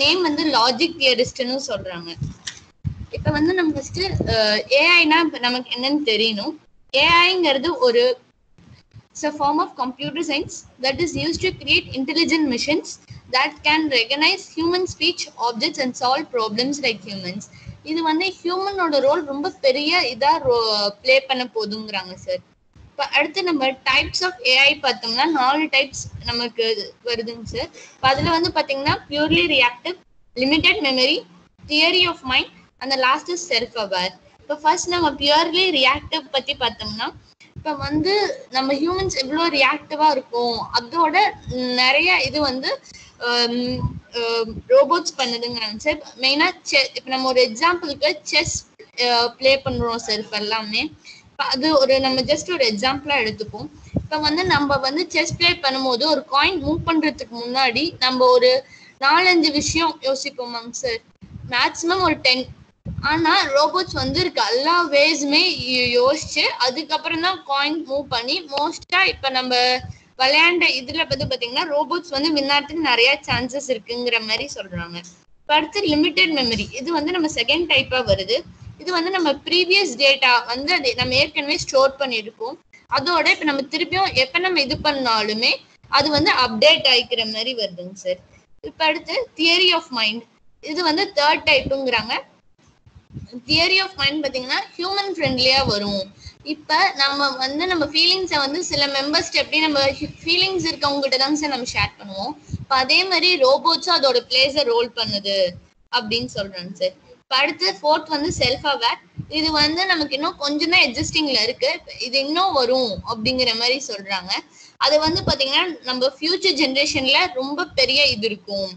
Name வந்து logic தியரிஸ்ட்னு சொல்றாங்க இப்ப வந்து நம்ம ஃபர்ஸ்ட் ஏஐனா நமக்கு என்னன்னு தெரியணும் ஏஐங்கிறது ஒரு it's a form of computer science that is use to create intelligent machines that can recognise human speech objects and solve problems like humans இது வந்து ஹியூமனோட ரோல் ரொம்ப பெரிய இதாக ரோ ப்ளே பண்ண போதுங்கிறாங்க சார் இப்போ அடுத்து நம்ம டைப்ஸ் ஆஃப் ஏஐ பார்த்தோம்னா நாலு டைப்ஸ் நமக்கு வருதுங்க சார் இப்போ அதில் வந்து பார்த்தீங்கன்னா purely reactive limited memory theory of mind அந்த லாஸ்ட் இஸ் செல்ஃப் அவர் இப்போ ஃபர்ஸ்ட் நம்ம பியூர்லி ரியாக்டிவ் பற்றி பார்த்தோம்னா இப்போ வந்து நம்ம ஹியூமன்ஸ் எவ்வளோ ரியாக்டிவாக இருக்கும் அதோட நிறைய இது வந்து ரோபோட்ஸ் பண்ணுதுங்கிறாங்க சார் மெயினாக செ இப்போ நம்ம ஒரு எக்ஸாம்பிளுக்கு செஸ் ப்ளே பண்ணுறோம் சார் இப்போ எல்லாமே அது ஒரு நம்ம ஜஸ்ட் ஒரு எக்ஸாம்பிளா எடுத்துப்போம் இப்ப வந்து நம்ம வந்து செஸ் பிளே பண்ணும்போது ஒரு காயின் மூவ் பண்றதுக்கு முன்னாடி நம்ம ஒரு நாலஞ்சு விஷயம் யோசிப்போம் சார் மேக்சிமம் ஒரு டென் ஆனா ரோபோட்ஸ் வந்து இருக்கு எல்லா வேஸுமே யோசிச்சு அதுக்கப்புறம் தான் காயின் மூவ் பண்ணி மோஸ்டா இப்ப நம்ம விளையாண்ட இதுல வந்து பாத்தீங்கன்னா ரோபோட்ஸ் வந்து வின்னாட்டுக்கு நிறைய சான்சஸ் இருக்குங்கிற மாதிரி சொல்றாங்க அடுத்து லிமிடெட் மெமரி இது வந்து நம்ம செகண்ட் டைப்பா வருது இது வந்து நம்ம ப்ரீவியஸ் டேட்டா வந்து அது நம்ம ஏற்கனவே ஸ்டோர் பண்ணியிருக்கோம் அதோட இப்போ நம்ம திருப்பியும் எப்போ நம்ம இது பண்ணாலுமே அது வந்து அப்டேட் ஆகிக்கிற மாதிரி வருதுங்க சார் இப்போ அடுத்து தியரி ஆஃப் மைண்ட் இது வந்து தேர்ட் டைப்புங்கிறாங்க தியரி ஆஃப் மைண்ட் பார்த்தீங்கன்னா ஹியூமன் ஃப்ரெண்ட்லியாக வரும் இப்போ நம்ம வந்து நம்ம ஃபீலிங்ஸை வந்து சில மெம்பர்ஸ்ட்டு எப்படி நம்ம ஃபீலிங்ஸ் இருக்கவங்ககிட்ட தான் சார் நம்ம ஷேர் பண்ணுவோம் இப்போ அதே மாதிரி ரோபோட்ஸும் அதோட பிளேஸை ரோல் பண்ணுது அப்படின்னு சொல்கிறாங்க சார் அடுத்து ஃபோர்த் வந்து செல்ஃப் அவேர் இது வந்து நமக்கு இன்னும் கொஞ்சம் தான் அட்ஜஸ்டிங்ல இருக்கு இது இன்னும் வரும் அப்படிங்கிற மாதிரி சொல்றாங்க அது வந்து பாத்தீங்கன்னா நம்ம ஃபியூச்சர் ஜென்ரேஷன்ல ரொம்ப பெரிய இது இருக்கும்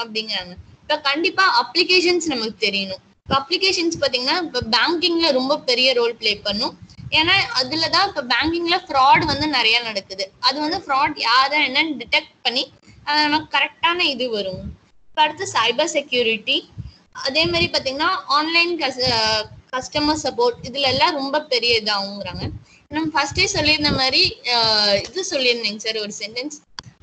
அப்படிங்கிறாங்க இப்ப கண்டிப்பா அப்ளிகேஷன்ஸ் நமக்கு தெரியணும் இப்போ அப்ளிகேஷன்ஸ் பாத்தீங்கன்னா இப்ப பேங்கிங்ல ரொம்ப பெரிய ரோல் பிளே பண்ணும் ஏன்னா அதுல தான் இப்ப பேங்கிங்ல ஃப்ராட் வந்து நிறைய நடக்குது அது வந்து ஃப்ராட் யாரா என்னன்னு டிடெக்ட் பண்ணி நமக்கு கரெக்டான இது வரும் இப்ப அடுத்து சைபர் செக்யூரிட்டி அதே மாதிரி பாத்தீங்கன்னா ஆன்லைன் கஸ்டமர் சப்போர்ட் இதுல எல்லாம் ரொம்ப பெரிய இதாகுங்கிறாங்க நம்ம ஃபர்ஸ்டே சொல்லியிருந்த மாதிரி இது சொல்லியிருந்தேங்க சார் ஒரு சென்டென்ஸ்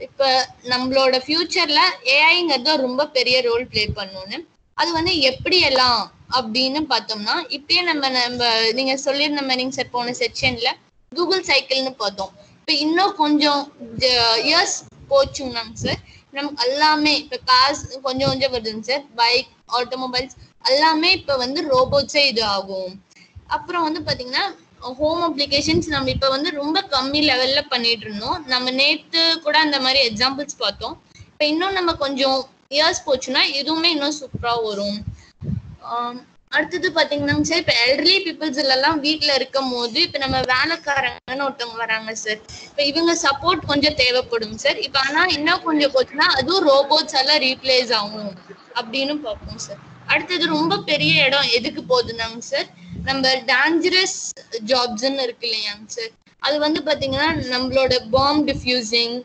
இப்ப நம்மளோட ஃபியூச்சர்ல ஏஐங்கிறது ரொம்ப பெரிய ரோல் பிளே பண்ணுன்னு அது வந்து எப்படி எல்லாம் அப்படின்னு பார்த்தோம்னா இப்பயே நம்ம நம்ம நீங்க சொல்லியிருந்த மாதிரிங்க சார் போன செக்ஷன்ல கூகுள் சைக்கிள்னு பார்த்தோம் இப்ப இன்னும் கொஞ்சம் இயர்ஸ் போச்சுங்கனாங்க சார் நமக்கு எல்லாமே இப்ப காசு கொஞ்சம் கொஞ்சம் வருதுங்க சார் பைக் ஆட்டோமொபைல்ஸ் எல்லாமே இப்ப வந்து ரோபோட்ஸே இது ஆகும் அப்புறம் வந்து பாத்தீங்கன்னா ஹோம் அப்ளிகேஷன்ஸ் நம்ம இப்ப வந்து ரொம்ப கம்மி லெவல்ல பண்ணிட்டு இருந்தோம் நம்ம நேத்து கூட அந்த மாதிரி எக்ஸாம்பிள்ஸ் பார்த்தோம் இப்ப இன்னும் நம்ம கொஞ்சம் இயர்ஸ் போச்சுன்னா எதுவுமே இன்னும் சூப்பரா வரும் அடுத்தது பாத்தீங்கன்னா சார் இப்ப எல்டர்லி பீப்புள்ஸ் எல்லாம் வீட்டுல இருக்கும் போது இப்ப நம்ம வேலைக்காரங்கன்னு ஒருத்தவங்க வராங்க சார் இப்ப இவங்க சப்போர்ட் கொஞ்சம் தேவைப்படும் சார் இப்ப ஆனா என்ன கொஞ்சம் போச்சுன்னா அதுவும் ரோபோட்ஸ் எல்லாம் ரீப்ளேஸ் ஆகும் அப்படின்னு பார்ப்போம் சார் அடுத்தது ரொம்ப பெரிய இடம் எதுக்கு போகுதுனாங்க சார் நம்ம டேஞ்சரஸ் ஜாப்ஸ்ன்னு இருக்கு இல்லையாங்க சார் அது வந்து பாத்தீங்கன்னா நம்மளோட பாம் டிஃப்யூசிங்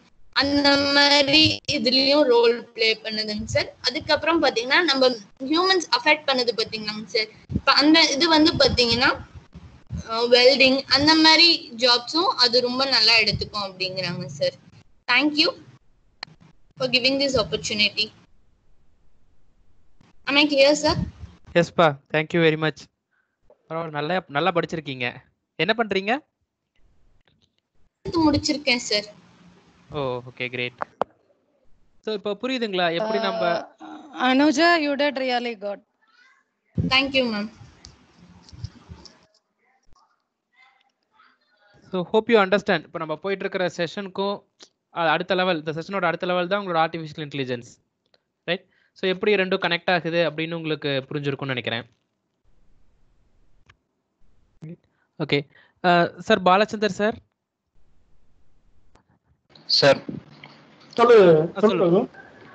அந்த மாதிரி இதுலயும் ரோல் பிளே பண்ணுதுங்க சார் அதுக்கப்புறம் பாத்தீங்கன்னா நம்ம ஹியூமன்ஸ் அஃபெக்ட் பண்ணது பாத்தீங்கன்னாங்க சார் இப்போ அந்த இது வந்து பாத்தீங்கன்னா வெல்டிங் அந்த மாதிரி ஜாப்ஸும் அது ரொம்ப நல்லா எடுத்துக்கும் அப்படிங்கிறாங்க sir thank you for giving this opportunity அமே கிளியர் சார் பா தேங்க்யூ வெரி மச் பரவாயில்ல நல்லா நல்லா படிச்சிருக்கீங்க என்ன பண்றீங்க முடிச்சிருக்கேன் sir oh okay great so இப்போ புரியுதுங்களா எப்படி நம்ம Anuja you did really good thank you ma'am so hope you understand இப்போ நம்ம போயிட்டு இருக்கிற செஷனுக்கும் அடுத்த லெவல் இந்த செஷனோட அடுத்த லெவல் தான் உங்களோட ஆர்டிஃபிஷியல் இன்டெலிஜென்ஸ் ரைட் ஸோ எப்படி ரெண்டும் கனெக்ட் ஆகுது அப்படின்னு உங்களுக்கு புரிஞ்சிருக்கும்னு நினைக்கிறேன் okay sir uh, Balachandar sir sir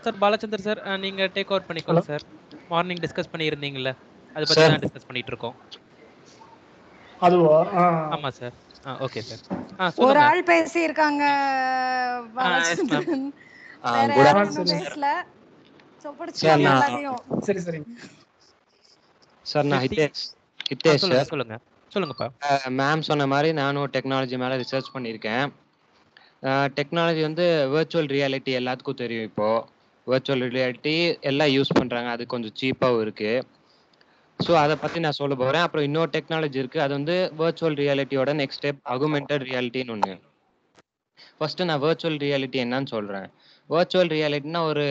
sir Balachandar sir நீங்க டேக் ஓவர் பண்ணிக்கோங்க சார் மார்னிங் டிஸ்கஸ் பண்ணியிருந்தீங்கல்ல அது பத்தி தான் டிஸ்கஸ் பண்ணிட்டு இருக்கோம் அதுவா ஆமா சார் ஓகே சார் ஒரு ஆள் பேசி இருக்காங்க சரி சரி சார் நான் ஹிதேஷ் ஹிதேஷ் சொல்லுங்க சொல்லுங்கப்பா மேம் சொன்ன மாதிரி நானும் டெக்னாலஜி மேல ரிசர்ச் பண்ணிருக்கேன் டெக்னாலஜி வந்து வேர்ச்சுவல் ரியாலிட்டி எல்லாத்துக்கும் தெரியும் இப்போது வேர்ச்சுவல் ரியாலிட்டி எல்லாம் யூஸ் பண்ணுறாங்க அது கொஞ்சம் சீப்பாகவும் இருக்குது ஸோ அதை பற்றி நான் சொல்ல போகிறேன் அப்புறம் இன்னொரு டெக்னாலஜி இருக்குது அது வந்து வேர்ச்சுவல் ரியாலிட்டியோட நெக்ஸ்ட் ஸ்டெப் அகுமெண்டட் ரியாலிட்டின்னு ஒன்று ஃபஸ்ட்டு நான் வேர்ச்சுவல் ரியாலிட்டி என்னன்னு சொல்கிறேன் வேர்ச்சுவல் ரியாலிட்டினா ஒரு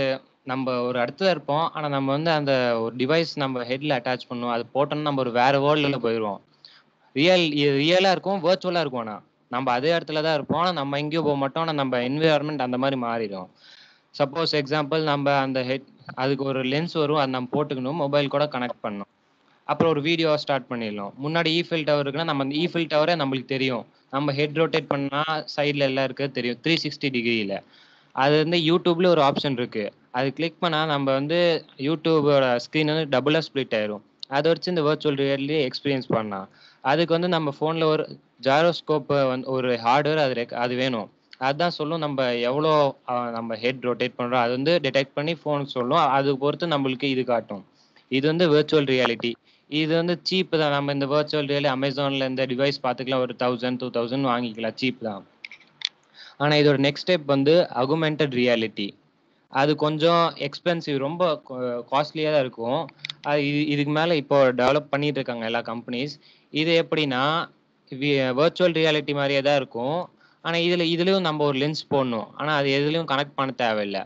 நம்ம ஒரு அடுத்ததாக இருப்போம் ஆனால் நம்ம வந்து அந்த ஒரு டிவைஸ் நம்ம ஹெட்டில் அட்டாச் பண்ணுவோம் அது போட்டோம்னா நம்ம ஒரு வேறு வேர்ல்டில் போயிடுவோம் ரியல் ரியலாக இருக்கும் வேர்ச்சுவலாக இருக்கும் ஆனால் நம்ம அதே இடத்துல தான் இருப்போம் நம்ம எங்கேயும் போக மாட்டோம் ஆனால் நம்ம என்விரான்மெண்ட் அந்த மாதிரி மாறிடும் சப்போஸ் எக்ஸாம்பிள் நம்ம அந்த ஹெட் அதுக்கு ஒரு லென்ஸ் வரும் அது நம்ம போட்டுக்கணும் மொபைல் கூட கனெக்ட் பண்ணணும் அப்புறம் ஒரு வீடியோ ஸ்டார்ட் பண்ணிடலாம் முன்னாடி ஈஃபில் e டவர் இருக்குன்னா நம்ம அந்த ஈஃபில் e டவரே நம்மளுக்கு தெரியும் நம்ம ஹெட் ரொட்டேட் பண்ணால் சைடில் எல்லாம் இருக்குது தெரியும் த்ரீ சிக்ஸ்டி டிகிரியில் அது வந்து யூடியூப்ல ஒரு ஆப்ஷன் இருக்கு அது கிளிக் பண்ணால் நம்ம வந்து யூடியூபோட ஸ்க்ரீன் வந்து டபுளாக ஸ்ப்ளிட் ஆயிரும் அதை வச்சு இந்த வர்ச்சுவல் ரியாலிட்டி எக்ஸ்பீரியன்ஸ் பண்ணலாம் அதுக்கு வந்து நம்ம ஃபோனில் ஒரு ஜாரோஸ்கோப் வந்து ஒரு ஹார்ட்வேர் அது அது வேணும் அதுதான் சொல்லும் நம்ம எவ்வளோ நம்ம ஹெட் ரொட்டேட் பண்ணுறோம் அது வந்து டிடெக்ட் பண்ணி ஃபோனுக்கு சொல்லும் அது பொறுத்து நம்மளுக்கு இது காட்டும் இது வந்து வெர்ச்சுவல் ரியாலிட்டி இது வந்து சீப்பு தான் நம்ம இந்த விர்ச்சுவல் ரியாலி அமேசானில் இந்த டிவைஸ் பார்த்துக்கலாம் ஒரு தௌசண்ட் டூ தௌசண்ட் வாங்கிக்கலாம் சீப் தான் ஆனால் இதோட நெக்ஸ்ட் ஸ்டெப் வந்து அகுமெண்டட் ரியாலிட்டி அது கொஞ்சம் எக்ஸ்பென்சிவ் ரொம்ப காஸ்ட்லியாக தான் இருக்கும் இது இதுக்கு மேலே இப்போ டெவலப் பண்ணிட்டு இருக்காங்க எல்லா கம்பெனிஸ் இது எப்படின்னா வர்ச்சுவல் ரியாலிட்டி மாதிரியே தான் இருக்கும் ஆனால் இதில் இதுலேயும் நம்ம ஒரு லென்ஸ் போடணும் ஆனால் அது எதுலேயும் கனெக்ட் பண்ண தேவையில்லை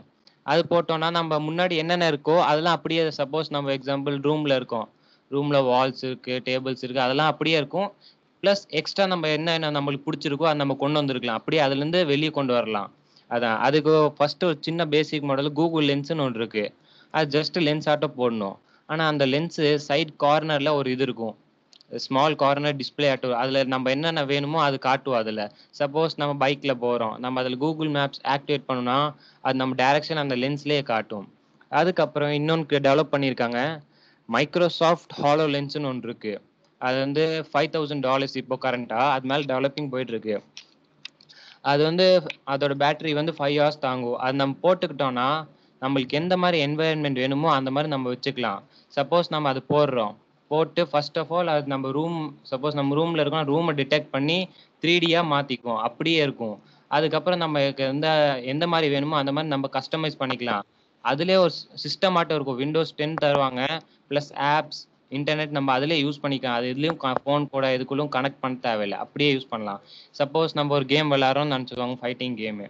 அது போட்டோம்னா நம்ம முன்னாடி என்னென்ன இருக்கோ அதெல்லாம் அப்படியே சப்போஸ் நம்ம எக்ஸாம்பிள் ரூமில் இருக்கோம் ரூமில் வால்ஸ் இருக்குது டேபிள்ஸ் இருக்குது அதெல்லாம் அப்படியே இருக்கும் ப்ளஸ் எக்ஸ்ட்ரா நம்ம என்ன நம்மளுக்கு பிடிச்சிருக்கோ அதை நம்ம கொண்டு வந்திருக்கலாம் அப்படியே அதுலேருந்து வெளியே கொண்டு வரலாம் அதான் அதுக்கு ஃபஸ்ட்டு ஒரு சின்ன பேசிக் மாடல் கூகுள் லென்ஸ்னு ஒன்று இருக்குது அது ஜஸ்ட் லென்ஸ் ஆட்டம் போடணும் ஆனால் அந்த லென்ஸு சைட் கார்னரில் ஒரு இது இருக்கும் ஸ்மால் கார்னர் டிஸ்பிளே ஆட்டும் அதில் நம்ம என்னென்ன வேணுமோ அது காட்டும் அதில் சப்போஸ் நம்ம பைக்கில் போகிறோம் நம்ம அதில் கூகுள் மேப்ஸ் ஆக்டிவேட் பண்ணோம்னா அது நம்ம டைரக்ஷன் அந்த லென்ஸ்லேயே காட்டும் அதுக்கப்புறம் இன்னொன்று டெவலப் பண்ணியிருக்காங்க மைக்ரோசாஃப்ட் ஹாலோ லென்ஸ்னு ஒன்று இருக்குது அது வந்து ஃபைவ் தௌசண்ட் டாலர்ஸ் இப்போ கரண்ட்டாக அது மேலே டெவலப்பிங் போயிட்டுருக்கு அது வந்து அதோட பேட்டரி வந்து ஃபைவ் ஹவர்ஸ் தாங்கும் அது நம்ம போட்டுக்கிட்டோன்னா நம்மளுக்கு எந்த மாதிரி என்வாயன்மெண்ட் வேணுமோ அந்த மாதிரி நம்ம வச்சுக்கலாம் சப்போஸ் நம்ம அது போடுறோம் போட்டு ஃபர்ஸ்ட் ஆஃப் ஆல் அது நம்ம ரூம் சப்போஸ் நம்ம ரூமில் இருக்கோம் ரூமை டிடெக்ட் பண்ணி த்ரீ டியாக அப்படியே இருக்கும் அதுக்கப்புறம் நம்ம எந்த எந்த மாதிரி வேணுமோ அந்த மாதிரி நம்ம கஸ்டமைஸ் பண்ணிக்கலாம் அதுலேயே ஒரு ஆட்டம் இருக்கும் விண்டோஸ் டென் தருவாங்க ப்ளஸ் ஆப்ஸ் இன்டர்நெட் நம்ம அதிலே யூஸ் பண்ணிக்கலாம் அது இதுலயும் ஃபோன் கூட இதுக்குள்ளும் கனெக்ட் பண்ண தேவையில்லை அப்படியே யூஸ் பண்ணலாம் சப்போஸ் நம்ம ஒரு கேம் விளாட்றோம்னு நினச்சிக்கோங்க ஃபைட்டிங் கேமு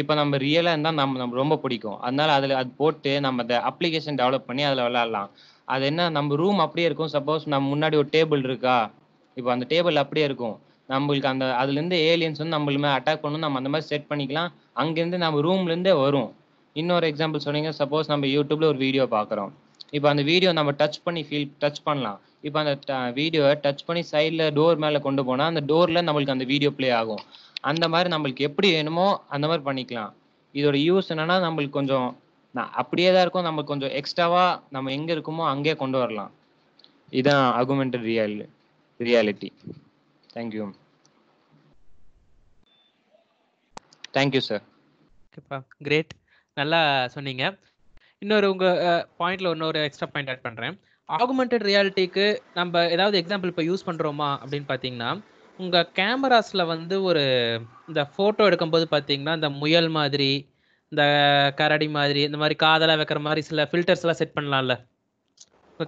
இப்போ நம்ம ரியலாக இருந்தால் நம்ம நம்ம ரொம்ப பிடிக்கும் அதனால அதில் அது போட்டு நம்ம அந்த அப்ளிகேஷன் டெவலப் பண்ணி அதில் விளாட்லாம் அது என்ன நம்ம ரூம் அப்படியே இருக்கும் சப்போஸ் நம்ம முன்னாடி ஒரு டேபிள் இருக்கா இப்போ அந்த டேபிள் அப்படியே இருக்கும் நம்மளுக்கு அந்த அதுலேருந்து ஏலியன்ஸ் வந்து நம்மளுமே அட்டாக் பண்ணணும் நம்ம அந்த மாதிரி செட் பண்ணிக்கலாம் அங்கேருந்து நம்ம ரூம்லேருந்தே வரும் இன்னொரு எக்ஸாம்பிள் சொன்னீங்க சப்போஸ் நம்ம யூடியூப்ல ஒரு வீடியோ பார்க்குறோம் இப்போ அந்த வீடியோ நம்ம டச் பண்ணி ஃபீல் டச் பண்ணலாம் இப்போ அந்த வீடியோவை டச் பண்ணி சைடில் டோர் மேலே கொண்டு போனால் அந்த டோரில் நம்மளுக்கு அந்த வீடியோ ப்ளே ஆகும் அந்த மாதிரி நம்மளுக்கு எப்படி வேணுமோ அந்த மாதிரி பண்ணிக்கலாம் இதோட யூஸ் என்னன்னா நம்மளுக்கு கொஞ்சம் அப்படியே தான் இருக்கும் நம்ம கொஞ்சம் எக்ஸ்ட்ராவா நம்ம எங்க இருக்குமோ அங்கே கொண்டு வரலாம் இதான் augmented real reality thank you thank you sir ஓகேப்பா கிரேட் நல்லா சொன்னீங்க இன்னொரு உங்க பாயிண்ட்ல இன்னொரு எக்ஸ்ட்ரா பாயிண்ட் ஆட் பண்றேன் ஆகுமெண்டட் ரியாலிட்டிக்கு நம்ம ஏதாவது எக்ஸாம்பிள் இப்போ யூஸ் பண்றோமா அப்படின்னு பாத்தீங்கன்னா உங்கள் கேமராஸில் வந்து ஒரு இந்த ஃபோட்டோ எடுக்கும்போது பார்த்தீங்கன்னா இந்த முயல் மாதிரி இந்த கரடி மாதிரி இந்த மாதிரி காதலாக வைக்கிற மாதிரி சில ஃபில்டர்ஸ்லாம் செட் பண்ணலாம்ல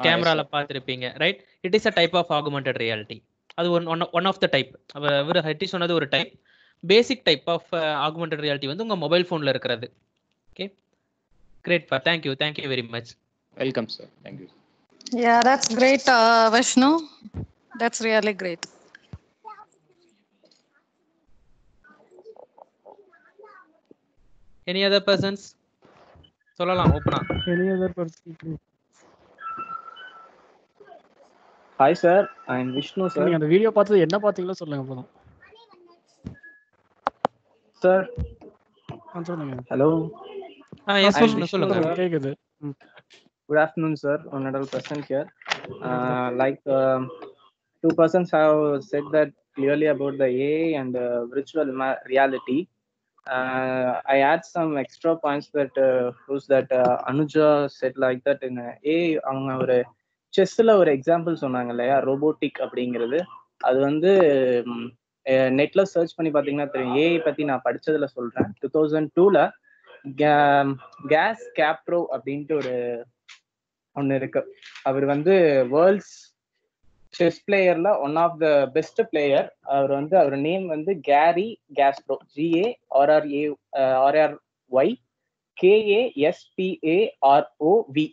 கேமராவில் பார்த்துருப்பீங்க right it is a type of augmented reality அது one one one of the type இவர் ஹெட்டி சொன்னது ஒரு type basic type of augmented reality வந்து உங்கள் மொபைல் ஃபோனில் இருக்கிறது ஓகே கிரேட் பா thank you thank you very much welcome sir thank you yeah that's great Vishnu that's really great any other persons சொல்லலாம் ஓப்பனா any other person hi sir I am Vishnu sir நீங்க அந்த video பார்த்தது என்ன பாத்தீங்களோ சொல்லுங்க போதும் சார் ஹலோ ஆ எஸ் சொல்லுங்க சொல்லுங்க கேக்குது good afternoon sir one other person care like two persons how said that clearly about the AI and uh, the reality uh, I add some extra points that uh, was that uh, Anuja said like that in a uh, அவங்க ஒரு செஸ்ல ஒரு example சொன்னாங்க இல்லையா robotic அப்படிங்கிறது அது வந்து நெட்ல search பண்ணி பார்த்தீங்கன்னா தெரியும் ஏஐ பத்தி நான் படிச்சதுல சொல்றேன் டூ தௌசண்ட் டூவில் கேஸ் கேப்ரோ அப்படின்ட்டு ஒரு ஒன்னு இருக்கு அவர் வந்து வேர்ல்ட்ஸ் செஸ் பிளேயர்ல one of the best player அவர் வந்து அவர் நேம் வந்து Garry Kasparov GA RRA RR Y KASPAROV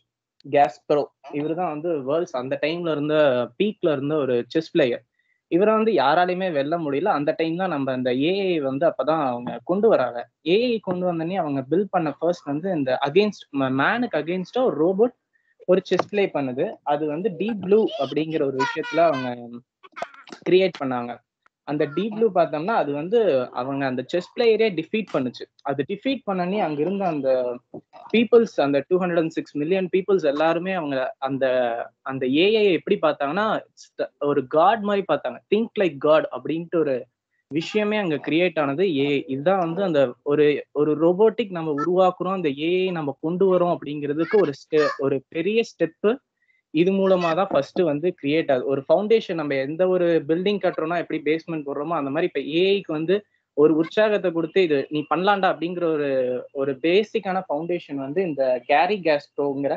Kasparov இவர் தான் வந்து வேர்ல்ட்ஸ் அந்த டைம்ல இருந்த பீக்ல இருந்த ஒரு செஸ் பிளேயர் இவரை வந்து யாராலையுமே வெல்ல முடியல அந்த டைம் தான் நம்ம இந்த ஏஐ வந்து அப்பதான் அவங்க கொண்டு வராங்க ஏஐ கொண்டு வந்தோடனே அவங்க பில்ட் பண்ண ஃபர்ஸ்ட் வந்து இந்த அகேன்ஸ்ட் மேனுக்கு அகேன்ஸ்டா ஒரு ரோபோட் ஒரு செஸ் பிளே பண்ணுது அது வந்து டீப் ப்ளூ அப்படிங்கிற ஒரு விஷயத்துல அவங்க கிரியேட் பண்ணாங்க அந்த டீப் ப்ளூ பார்த்தோம்னா அது வந்து அவங்க அந்த செஸ் பிளேயரே டிஃபீட் பண்ணுச்சு அது டிஃபீட் பண்ணனே அங்க இருந்த அந்த பீப்புள்ஸ் அந்த two hundred and six million peoples எல்லாருமே அவங்க அந்த அந்த ஏஐ எப்படி பார்த்தாங்கன்னா ஒரு காட் மாதிரி பார்த்தாங்க திங்க் லைக் காட் அப்படின்ட்டு ஒரு விஷயமே அங்க கிரியேட் ஆனது ஏ இதுதான் வந்து அந்த ஒரு ஒரு ரோபோட்டிக் நம்ம உருவாக்குறோம் அந்த ஏஐ நம்ம கொண்டு வரோம் அப்படிங்கிறதுக்கு ஒரு ஒரு பெரிய ஸ்டெப்பு இது மூலமா தான் ஃபர்ஸ்ட் வந்து கிரியேட் ஆகுது ஒரு ஃபவுண்டேஷன் நம்ம எந்த ஒரு பில்டிங் கட்டுறோம்னா எப்படி பேஸ்மெண்ட் போடுறோமோ அந்த மாதிரி இப்போ ஏஐக்கு வந்து ஒரு உற்சாகத்தை கொடுத்து இது நீ பண்ணலாண்டா அப்படிங்கிற ஒரு ஒரு பேசிக்கான ஃபவுண்டேஷன் வந்து இந்த கேரி கேஸ்ட்ரோங்கிற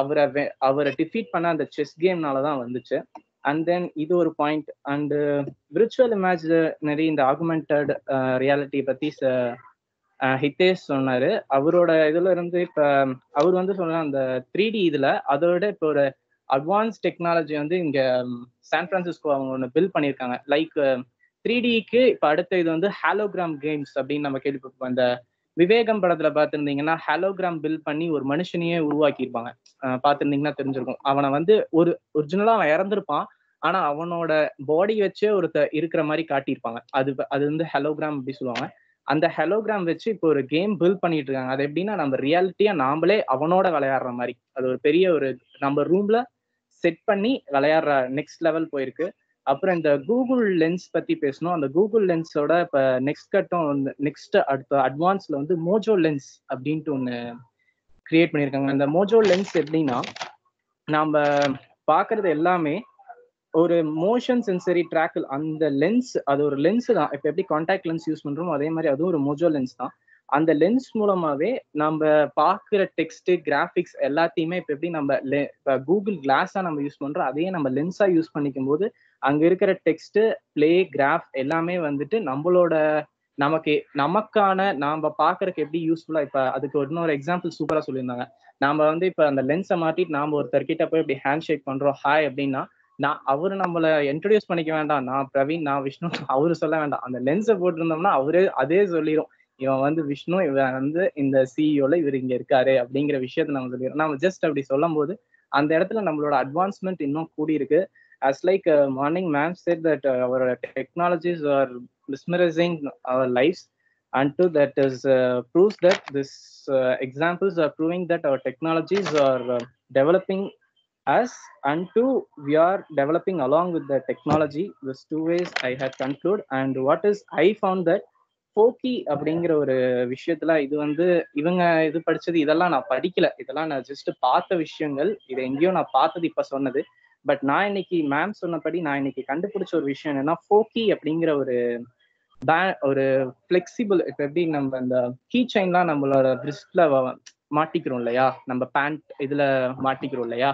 அவரை அவரை டிஃபீட் பண்ண அந்த செஸ் கேம்னால தான் வந்துச்சு அண்ட் தென் இது ஒரு பாயிண்ட் அண்டு விர்ச்சுவல் இமேஜினரி இந்த ஆகுமெண்டட் ரியாலிட்டி பற்றி ஹிதேஷ் சொன்னார் அவரோட இதுல இருந்து இப்போ அவர் வந்து சொன்ன அந்த த்ரீ டி இதுல அதோட இப்போ ஒரு அட்வான்ஸ் டெக்னாலஜி வந்து இங்கே சான் பிரான்சிஸ்கோ அவங்க ஒன்று பில் பண்ணியிருக்காங்க லைக் த்ரீ டிக்கு இப்போ அடுத்த இது வந்து ஹாலோகிராம் கேம்ஸ் அப்படின்னு நம்ம கேள்விப்பட்டிருக்கோம் இந்த விவேகம் படத்துல பாத்திருந்தீங்கன்னா ஹலோகிராம் பில் பண்ணி ஒரு மனுஷனையே உருவாக்கியிருப்பாங்க பாத்திருந்தீங்கன்னா தெரிஞ்சிருக்கும் அவனை வந்து ஒரு ஒரிஜினலா அவன் இறந்திருப்பான் ஆனா அவனோட பாடி வச்சே ஒருத்த இருக்கிற மாதிரி காட்டியிருப்பாங்க அது அது வந்து ஹெலோகிராம் அப்படி சொல்லுவாங்க அந்த ஹெலோகிராம் வச்சு இப்போ ஒரு கேம் பில்ட் பண்ணிட்டு இருக்காங்க அது எப்படின்னா நம்ம ரியாலிட்டியா நாமளே அவனோட விளையாடுற மாதிரி அது ஒரு பெரிய ஒரு நம்ம ரூம்ல செட் பண்ணி விளையாடுற நெக்ஸ்ட் லெவல் போயிருக்கு அப்புறம் இந்த கூகுள் லென்ஸ் பத்தி பேசணும் அந்த கூகுள் லென்ஸோட இப்ப நெக்ஸ்ட் கட்டம் வந்து நெக்ஸ்ட் அடுத்த அட்வான்ஸ்ல வந்து மோஜோ லென்ஸ் அப்படின்ட்டு ஒண்ணு கிரியேட் பண்ணியிருக்காங்க அந்த மோஜோ லென்ஸ் எப்படின்னா நாம பார்க்கறது எல்லாமே ஒரு மோஷன் சென்சரி ட்ராக்கில் அந்த லென்ஸ் அது ஒரு லென்ஸ் தான் இப்போ எப்படி கான்டாக்ட் லென்ஸ் யூஸ் பண்றோமோ அதே மாதிரி அதுவும் ஒரு மோஜோ லென்ஸ் தான் அந்த லென்ஸ் மூலமாவே நம்ம பார்க்குற டெக்ஸ்ட் கிராஃபிக்ஸ் எல்லாத்தையுமே இப்போ எப்படி நம்ம இப்போ கூகுள் கிளாஸா நம்ம யூஸ் பண்றோம் அதையே நம்ம லென்ஸா யூஸ் பண்ணிக்கும் போது அங்க இருக்கிற டெக்ஸ்ட் பிளே கிராஃப் எல்லாமே வந்துட்டு நம்மளோட நமக்கு நமக்கான நாம பாக்குறதுக்கு எப்படி யூஸ்ஃபுல்லா இப்ப அதுக்கு இன்னொரு எக்ஸாம்பிள் சூப்பரா சொல்லியிருந்தாங்க நாம வந்து இப்ப அந்த லென்ஸை மாட்டிட்டு நாம ஒருத்தர்கிட்ட போய் இப்படி ஹேண்ட் ஷேக் பண்றோம் ஹாய் அப்படின்னா நான் அவரு நம்மள இன்ட்ரடியூஸ் பண்ணிக்க வேண்டாம் நான் பிரவீன் நான் விஷ்ணு அவரு சொல்ல வேண்டாம் அந்த லென்ஸை போட்டிருந்தோம்னா அவரே அதே சொல்லிடும் இவன் வந்து விஷ்ணு இவன் வந்து இந்த சிஇஓல e இவர் இங்க இருக்காரு அப்படிங்கிற விஷயத்த நம்ம சொல்லிடுறோம் நம்ம ஜஸ்ட் அப்படி சொல்லும் போது அந்த இடத்துல நம்மளோட அட்வான்ஸ்மெண்ட் இன்னும் கூடி இருக்கு as like morning ma'am said that அவரோட technologies are mesmerising our life and to that is proves that this examples are proving that our technologies are developing as and to we are developing along with the technology this two ways I had conclude and what is I found that போக்கி அப்படிங்கிற ஒரு விஷயத்துல இது வந்து இவங்க இது படிச்சது இதெல்லாம் நான் படிக்கல இதெல்லாம் நான் ஜஸ்ட் பார்த்த விஷயங்கள் இதை எங்கேயோ நான் பார்த்தது இப்ப சொன்னது பட் நான் இன்னைக்கு மேம் சொன்னபடி நான் இன்னைக்கு கண்டுபிடிச்ச ஒரு விஷயம் என்னன்னா போக்கி அப்படிங்கிற ஒரு பே ஒரு ஃப்ளெக்சிபிள் இப்ப எப்படி நம்ம இந்த கீ செயின்லாம் நம்மளோட பிரிஸ்ட்ல மாட்டிக்கிறோம் இல்லையா நம்ம பேண்ட் இதுல மாட்டிக்கிறோம் இல்லையா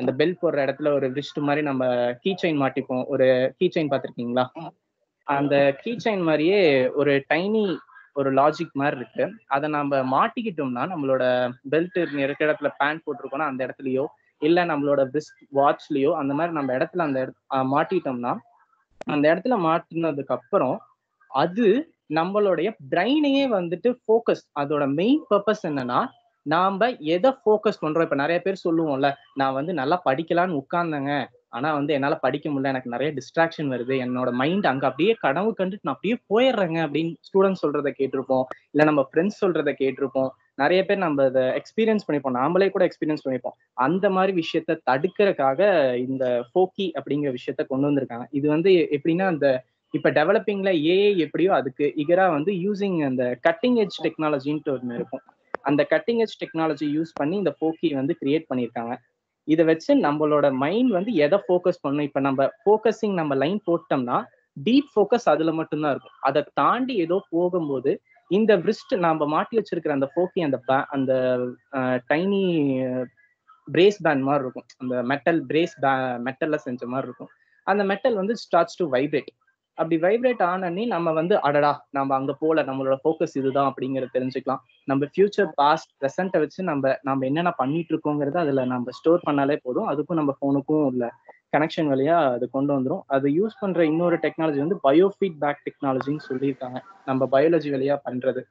அந்த பெல் போடுற இடத்துல ஒரு பிரிஸ்ட் மாதிரி நம்ம கீ செயின் மாட்டிப்போம் ஒரு கீ செயின் பாத்திருக்கீங்களா அந்த கீ செயின் மாதிரியே ஒரு டைனி ஒரு லாஜிக் மாதிரி இருக்கு அதை நம்ம மாட்டிக்கிட்டோம்னா நம்மளோட பெல்ட் இருக்க இடத்துல பேண்ட் போட்டிருக்கோம்னா அந்த இடத்துலயோ இல்ல நம்மளோட பிஸ்ட் வாட்ச்லயோ அந்த மாதிரி நம்ம இடத்துல அந்த மாட்டிட்டோம்னா அந்த இடத்துல மாட்டினதுக்கு அப்புறம் அது நம்மளுடைய பிரெயினையே வந்துட்டு ஃபோக்கஸ் அதோட மெயின் பர்பஸ் என்னன்னா நாம எதை ஃபோக்கஸ் பண்றோம் இப்ப நிறைய பேர் சொல்லுவோம்ல நான் வந்து நல்லா படிக்கலான்னு உட்கார்ந்தேங்க ஆனா வந்து என்னால படிக்க முடியல எனக்கு நிறைய டிஸ்ட்ராக்ஷன் வருது என்னோட மைண்ட் அங்க அப்படியே கனவு கண்டுட்டு நான் அப்படியே போயிடுறேங்க அப்படின்னு ஸ்டூடெண்ட் சொல்றதை கேட்டிருப்போம் இல்ல நம்ம ஃப்ரெண்ட்ஸ் சொல்றத கேட்டிருப்போம் நிறைய பேர் நம்ம அதை எக்ஸ்பீரியன்ஸ் பண்ணிப்போம் நாமளே கூட எக்ஸ்பீரியன்ஸ் பண்ணிப்போம் அந்த மாதிரி விஷயத்த தடுக்கிறதுக்காக இந்த ஃபோக்கி அப்படிங்கிற விஷயத்த கொண்டு வந்திருக்காங்க இது வந்து எப்படின்னா அந்த இப்ப டெவலப்பிங்ல ஏஐ எப்படியோ அதுக்கு இகரா வந்து யூசிங் அந்த கட்டிங் எஜ் டெக்னாலஜின்ட்டு ஒன்று இருக்கும் அந்த கட்டிங் எஜ் டெக்னாலஜி யூஸ் பண்ணி இந்த போக்கி வந்து கிரியேட் பண்ணியிருக்காங்க இதை வச்சு நம்மளோட மைண்ட் வந்து எதை ஃபோக்கஸ் பண்ணணும் இப்ப நம்ம ஃபோக்கஸிங் நம்ம லைன் போட்டோம்னா டீப் ஃபோக்கஸ் அதுல மட்டும்தான் இருக்கும் அதை தாண்டி ஏதோ போகும்போது இந்த விரிஸ்ட் நாம மாட்டி வச்சிருக்கிற அந்த ஃபோக்கி அந்த அந்த டைனி பிரேஸ் பேண்ட் மாதிரி இருக்கும் அந்த மெட்டல் பிரேஸ் மெட்டல்ல செஞ்ச மாதிரி இருக்கும் அந்த மெட்டல் வந்து ஸ்டார்ட்ஸ் டு வைப்ரேட் அப்படி வைப்ரேட் ஆனி நம்ம வந்து அடடா நம்ம அங்க போல நம்மளோட ஃபோக்கஸ் இதுதான் அப்படிங்கறத தெரிஞ்சுக்கலாம் நம்ம ஃபியூச்சர் பாஸ்ட் ப்ரெசென்ட்டை வச்சு நம்ம நம்ம என்னென்ன பண்ணிட்டு இருக்கோங்கிறத அதுல நம்ம ஸ்டோர் பண்ணாலே போதும் அதுக்கும் நம்ம ஃபோனுக்கும் உள்ள கனெக்ஷன் வழியா அது கொண்டு வந்துடும் அது யூஸ் பண்ற இன்னொரு டெக்னாலஜி வந்து பயோ ஃபீட்பேக் டெக்னாலஜின்னு சொல்லியிருக்காங்க நம்ம பயாலஜி வழியா பண்றது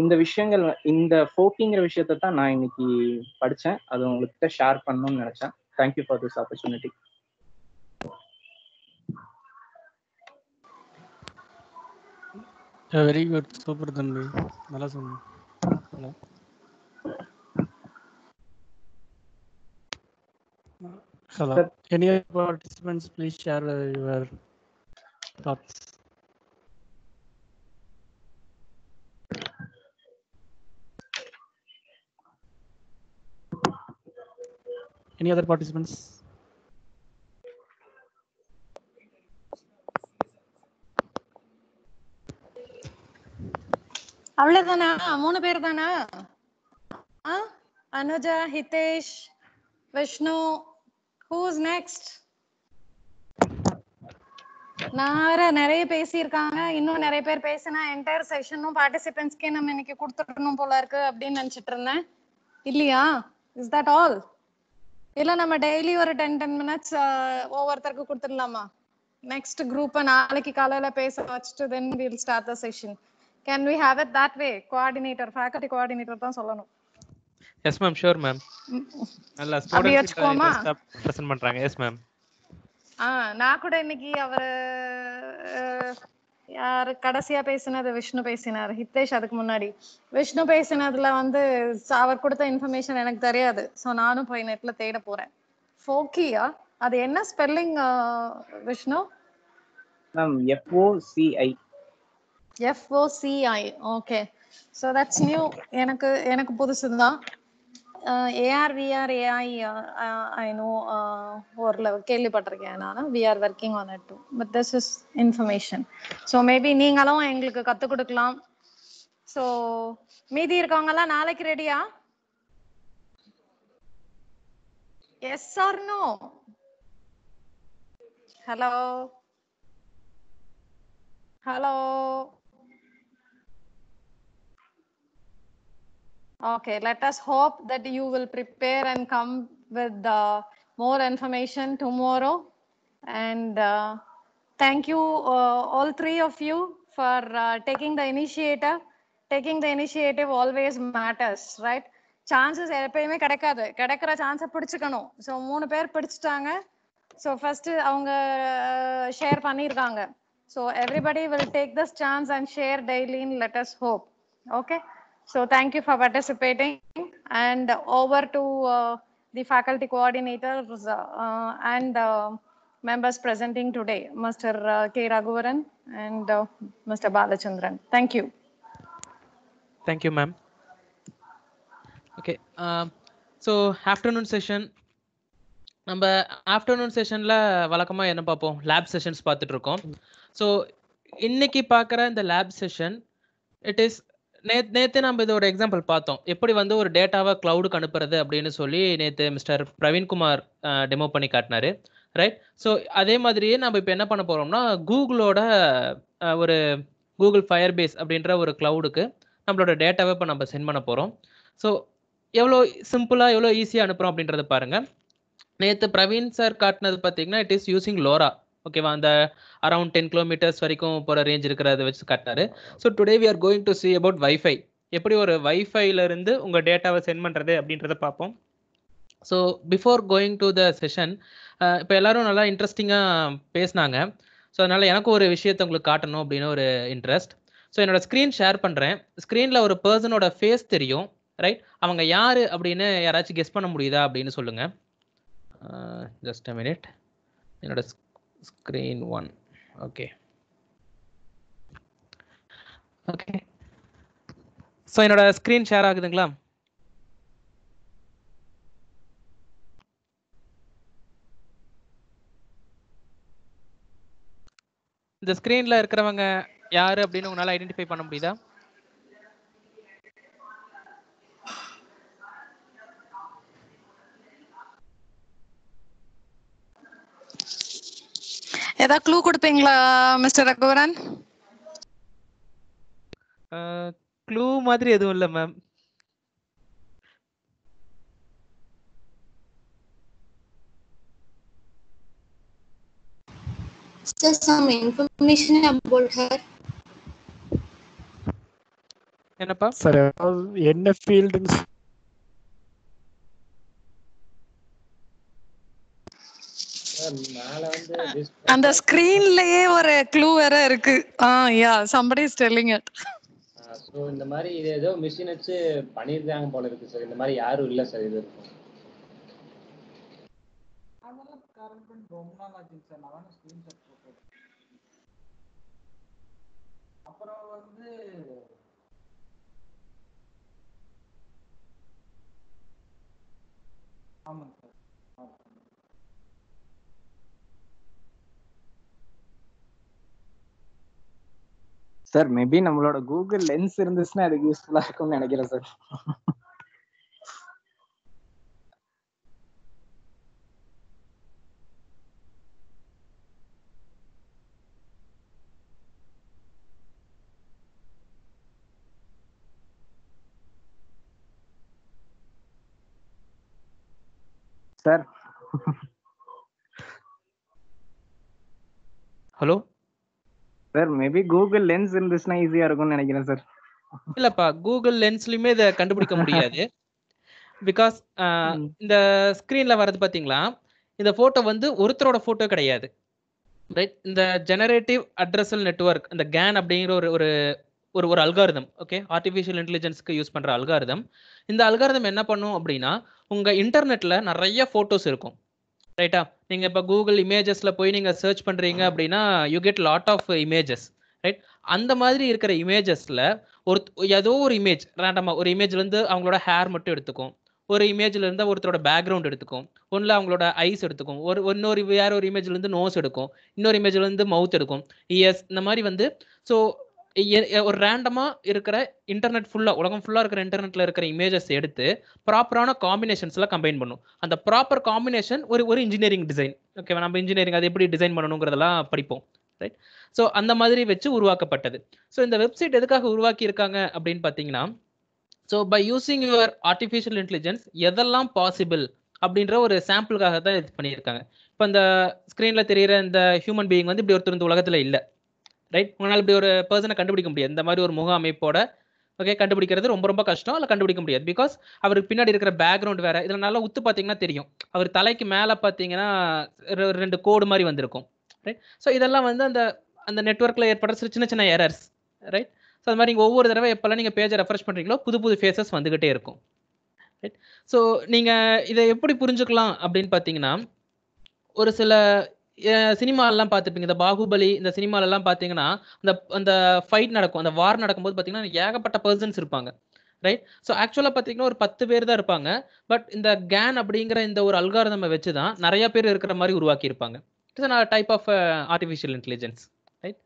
இந்த விஷயங்கள் இந்த ஃபோக்கிங்கிற விஷயத்தான் தான் நான் இன்னைக்கு படித்தேன் அது உங்கள்கிட்ட ஷேர் பண்ணணும்னு நினச்சேன் thank you for this opportunity Very good, super తండ్రి நல்லா சொல்லுங்க hello any other participants please share your thoughts any other participants அவ்வளவுதானா மூணு பேர் தானா அனுஜா ஹிதேஷ் விஷ்ணு ஹூஸ் நெக்ஸ்ட் நார நிறைய பேசியிருக்காங்க இன்னும் நிறைய பேர் பேசினா என்டையர் செஷனும் பார்ட்டிசிபென்ட்ஸ்க்கே நம்ம இன்னைக்கு கொடுத்துடணும் போல இருக்கு அப்படின்னு நினைச்சிட்டு இருந்தேன் இல்லையா இஸ் தட் ஆல் இல்ல நம்ம டெய்லி ஒரு டென் டென் மினிட்ஸ் ஒவ்வொருத்தருக்கு கொடுத்துடலாமா நெக்ஸ்ட் குரூப்பை நாளைக்கு காலையில பேச வச்சுட்டு then will start the session can we have it that way coordinator faculty coordinator தான் சொல்லணும் எஸ் மேம் ஷூர் மேம் நல்ல ஸ்டூடண்ட்ஸ் பிரசன்ட் பண்றாங்க எஸ் மேம் ஆ நான் கூட இன்னைக்கு அவர் யார் கடைசியா பேசினது விஷ்ணு பேசினார் ஹிதேஷ் அதுக்கு முன்னாடி விஷ்ணு பேசினதுல வந்து அவர் கொடுத்த இன்ஃபர்மேஷன் எனக்கு தெரியாது சோ நானும் போய் நெட்ல தேட போறேன் ஃபோக்கியா அது என்ன spelling Vishnu ma'am C I F O C I okay so that's new எனக்கு எனக்கு புதுசு தான் ஏஆர்விஆர் ஏஐ ஐ நோ ஓரளவு கேள்விப்பட்டிருக்கேன் நான் VR are working on it but this is information so maybe நீங்களும் எங்களுக்கு கற்றுக் கொடுக்கலாம் ஸோ மீதி இருக்கவங்கலாம் நாளைக்கு ரெடியா yes or no hello hello Okay, let us hope that you will prepare and come with uh, more information tomorrow. And uh, thank you, uh, all three of you, for uh, taking the initiative. Taking the initiative always matters, right? Chance is Chances are not chance is to So, three people So, first, share So, everybody will take this chance and share daily. let us hope. Okay? So thank you for participating and over to uh, the faculty coordinators uh, and uh, members presenting today, Mr. Uh, K. Raghuvaran and uh, Mr. Balachandran. Thank you. Thank you, ma'am. Okay, um, so afternoon session நம்ம afternoon செஷனில் வழக்கமாக என்ன பார்ப்போம் lab sessions பார்த்துட்டு இருக்கோம் so இன்னைக்கு பார்க்குற இந்த லேப் செஷன் இட் இஸ் நேத்து நம்ம இது ஒரு எக்ஸாம்பிள் பார்த்தோம் எப்படி வந்து ஒரு டேட்டாவை கிளவுடுக்கு அனுப்புறது அப்படின்னு சொல்லி நேத்து மிஸ்டர் பிரவீன்குமார் டெமோ பண்ணி காட்டினாரு ரைட் ஸோ அதே மாதிரியே நம்ம இப்போ என்ன பண்ண போறோம்னா கூகுளோட ஒரு கூகுள் ஃபயர் பேஸ் அப்படின்ற ஒரு கிளவுடுக்கு நம்மளோட டேட்டாவை இப்போ நம்ம சென்ட் பண்ண போகிறோம் ஸோ எவ்வளோ சிம்பிளாக எவ்வளோ ஈஸியாக அனுப்புகிறோம் அப்படின்றத பாருங்கள் நேற்று பிரவீன் சார் காட்டினது பார்த்தீங்கன்னா இட் இஸ் யூஸிங் லோரா ஓகேவா அந்த அரௌண்ட் டென் கிலோமீட்டர்ஸ் வரைக்கும் போகிற ரேஞ்ச் இருக்கிறத வச்சு காட்டினாரு so today we are going to see about wifi எப்படி ஒரு வைஃபைலேருந்து உங்கள் டேட்டாவை சென்ட் பண்ணுறது அப்படின்றத பார்ப்போம் so before going to the session இப்போ எல்லோரும் நல்லா இன்ட்ரெஸ்டிங்காக பேசினாங்க ஸோ அதனால் எனக்கு ஒரு விஷயத்தை உங்களுக்கு காட்டணும் அப்படின்னு ஒரு இன்ட்ரெஸ்ட் ஸோ என்னோட ஸ்க்ரீன் ஷேர் பண்ணுறேன் ஸ்க்ரீனில் ஒரு பர்சனோட ஃபேஸ் தெரியும் ரைட் அவங்க யார் அப்படின்னு யாராச்சும் கெஸ் பண்ண முடியுதா அப்படின்னு சொல்லுங்கள் ஜஸ்ட் அ மினிட் என்னோட screen one. Okay. Okay so என்னோட ஸ்க்ரீன் ஷேர் ஆகுதுங்களா இந்த ஸ்க்ரீனில் இருக்கிறவங்க யார் அப்படின்னு உங்களால் ஐடென்டிஃபை பண்ண முடியுதா ஏதாவது க்ளூ கொடுப்பீங்களா மிஸ்டர் ரகுவரன் க்ளூ மாதிரி எதுவும் இல்ல மேம் என்னப்பா என்ன ஃபீல்டுன்னு அந்த ஸ்கிரீன்லயே ஒரு க்ளூ வேற இருக்கு ஆ yeah somebody is telling it so இந்த மாதிரி இது ஏதோ மிஷின் வச்சு பண்ணிருக்காங்க போல இருக்கு சார் இந்த மாதிரி யாரும் இல்ல சார் இது இருக்கும் அப்புறம் வந்து ஆமாங்க சார் மேபி நம்மளோட கூகுள் லென்ஸ் இருந்துச்சுன்னா அதுக்கு யூஸ்ஃபுல்லா இருக்கும்னு நினைக்கிறேன் sir sir hello sir maybe Google Lens இருந்துச்சுன்னா ஈஸியா இருக்கும்னு நினைக்கிறேன் சார் இல்லப்பா கூகுள் லென்ஸ்லயுமே இதை கண்டுபிடிக்க முடியாது பிகாஸ் இந்த ஸ்கிரீன்ல வர்றது பாத்தீங்களா இந்த போட்டோ வந்து ஒருத்தரோட போட்டோ கிடையாது ரைட் இந்த ஜெனரேட்டிவ் அட்ரஸல் நெட்ஒர்க் இந்த கேன் அப்படிங்கிற ஒரு ஒரு ஒரு ஒரு அல்காரிதம் ஓகே ஆர்டிஃபிஷியல் இன்டெலிஜென்ஸ்க்கு யூஸ் பண்ணுற அல்காரதம் இந்த அல்காரதம் என்ன பண்ணும் அப்படின்னா உங்கள் இன்டர்நெட்டில் நிறைய ஃபோட்டோஸ் இருக்கும் ரைட்டா நீங்க இப்ப கூகுள் இமேஜஸ்ல போய் நீங்க சர்ச் பண்றீங்க அப்படின்னா you get lot of images right அந்த மாதிரி இருக்கிற இமேஜஸ்ல ஒரு ஏதோ ஒரு இமேஜ் ரேண்டமா ஒரு இமேஜ்ல இருந்து அவங்களோட ஹேர் மட்டும் எடுத்துக்கும் ஒரு இமேஜ்ல இருந்தால் ஒருத்தரோட பேக்ரவுண்ட் எடுத்துக்கும் ஒன்றில் அவங்களோட ஐஸ் எடுத்துக்கும் ஒரு இன்னொரு வேற ஒரு இமேஜ்ல இருந்து நோஸ் எடுக்கும் இன்னொரு இமேஜ்ல இருந்து மவுத் எடுக்கும் இஎஸ் இந்த மாதிரி வந்து ஸோ ஒரு ரேண்டமாக இருக்கிற இன்டர்நெட் ஃபுல்லாக உலகம் ஃபுல்லாக இருக்கிற இன்டர்நெட்டில் இருக்கிற இமேஜஸ் எடுத்து ப்ராப்பரான காம்பினேஷன்ஸ்ல கம்பைன் பண்ணும் அந்த ப்ராப்பர் காம்பினேஷன் ஒரு ஒரு இன்ஜினியரிங் டிசைன் ஓகேவா நம்ம இன்ஜினியரிங் அது எப்படி டிசைன் பண்ணணுங்கிறதெல்லாம் படிப்போம் ரைட் ஸோ அந்த மாதிரி வச்சு உருவாக்கப்பட்டது ஸோ இந்த வெப்சைட் எதுக்காக உருவாக்கி இருக்காங்க அப்படின்னு பார்த்தீங்கன்னா so by using your artificial intelligence எதெல்லாம் பாசிபிள் அப்படின்ற ஒரு சாம்பிளுக்காக தான் இது பண்ணியிருக்காங்க இப்போ இந்த ஸ்க்ரீனில் தெரிகிற இந்த ஹியூமன் பீயிங் வந்து இப்படி ஒருத்தர் இந்த உலகத்தில் இல்லை ரைட் உங்களால் இப்படி ஒரு பர்சனை கண்டுபிடிக்க முடியாது இந்த மாதிரி ஒரு முக அமைப்போட ஓகே கண்டுபிடிக்கிறது ரொம்ப ரொம்ப கஷ்டம் இல்லை கண்டுபிடிக்க முடியாது பிகாஸ் அவருக்கு பின்னாடி இருக்கிற பேக்ரவுண்ட் வேறு இதில் நல்லா உத்து பார்த்தீங்கன்னா தெரியும் அவர் தலைக்கு மேலே பார்த்தீங்கன்னா ரெண்டு கோடு மாதிரி வந்திருக்கும் ரைட் ஸோ இதெல்லாம் வந்து அந்த அந்த நெட்ஒர்க்கில் ஏற்படுற சின்ன சின்ன எரர்ஸ் ரைட் ஸோ அது மாதிரி நீங்கள் ஒவ்வொரு தடவை எப்போல்லாம் நீங்கள் பேஜை ரெஃப்ரெஷ் பண்ணுறீங்களோ புது புது ஃபேஸஸ் வந்துக்கிட்டே இருக்கும் ரைட் ஸோ நீங்கள் இதை எப்படி புரிஞ்சுக்கலாம் அப்படின்னு பார்த்தீங்கன்னா ஒரு சில சினிமாலெல்லாம் பார்த்துப்பீங்க இந்த பாகுபலி இந்த சினிமாலெல்லாம் பார்த்தீங்கன்னா அந்த அந்த ஃபைட் நடக்கும் அந்த வார் நடக்கும்போது பார்த்தீங்கன்னா ஏகப்பட்ட பர்சன்ஸ் இருப்பாங்க ரைட் ஸோ ஆக்சுவலாக பார்த்தீங்கன்னா ஒரு பத்து பேர் தான் இருப்பாங்க பட் இந்த கேன் அப்படிங்கிற இந்த ஒரு அல்காரதமை வச்சு தான் நிறைய பேர் இருக்கிற மாதிரி உருவாக்கியிருப்பாங்க it's an type of artificial intelligence right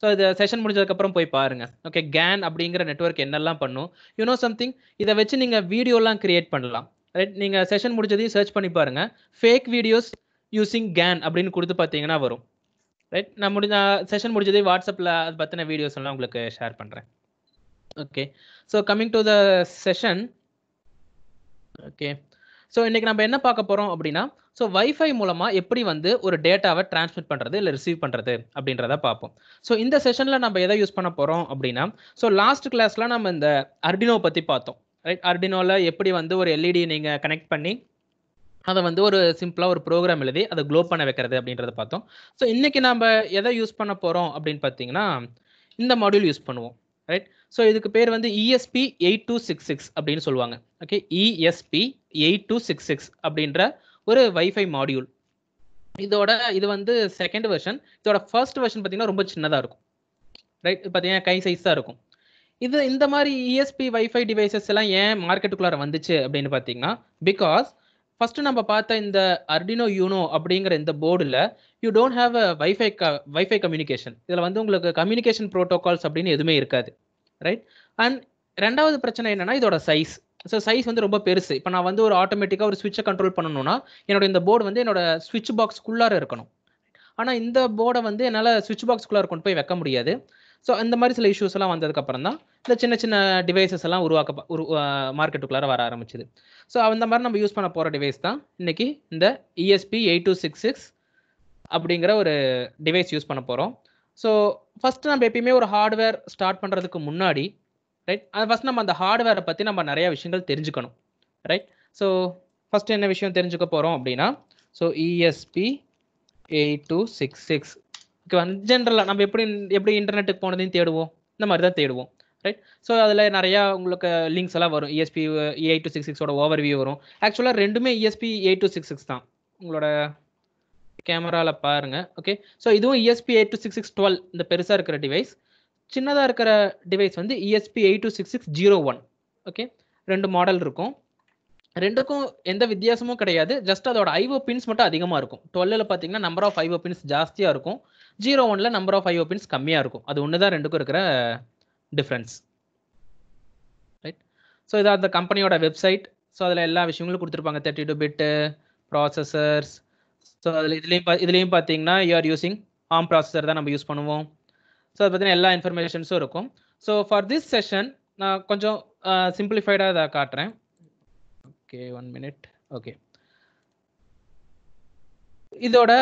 so இது செஷன் முடிஞ்சதுக்கப்புறம் போய் பாருங்க ஓகே கேன் அப்படிங்கிற நெட்ஒர்க் என்னெல்லாம் பண்ணும் நோ சம்திங் இதை வச்சு நீங்கள் வீடியோலாம் கிரியேட் பண்ணலாம் ரைட் நீங்கள் செஷன் முடிஞ்சதையும் சர்ச் பண்ணி பாருங்க ஃபேக் வீடியோஸ் யூசிங் கேன் அப்படின்னு கொடுத்து பார்த்தீங்கன்னா வரும் ரைட் நான் முடிஞ்ச செஷன் முடிஞ்சதே வாட்ஸ்அப்பில் அது பற்றின வீடியோஸ் எல்லாம் உங்களுக்கு ஷேர் பண்ணுறேன் okay so coming to the session okay so இன்றைக்கி நம்ம என்ன பார்க்க போகிறோம் அப்படின்னா ஸோ வைஃபை மூலமாக எப்படி வந்து ஒரு டேட்டாவை டிரான்ஸ்மிட் பண்ணுறது இல்லை ரிசீவ் பண்ணுறது அப்படின்றத பார்ப்போம் ஸோ இந்த செஷனில் நம்ம எதை யூஸ் பண்ண போகிறோம் அப்படின்னா ஸோ லாஸ்ட் கிளாஸில் நம்ம இந்த அர்டினோ பற்றி பார்த்தோம் ரைட் அர்டினோவில் எப்படி வந்து ஒரு எல்இடி நீங்கள் கனெக்ட் பண்ணி அதை வந்து ஒரு சிம்பிளாக ஒரு ப்ரோக்ராம் எழுதி அதை க்ளோ பண்ண வைக்கிறது அப்படின்றத பார்த்தோம் ஸோ இன்றைக்கி நம்ம எதை யூஸ் பண்ண போகிறோம் அப்படின்னு பார்த்தீங்கன்னா இந்த மாடியூல் யூஸ் பண்ணுவோம் ரைட் ஸோ இதுக்கு பேர் வந்து ESP eight two six six அப்படின்னு சொல்லுவாங்க okay ESP eight two six six அப்படின்ற ஒரு வைஃபை மாடியூல் இதோட இது வந்து செகண்ட் வெர்ஷன் இதோட ஃபர்ஸ்ட் வெர்ஷன் பார்த்தீங்கன்னா ரொம்ப சின்னதாக இருக்கும் ரைட் பார்த்தீங்கன்னா கை சைஸாக இருக்கும் இது இந்த மாதிரி இஎஸ்பி வைஃபை டிவைசஸ் எல்லாம் ஏன் மார்க்கெட்டுக்குள்ளார வந்துச்சு அப்படின்னு பார்த்தீங்கன்னா பிகாஸ் ஃபர்ஸ்ட் நம்ம பார்த்த இந்த அர்டினோ யூனோ அப்படிங்கிற இந்த போர்டில் you don't have a wifi க வைஃபை கம்யூனிகேஷன் இதில் வந்து உங்களுக்கு கம்யூனிகேஷன் ப்ரோட்டோகால்ஸ் அப்படின்னு எதுவுமே இருக்காது ரைட் அண்ட் ரெண்டாவது பிரச்சனை என்னென்னா இதோட சைஸ் ஸோ சைஸ் வந்து ரொம்ப பெருசு இப்போ நான் வந்து ஒரு ஆட்டோமேட்டிக்காக ஒரு சுவிட்சை கண்ட்ரோல் பண்ணணும்னா என்னோட இந்த போர்டு வந்து என்னோட சுவிட்ச் பாக்ஸ்குள்ளார இருக்கணும் ஆனால் இந்த போர்டை வந்து என்னால் சுவிட்ச் பாக்ஸ்குள்ளார கொண்டு போய் வைக்க முடியாது ஸோ அந்த மாதிரி சில இஷ்யூஸ் எல்லாம் வந்ததுக்கப்புறம் தான் இந்த சின்ன சின்ன டிவைசஸ் எல்லாம் உருவாக்க உரு மார்க்கெட்டுக்குள்ளார வர ஆரம்பிச்சிது ஸோ அந்த மாதிரி நம்ம யூஸ் பண்ண போகிற டிவைஸ் தான் இன்னைக்கு இந்த ESP eight two six six அப்படிங்கிற ஒரு டிவைஸ் யூஸ் பண்ண போகிறோம் ஸோ ஃபஸ்ட்டு நம்ம எப்பயுமே ஒரு ஹார்ட்வேர் ஸ்டார்ட் பண்ணுறதுக்கு முன்னாடி ரைட் அது ஃபஸ்ட் நம்ம அந்த ஹார்ட்வேரை பற்றி நம்ம நிறையா விஷயங்கள் தெரிஞ்சுக்கணும் ரைட் ஸோ ஃபஸ்ட்டு என்ன விஷயம் தெரிஞ்சுக்க போகிறோம் அப்படின்னா so ESP eight two six six ஜென்ரலாக நம்ம எப்படி எப்படி இன்டர்நெட்டுக்கு போனதையும் தேடுவோம் இந்த மாதிரி தான் தேடுவோம் ரைட் ஸோ அதில் நிறையா உங்களுக்கு லிங்க்ஸ் எல்லாம் வரும் இஎஸ்பி ஏ டூ சிக்ஸ் சிக்ஸோட ஓவர் வியூ வரும் ஆக்சுவலாக ரெண்டுமே ESP eight two six six தான் உங்களோட கேமராவில் பாருங்கள் ஓகே ஸோ இதுவும் ESP eight two six six twelve இந்த பெருசாக இருக்கிற டிவைஸ் சின்னதாக இருக்கிற டிவைஸ் வந்து ESP eight two six six zero one okay ரெண்டு மாடல் இருக்கும் ரெண்டுக்கும் எந்த வித்தியாசமும் கிடையாது ஜஸ்ட் அதோட ஐஓ பின்ஸ் மட்டும் அதிகமாக இருக்கும் டுவெல்லில் பார்த்தீங்கன்னா நம்பர் ஆஃப் ஐஓ பின்ஸ் ஜாஸ்தியாக இருக்கும் ஜீரோ ஒன்ல நம்பர் ஆஃப் ஐஓபின்ஸ் கம்மியாக இருக்கும் அது ஒன்று தான் ரெண்டுக்கும் இருக்கிற டிஃப்ரென்ஸ் ரைட் ஸோ இது அந்த கம்பெனியோட வெப்சைட் ஸோ அதில் எல்லா விஷயங்களும் கொடுத்துருப்பாங்க thirty two bit processors so அதில் இதுலேயும் பா இதுலேயும் பார்த்தீங்கன்னா யூஆர் யூஸிங் ஆம் ப்ராசஸர் தான் நம்ம யூஸ் பண்ணுவோம் ஸோ அது பார்த்தீங்கன்னா எல்லா இன்ஃபர்மேஷன்ஸும் இருக்கும் ஸோ ஃபார் திஸ் செஷன் நான் கொஞ்சம் சிம்பிளிஃபைடாக இதை காட்டுறேன் ஓகே ஒன் மினிட் ஓகே இதோட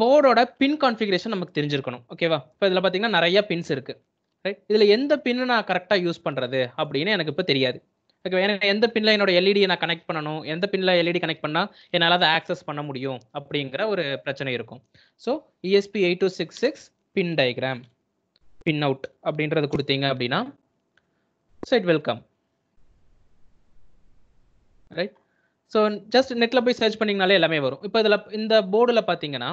போர்டோட பின் கான்ஃபிகரேஷன் நமக்கு தெரிஞ்சிருக்கணும் ஓகேவா இப்போ இதில் பார்த்தீங்கன்னா நிறையா பின்ஸ் இருக்குது ரைட் இதில் எந்த பின்னு நான் கரெக்டாக யூஸ் பண்ணுறது அப்படின்னு எனக்கு இப்போ தெரியாது ஓகே எனக்கு எந்த பின்ல என்னோட எல்இடியை e நான் கனெக்ட் பண்ணணும் எந்த பின்ல எல்இடி கனெக்ட் e பண்ணால் என்னால் அதை ஆக்சஸ் பண்ண முடியும் அப்படிங்கிற ஒரு பிரச்சனை இருக்கும் so ESP eight two six six pin diagram pin out அப்படின்றது கொடுத்தீங்க அப்படின்னா so it welcome right so just நெட்டில் போய் சர்ச் பண்ணிங்கனாலே எல்லாமே வரும் இப்போ இதில் இந்த போர்டில் பார்த்தீங்கன்னா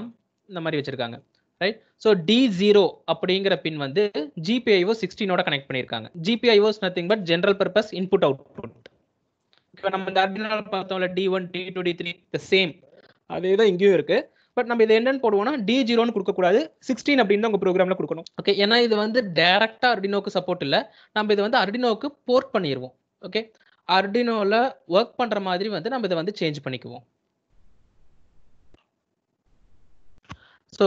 இந்த மாதிரி வச்சிருக்காங்க ரைட் ஸோ டி ஜீரோ அப்படிங்கிற பின் வந்து ஜிபிஐஓ சிக்ஸ்டீனோட கனெக்ட் பண்ணியிருக்காங்க GPIOs nothing but general purpose input output இப்போ நம்ம இந்த அர்டினால் பார்த்தோம்ல D one D two D three the same அதே தான் இங்கேயும் இருக்கு பட் நம்ம இது என்னன்னு போடுவோம்னா டி ஜீரோன்னு கொடுக்கக்கூடாது சிக்ஸ்டீன் அப்படின்னு உங்க ப்ரோக்ராம்ல கொடுக்கணும் ஓகே ஏன்னா இது வந்து டேரெக்டாக அர்டினோக்கு சப்போர்ட் இல்லை நம்ம இதை வந்து அர்டினோக்கு போர்ட் பண்ணிடுவோம் ஓகே அர்டினோவில் ஒர்க் பண்ணுற மாதிரி வந்து நம்ம இதை வந்து சேஞ்ச் பண்ணிக்குவோம் ஸோ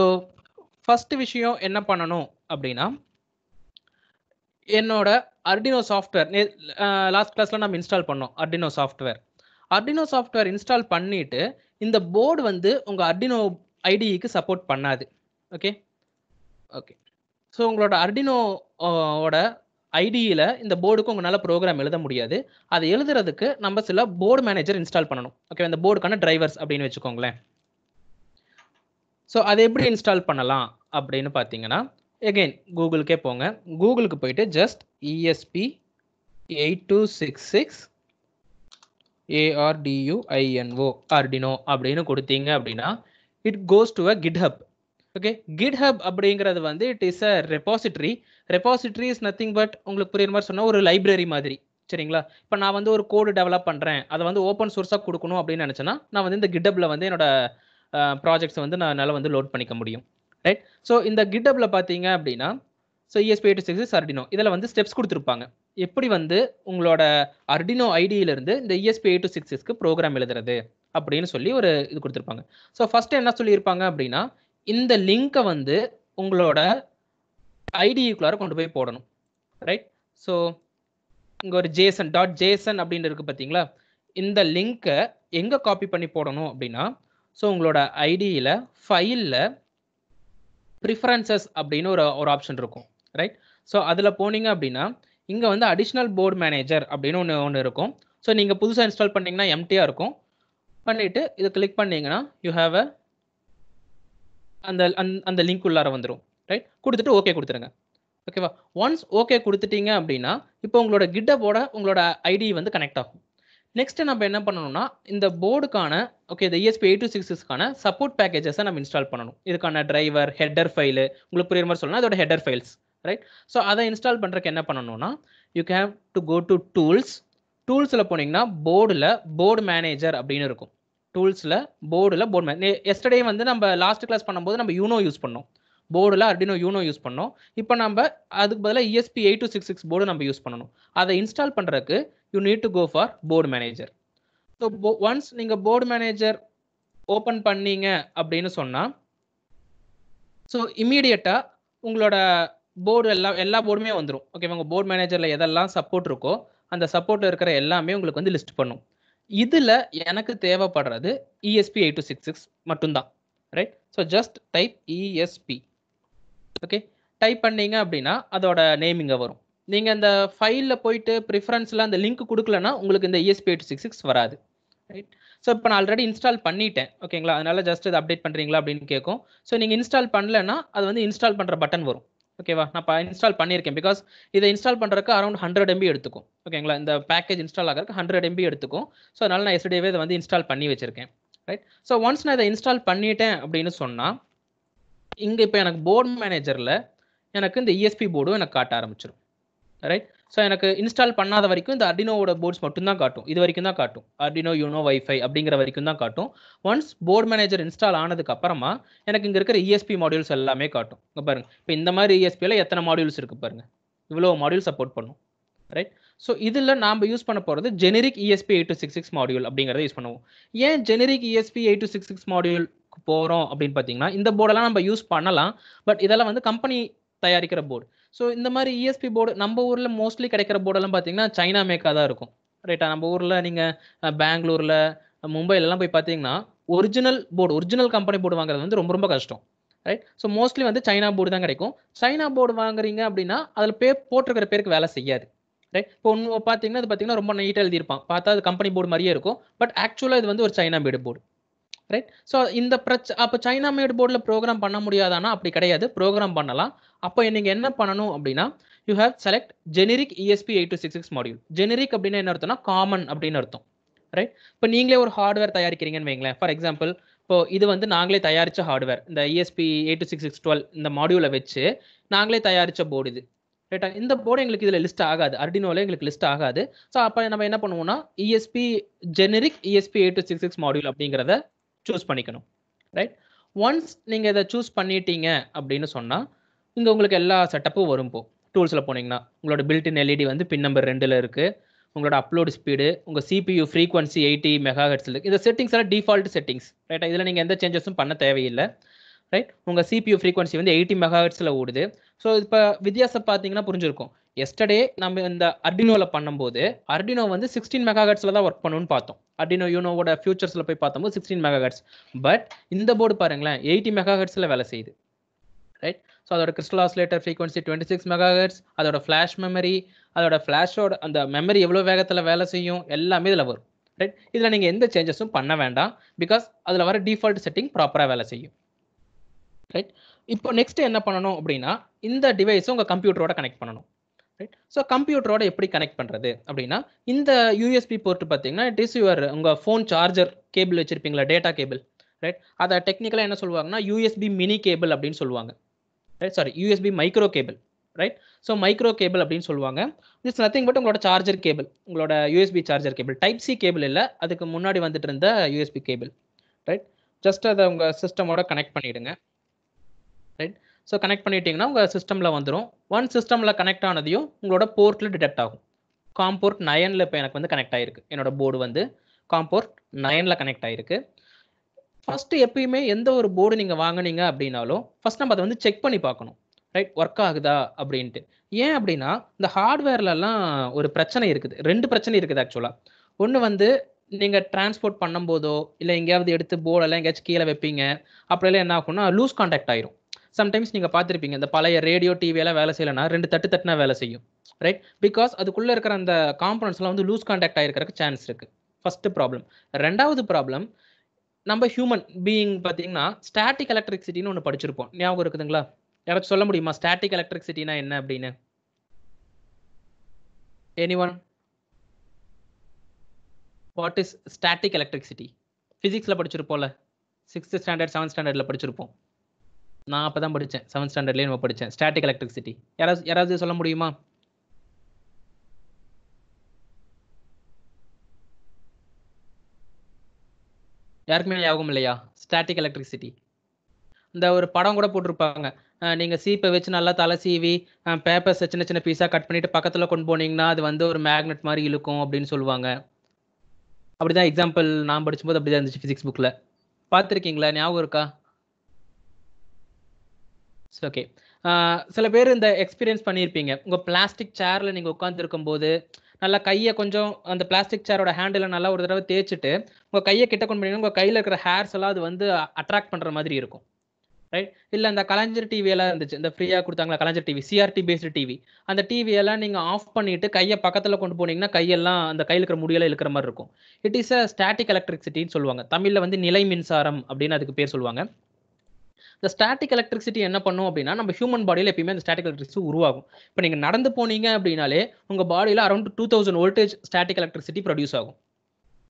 ஃபஸ்ட் விஷயம் என்ன பண்ணணும் அப்படின்னா என்னோட அர்டினோ சாஃப்ட்வேர் லாஸ்ட் கிளாஸில் நம்ம இன்ஸ்டால் பண்ணோம் Arduino software Arduino software install பண்ணிவிட்டு இந்த போர்டு வந்து உங்கள் அர்டினோ ஐடிக்கு சப்போர்ட் பண்ணாது ஓகே ஓகே ஸோ உங்களோட அர்டினோட ஐடியில் இந்த போர்டுக்கு உங்களால் ப்ரோக்ராம் எழுத முடியாது அதை எழுதுறதுக்கு நம்ம சில போர்டு மேனேஜர் இன்ஸ்டால் பண்ணணும் ஓகே அந்த போர்டுக்கான டிரைவர்ஸ் அப்படின்னு வச்சுக்கோங்களேன் ஸோ அதை எப்படி இன்ஸ்டால் பண்ணலாம் அப்படின்னு பார்த்தீங்கன்னா எகெயின் கூகுளுக்கே போங்க கூகுளுக்கு போயிட்டு just ESP eight two six six ARDUINO Arduino அப்படின்னு கொடுத்தீங்க அப்படின்னா it goes to a GitHub okay GitHub அப்படிங்கிறது வந்து it is a repository repository is nothing but உங்களுக்கு புரியுற மாதிரி சொன்னால் ஒரு லைப்ரரி மாதிரி சரிங்களா இப்போ நான் வந்து ஒரு கோடு டெவலப் பண்ணுறேன் அதை வந்து ஓப்பன் சோர்ஸாக கொடுக்கணும் அப்படின்னு நினச்சேன்னா நான் வந்து இந்த கிட்டப்பில் வந்து என்னோட ப்ராஜெக்ட்ஸை வந்து நான் என்னால் வந்து லோட் பண்ணிக்க முடியும் ரைட் ஸோ இந்த கிட்டப்பில் பார்த்தீங்க அப்படின்னா so ESP eight six Arduino இதில் வந்து ஸ்டெப்ஸ் கொடுத்துருப்பாங்க எப்படி வந்து உங்களோட அர்டினோ ஐடியிலிருந்து இந்த இஎஸ்பி எயிட் டூ ப்ரோக்ராம் எழுதுறது அப்படின்னு சொல்லி ஒரு இது கொடுத்துருப்பாங்க ஸோ ஃபஸ்ட்டு என்ன சொல்லியிருப்பாங்க அப்படின்னா இந்த லிங்க்கை வந்து உங்களோட ஐடிக்குள்ளார கொண்டு போய் போடணும் ரைட் ஸோ இங்கே ஒரு ஜேசன் டாட் ஜேசன் அப்படின்னு இருக்குது பார்த்தீங்களா இந்த லிங்க்கை எங்கே காப்பி பண்ணி போடணும் அப்படின்னா ஸோ உங்களோட ஐடியில் ஃபைலில் ப்ரிஃபரன்சஸ் அப்படின்னு ஒரு ஒரு ஆப்ஷன் இருக்கும் ரைட் ஸோ அதில் போனீங்க அப்படின்னா இங்கே வந்து அடிஷ்னல் போர்டு மேனேஜர் அப்படின்னு ஒன்று ஒன்று இருக்கும் ஸோ நீங்கள் புதுசாக இன்ஸ்டால் பண்ணிங்கன்னா எம்டியாக இருக்கும் பண்ணிவிட்டு இதை கிளிக் பண்ணிங்கன்னா யூ ஹாவ் அ அந்த அந்த லிங்க் உள்ளார வந்துடும் ரைட் கொடுத்துட்டு ஓகே கொடுத்துருங்க ஓகேவா ஒன்ஸ் ஓகே கொடுத்துட்டீங்க அப்படின்னா இப்போ உங்களோட கிட்டப்போட உங்களோட ஐடி வந்து கனெக்ட் ஆகும் நெக்ஸ்ட் நம்ம என்ன பண்ணணும்னா இந்த போர்டுக்கான ஓகே இந்த இஎஸ்பி எயிட் டூ சிக்ஸ்க்கான சப்போர்ட் பேக்கேஜஸை நம்ம இன்ஸ்டால் பண்ணணும் இதுக்கான டிரைவர் ஹெட்டர் ஃபைலு உங்களுக்கு புரியுற மாதிரி சொல்லணும் அதோட ஹெட்டர் ஃபைல்ஸ் ரைட் ஸோ அதை இன்ஸ்டால் பண்ணுறக்கு என்ன பண்ணணும்னா you have to go to tools டூல்ஸில் போனீங்கன்னா போர்டில் போர்டு மேனேஜர் அப்படின்னு இருக்கும் டூல்ஸில் போர்டில் போர்டு மே எஸ்டர்டே வந்து நம்ம லாஸ்ட் கிளாஸ் பண்ணும்போது நம்ம யூனோ யூஸ் பண்ணோம் போர்டில் அப்படின்னு யூனோ யூஸ் பண்ணோம் இப்போ நம்ம அதுக்கு பதிலாக ESP eight two six six board நம்ம யூஸ் பண்ணணும் அதை இன்ஸ்டால் பண்ணுறதுக்கு you need to go for board manager so once நீங்கள் போர்டு மேனேஜர் ஓப்பன் பண்ணீங்க அப்படின்னு சொன்னால் ஸோ இம்மீடியட்டாக உங்களோட போர்டு எல்லா எல்லா போர்டுமே வந்துடும் ஓகே உங்கள் போர்டு மேனேஜரில் எதெல்லாம் சப்போர்ட் இருக்கோ அந்த சப்போர்ட்டில் இருக்கிற எல்லாமே உங்களுக்கு வந்து லிஸ்ட் பண்ணும் இதில் எனக்கு தேவைப்படுறது ESP eight two six six மட்டும்தான் right so just type ESP okay type பண்ணீங்க அப்படின்னா அதோட இங்கே வரும் நீங்க அந்த ஃபைல்ல போயிட்டு ப்ரிஃபரன்ஸ்ல அந்த லிங்க் கொடுக்கலன்னா உங்களுக்கு இந்த இஎஸ்பி எயிட் சிக்ஸ் சிக்ஸ் வராது ரைட் ஸோ இப்போ நான் ஆல்ரெடி இன்ஸ்டால் பண்ணிட்டேன் ஓகேங்களா அதனால ஜஸ்ட் இது அப்டேட் பண்ணுறீங்களா அப்படின்னு கேட்கும் ஸோ நீங்கள் இன்ஸ்டால் பண்ணலன்னா அது வந்து இன்ஸ்டால் பண்ணுற பட்டன் வரும் ஓகேவா நான் இன்ஸ்டால் பண்ணியிருக்கேன் பிகாஸ் இதை இன்ஸ்டால் பண்ணுறதுக்கு அரௌண்ட் ஹண்ட்ரட் எம்பி எடுத்துக்கும் ஓகேங்களா இந்த பேக்கேஜ் இன்ஸ்டால் ஆகிறதுக்கு ஹண்ட்ரட் எம்பி எடுத்துக்கும் ஸோ அதனால நான் எஸ்டேவே இதை வந்து இன்ஸ்டால் பண்ணி வச்சிருக்கேன் ரைட் ஸோ ஒன்ஸ் நான் இதை இன்ஸ்டால் பண்ணிட்டேன் அப்படின்னு சொன்னால் இங்கே இப்போ எனக்கு போர்டு மேனேஜரில் எனக்கு இந்த இஎஸ்பி e போர்டும் எனக்கு காட்ட ஆரம்பிச்சிடும் ரைட் ஸோ எனக்கு இன்ஸ்டால் பண்ணாத வரைக்கும் இந்த அர்டினோட போர்ட்ஸ் மட்டும் தான் காட்டும் இது வரைக்கும் தான் காட்டும் அடினோ யூனோ வைஃபை அப்படிங்கிற வரைக்கும் தான் காட்டும் ஒன்ஸ் போர்ட் மேனேஜர் இன்ஸ்டால் ஆனதுக்கு அப்புறமா எனக்கு இங்கே இருக்கிற இஎஸ்பி e மாடியூல்ஸ் எல்லாமே காட்டும் இங்கே பாருங்க இப்போ இந்த மாதிரி இஎஸ்பியில் e எத்தனை மாடியூல்ஸ் இருக்குது பாருங்க இவ்வளோ மாடியூல் சப்போர்ட் பண்ணும் ரைட் ஸோ இதில் நாம் யூஸ் பண்ண போகிறது generic ESP eight two six six module அப்படிங்கிறத யூஸ் பண்ணுவோம் ஏன் generic ESP eight two six six module போகிறோம் அப்படின்னு பார்த்தீங்கன்னா இந்த போர்டெல்லாம் நம்ம யூஸ் பண்ணலாம் பட் இதெல்லாம் வந்து கம்பெனி தயாரிக்கிற போர்டு ஸோ இந்த மாதிரி இஎஸ்பி e போர்டு நம்ம ஊரில் மோஸ்ட்லி கிடைக்கிற போர்டெல்லாம் பார்த்தீங்கன்னா சைனா மேக்காக தான் இருக்கும் ரைட்டா நம்ம ஊரில் நீங்கள் பெங்களூரில் மும்பைலலாம் போய் பார்த்தீங்கன்னா original board original company board வாங்குறது வந்து ரொம்ப ரொம்ப கஷ்டம் ரைட் ஸோ மோஸ்ட்லி வந்து சைனா போர்டு தான் கிடைக்கும் சைனா போர்டு வாங்குறீங்க அப்படின்னா அதில் பே போட்டிருக்கிற பேருக்கு வேலை செய்யாது ரைட் இப்போ ஒன்று பார்த்தீங்கன்னா அது பார்த்தீங்கன்னா ரொம்ப நீட்டாக எழுதியிருப்பான் பார்த்தா அது கம்பெனி போர்டு மாதிரியே இருக்கும் பட் ஆக்சுவலாக இது வந்து ஒரு சைனா பீடு போர்டு ரைட் ஸோ இந்த பிரச்ச அப்போ சைனா மேட் போர்டில் ப்ரோக்ராம் பண்ண முடியாதானா அப்படி கிடையாது ப்ரோக்ராம் பண்ணலாம் அப்போ நீங்கள் என்ன பண்ணணும் அப்படின்னா you have select generic ESP eight two six six module generic அப்படின்னா என்ன அர்த்தம்னா காமன் அப்படின்னு அர்த்தம் ரைட் இப்போ நீங்களே ஒரு ஹார்ட்வேர் தயாரிக்கிறீங்கன்னு வைங்களேன் ஃபார் எக்ஸாம்பிள் இப்போ இது வந்து நாங்களே தயாரித்த ஹார்ட்வேர் இந்த ESP eight two six six twelve இந்த மாடியூலை வச்சு நாங்களே தயாரித்த போர்டு இது ரைட்டா இந்த போர்டு எங்களுக்கு இதில் லிஸ்ட் ஆகாது அர்டினோவில் எங்களுக்கு லிஸ்ட் ஆகாது ஸோ அப்போ நம்ம என்ன பண்ணுவோம்னா ESP generic ESP eight two six six module அப்படிங்கிறத சூஸ் பண்ணிக்கணும் ரைட் ஒன்ஸ் நீங்கள் இதை சூஸ் பண்ணிட்டீங்க அப்படின்னு சொன்னால் இங்கே உங்களுக்கு எல்லா செட்டப்பும் வரும் போ டூல்ஸில் போனீங்கன்னா உங்களோட பில்டின் எல்இடி e வந்து பின் நம்பர் ரெண்டில் இருக்குது உங்களோட அப்லோடு ஸ்பீடு உங்கள் CPU frequency eighty mega hertz இருக்குது இந்த செட்டிங்ஸ் எல்லாம் டிஃபால்ட் செட்டிங்ஸ் ரைட்டா இதில் நீங்கள் எந்த சேஞ்சஸும் பண்ண தேவையில்லை ரைட் உங்கள் சிபியு ஃப்ரீக்வன்சி வந்து எயிட்டி மெகா ஹெட்ஸில் ஓடுது ஸோ இப்போ வித்தியாசம் பார்த்தீங்கன்னா புரிஞ்சிருக்கும் எஸ்டர்டே நம்ம இந்த அர்டினோவில் பண்ணும்போது அர்டினோ வந்து சிக்ஸ்டீன் மெகாஹட்ஸில் தான் ஒர்க் பண்ணணும்னு பார்த்தோம் அர்டினோ யூனோவோட ஃபியூச்சர்ஸில் போய் பார்த்தோம்போது சிக்ஸ்டீன் மெகாஹட்ஸ் பட் இந்த போர்டு பாருங்களேன் எயிட்டி மெகாஹட்ஸில் வேலை செய்யுது ரைட் ஸோ அதோட crystal oscillator frequency twenty six megahertz அதோட ஃப்ளாஷ் மெமரி அதோட ஃப்ளாஷோட அந்த மெமரி எவ்வளோ வேகத்தில் வேலை செய்யும் எல்லாமே இதில் வரும் ரைட் இதில் நீங்கள் எந்த சேஞ்சஸும் பண்ண வேண்டாம் பிகாஸ் அதில் வர டிஃபால்ட் செட்டிங் ப்ராப்பராக வேலை செய்யும் ரைட் இப்போ நெக்ஸ்ட் என்ன பண்ணணும் அப்படின்னா இந்த டிவைஸும் உங்கள் கம்ப்யூட்டரோட கனெக்ட் பண்ணணும் ரைட் ஸோ கம்ப்யூட்டரோட எப்படி கனெக்ட் பண்ணுறது அப்படின்னா இந்த யூஎஸ்பி போர்ட் பார்த்தீங்கன்னா இட் இஸ் யுவர் உங்கள் ஃபோன் சார்ஜர் கேபிள் வச்சுருப்பீங்களா டேட்டா கேபிள் ரைட் அதை டெக்னிக்கலாக என்ன சொல்லுவாங்கன்னா யூஎஸ்பி மினி கேபிள் அப்படின்னு சொல்லுவாங்க right sorry USB micro cable right so micro cable அப்படின்னு சொல்லுவாங்க இட்ஸ் நத்திங் பட் உங்களோட சார்ஜர் கேபிள் உங்களோட USB charger cable type C cable இல்லை அதுக்கு முன்னாடி வந்துட்டு இருந்த யூஎஸ்பி கேபிள் ரைட் ஜஸ்ட் அதை உங்கள் சிஸ்டமோட கனெக்ட் பண்ணிவிடுங்க ரைட் ஸோ கனெக்ட் பண்ணிட்டீங்கன்னா உங்கள் சிஸ்டமில் வந்துடும் ஒன் சிஸ்டமில் கனெக்ட் ஆனதையும் உங்களோட போர்ட்டில் டிடெக்ட் ஆகும் காம்போர்ட் நயனில் இப்போ எனக்கு வந்து கனெக்ட் ஆகிருக்கு என்னோட போர்டு வந்து காம்போர்ட் நயனில் கனெக்ட் ஆகிருக்கு ஃபஸ்ட்டு எப்பயுமே எந்த ஒரு போர்டு நீங்கள் வாங்கினீங்க அப்படின்னாலும் ஃபஸ்ட் நம்ம அதை வந்து செக் பண்ணி பார்க்கணும் ரைட் ஒர்க் ஆகுதா அப்படின்ட்டு ஏன் அப்படின்னா இந்த ஹார்ட்வேர்லலாம் ஒரு பிரச்சனை இருக்குது ரெண்டு பிரச்சனை இருக்குது ஆக்சுவலாக ஒன்று வந்து நீங்கள் டிரான்ஸ்போர்ட் பண்ணும்போதோ இல்லை எங்கேயாவது எடுத்து போர்டெல்லாம் எங்கேயாச்சும் கீழே வைப்பீங்க அப்படிலாம் என்ன ஆகும்னா லூஸ் கான்டாக்ட் ஆயிரும் சம்டைம்ஸ் நீங்கள் பார்த்துருப்பீங்க இந்த பழைய ரேடியோ டிவியெல்லாம் வேலை செய்யலைனா ரெண்டு தட்டு தட்டுனா வேலை செய்யும் ரைட் பிகாஸ் அதுக்குள்ளே இருக்கிற அந்த காம்பனன்ஸ்லாம் வந்து லூஸ் கான்டாக்ட் ஆகிருக்கிறதுக்கு சான்ஸ் இருக்குது ஃபஸ்ட்டு ப்ராப்ளம் ரெண்டாவது ப்ராப்ளம் நம்ம ஹியூமன் பீயிங் பார்த்தீங்கன்னா ஸ்டாட்டிக் எலக்ட்ரிசிட்டின்னு ஒன்று படிச்சிருப்போம் ஞாபகம் இருக்குதுங்களா யாராச்சும் சொல்ல முடியுமா ஸ்டாட்டிக் எலக்ட்ரிசிட்டினா என்ன அப்படின்னு any one what is static electricity ஃபிசிக்ஸில் படிச்சிருப்போம்ல சிக்ஸ்த் ஸ்டாண்டர்ட் செவன்த் ஸ்டாண்டர்டில் படிச்சிருப்போம் நான் அப்போ தான் படித்தேன் செவன்த் ஸ்டாண்டர்ட்லேயே நம்ம படித்தேன் ஸ்டாட்டிக் எலக்ட்ரிசிட்டி யாராவது யாராவது சொல்ல முடியுமா யாருக்குமே ஞாபகம் இல்லையா ஸ்டாட்டிக் எலக்ட்ரிசிட்டி இந்த ஒரு படம் கூட போட்டிருப்பாங்க நீங்கள் சீப்பை வச்சு நல்லா தலை சீவி பேப்பர்ஸை சின்ன சின்ன பீஸாக கட் பண்ணிவிட்டு பக்கத்தில் கொண்டு போனீங்கன்னா அது வந்து ஒரு மேக்னெட் மாதிரி இழுக்கும் அப்படின்னு சொல்லுவாங்க அப்படி தான் எக்ஸாம்பிள் நான் படிச்சும்போது அப்படி தான் இருந்துச்சு ஃபிசிக்ஸ் புக்கில் பார்த்துருக்கீங்களா ஞாபகம் இருக்கா இட்ஸ் ஓகே சில பேர் இந்த எக்ஸ்பீரியன்ஸ் பண்ணியிருப்பீங்க உங்கள் பிளாஸ்டிக் சேரில் நீங்கள் உட்காந்துருக்கும் போது நல்லா கையை கொஞ்சம் அந்த பிளாஸ்டிக் சேரோட ஹேண்டில் நல்லா ஒரு தடவை தேய்ச்சிட்டு உங்கள் கையை கிட்ட கொண்டு பண்ணி உங்கள் கையில் இருக்கிற ஹேர்ஸ் எல்லாம் அது வந்து அட்ராக்ட் பண்ணுற மாதிரி இருக்கும் ரைட் இல்லை அந்த கலைஞர் டிவியெல்லாம் இருந்துச்சு இந்த ஃப்ரீயாக கொடுத்தாங்களா Kalaignar TV CRT based TV அந்த டிவியெல்லாம் நீங்கள் ஆஃப் பண்ணிட்டு கையை பக்கத்தில் கொண்டு போனீங்கன்னா கையெல்லாம் அந்த கையில் இருக்கிற முடியெல்லாம் இருக்கிற மாதிரி இருக்கும் இட் இஸ் அ ஸ்டாட்டிக் எலக்ட்ரிசிட்டின்னு சொல்லுவாங்க தமிழில் வந்து நிலை மின்சாரம் அப்படின்னு அதுக்கு பேர் சொல்லுவாங்க இந்த ஸ்டாட்டிக் எலக்ட்ரிசிட்டி என்ன பண்ணும் அப்படின்னா நம்ம ஹியூமன் பாடியில் எப்பயுமே அந்த ஸ்டாட்டிக் எலக்ட்ரிசிட்டி உருவாகும் இப்போ நீங்கள் நடந்து போனீங்க அப்படின்னாலே உங்கள் பாடியில் around two thousand voltage static electricity produce ஆகும்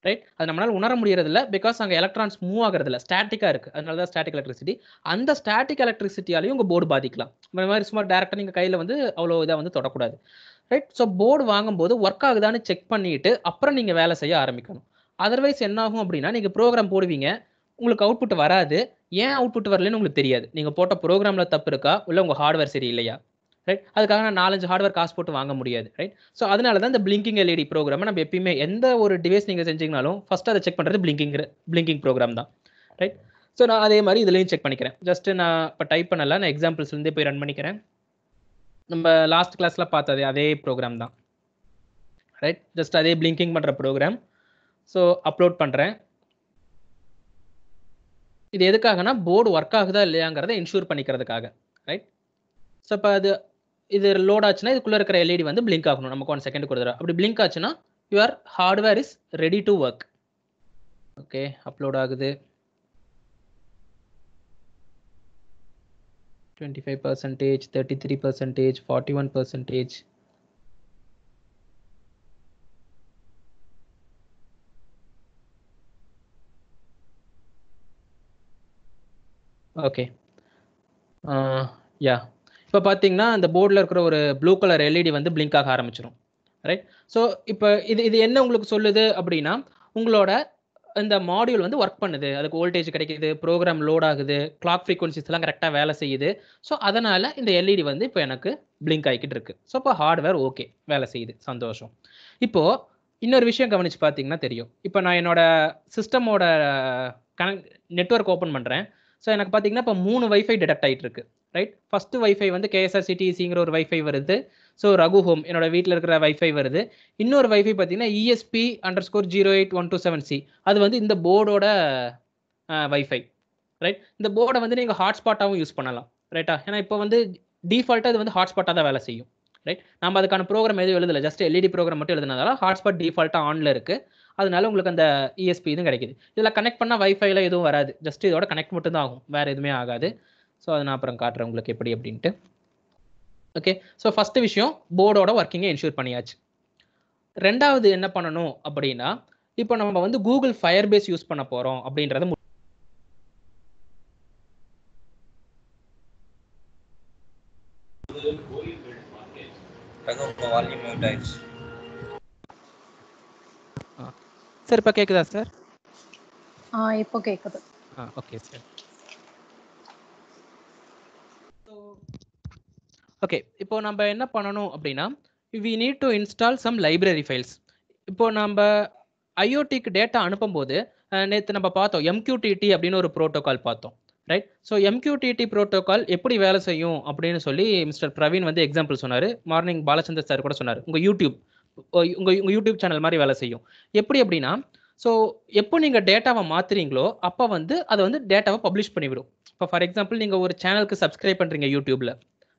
ரைட் அது நம்மளால் உணர முடியறதில்ல பிகாஸ் அங்கே எலக்ட்ரான்ஸ் மூவ் ஆகிறதுல ஸ்டாட்டிக்காக இருக்குது அதனால தான் ஸ்டாட்டிக் எலக்ட்ரிசிட்டி அந்த ஸ்டாட்டிக் எலக்ட்ரிசிட்டியாலையும் உங்கள் போர்டு பாதிக்கலாம் இந்த மாதிரி சும்மா டேரெக்டாக நீங்கள் கையில் வந்து அவ்வளோ இதாக வந்து தொடக்கூடாது ரைட் ஸோ போர்டு வாங்கும்போது ஒர்க் ஆகுதான்னு செக் பண்ணிட்டு அப்புறம் நீங்கள் வேலை செய்ய ஆரம்பிக்கணும் அதர்வைஸ் என்ன ஆகும் அப்படின்னா நீங்கள் ப்ரோக்ராம் போடுவீங்க உங்களுக்கு அவுட்புட் வராது ஏன் அவுட்புட் வரலன்னு உங்களுக்கு தெரியாது நீங்கள் போட்ட ப்ரோக்ராமில் தப்பு இருக்கா இல்லை உங்கள் ஹார்ட்வேர் சரி இல்லையா ரைட் அதுக்காக நான் நாலஞ்சு ஹார்ட்வேர் காசு போட்டு வாங்க முடியாது ரைட் ஸோ அதனால தான் இந்த பிளிங்கிங் எல்இடி ப்ரோக்ராம் நம்ம எப்பயுமே எந்த ஒரு டிவைஸ் நீங்கள் செஞ்சீங்கனாலும் ஃபஸ்ட் அதை செக் பண்ணுறது பிளிங்கிங் பிளிங்கிங் ப்ரோக்ராம் தான் ரைட் ஸோ நான் அதே மாதிரி இதுலேயும் செக் பண்ணிக்கிறேன் ஜஸ்ட் நான் இப்போ டைப் பண்ணல நான் எக்ஸாம்பிள்ஸ்லேருந்தே போய் ரன் பண்ணிக்கிறேன் நம்ம லாஸ்ட் கிளாஸில் பார்த்தது அதே ப்ரோக்ராம் தான் ரைட் ஜஸ்ட் அதே பிளிங்கிங் பண்ணுற ப்ரோக்ராம் ஸோ அப்லோட் பண்ணுறேன் இது எதுக்காகனா போர்டு ஒர்க் ஆகுதா இல்லையாங்கிறத இன்ஷூர் பண்ணிக்கிறதுக்காக ரைட் ஸோ இப்போ அது இது லோட் ஆச்சுன்னா இதுக்குள்ளே இருக்கிற எல்இடி e வந்து பிளிங்க் ஆகணும் நமக்கு ஒன் செகண்ட் கொடுத்துரு அப்படி பிளிங்க் ஆச்சுன்னா your hardware is ready to work okay upload ஆகுது twenty five percentage thirty three percentage forty one percentage okay ya uh, இப்போ பார்த்தீங்கன்னா அந்த போர்டில் இருக்கிற ஒரு ப்ளூ கலர் எல்இடி வந்து பிளிங்க் ஆக ஆரம்பிச்சிடும் ரைட் ஸோ இப்போ இது இது என்ன உங்களுக்கு சொல்லுது அப்படின்னா உங்களோட இந்த மாடியூல் வந்து ஒர்க் பண்ணுது அதுக்கு வோல்டேஜ் கிடைக்குது ப்ரோக்ராம் லோட் ஆகுது கிளாக் ஃப்ரீக்வன்சிஸ்லாம் கரெக்டாக வேலை செய்யுது ஸோ அதனால் இந்த எல்இடி e வந்து இப்போ எனக்கு பிளிங்க் ஆகிக்கிட்டு இருக்கு ஸோ இப்போ ஹார்ட்வேர் ஓகே வேலை செய்யுது சந்தோஷம் இப்போது இன்னொரு விஷயம் கவனித்து பார்த்தீங்கன்னா தெரியும் இப்போ நான் என்னோட சிஸ்டமோட கனெக்ட் நெட்ஒர்க் ஓப்பன் பண்ணுறேன் ஸோ எனக்கு பார்த்தீங்கன்னா இப்போ மூணு வைஃபை டிடெக்ட் ஆகிட்டு இருக்கு ரைட் ஃபஸ்ட்டு வைஃபை வந்து கேஎஸ்ஆர் ஒரு வைஃபை வருது ஸோ ரகு ஹோம் என்னோட வீட்டில் இருக்கிற வைஃபை வருது இன்னொரு வைஃபை பார்த்தீங்கன்னா ESP underscore zero eight one two seven C அது வந்து இந்த போர்டோட வைஃபை ரைட் இந்த போர்டை வந்து நீங்கள் ஹாட்ஸ்பாட்டாகவும் யூஸ் பண்ணலாம் ரைட்டா ஏன்னா இப்போ வந்து டிஃபால்ட்டாக இது வந்து ஹாட்ஸ்பாட்டாக தான் வேலை செய்யும் ரைட் நம்ம அதுக்கான ப்ரோக்ராம் எதுவும் எழுதலை ஜஸ்ட் எல்இடி ப்ரோக்ராம் மட்டும் எழுதுனதால ஹாட்ஸ்பாட் டிஃபால்ட்டாக ஆனில் இருக்குது அதனால உங்களுக்கு அந்த இஎஸ்பி e இதுவும் கிடைக்குது இதில் கனெக்ட் பண்ணால் வைஃபைல எதுவும் வராது ஜஸ்ட் இதோட கனெக்ட் மட்டும் தான் ஆகும் வேறு எதுவுமே ஆகாது ஸோ அதை நான் அப்புறம் காட்டுறேன் உங்களுக்கு எப்படி அப்படின்ட்டு ஓகே ஸோ ஃபஸ்ட்டு விஷயம் போர்டோட ஒர்க்கிங்கை இன்ஷூர் பண்ணியாச்சு ரெண்டாவது என்ன பண்ணணும் அப்படின்னா இப்போ நம்ம வந்து கூகுள் ஃபயர் பேஸ் யூஸ் பண்ண போகிறோம் அப்படின்றத வால்யூம் ஆயிடுச்சு சார் இப்போ கேட்குதா சார் ஆ இப்போ கேட்குது ஆ ஓகே சார் ஓகே இப்போ நம்ம என்ன பண்ணணும் அப்படின்னா we need to install some library files இப்போ நம்ம ஐஓடிக்கு டேட்டா அனுப்பும்போது நேற்று நம்ம பார்த்தோம் எம்கியூடிடி அப்படின்னு ஒரு ப்ரோட்டோகால் பார்த்தோம் ரைட் ஸோ எம்கியூடிடி ப்ரோட்டோகால் எப்படி வேலை செய்யும் அப்படின்னு சொல்லி மிஸ்டர் பிரவீன் வந்து எக்ஸாம்பிள் சொன்னார் மார்னிங் பாலச்சந்தர் சார் கூட சொன்னார் உங்கள் யூடியூப் உங்கள் உங்கள் யூடியூப் சேனல் மாதிரி வேலை செய்யும் எப்படி அப்படின்னா ஸோ எப்போ நீங்கள் டேட்டாவை மாற்றுறீங்களோ அப்போ வந்து அதை வந்து டேட்டாவை பப்ளிஷ் பண்ணிவிடும் இப்போ ஃபார் எக்ஸாம்பிள் நீங்கள் ஒரு சேனலுக்கு சப்ஸ்கிரைப் பண்ணுறீங்க யூடியூப்பில்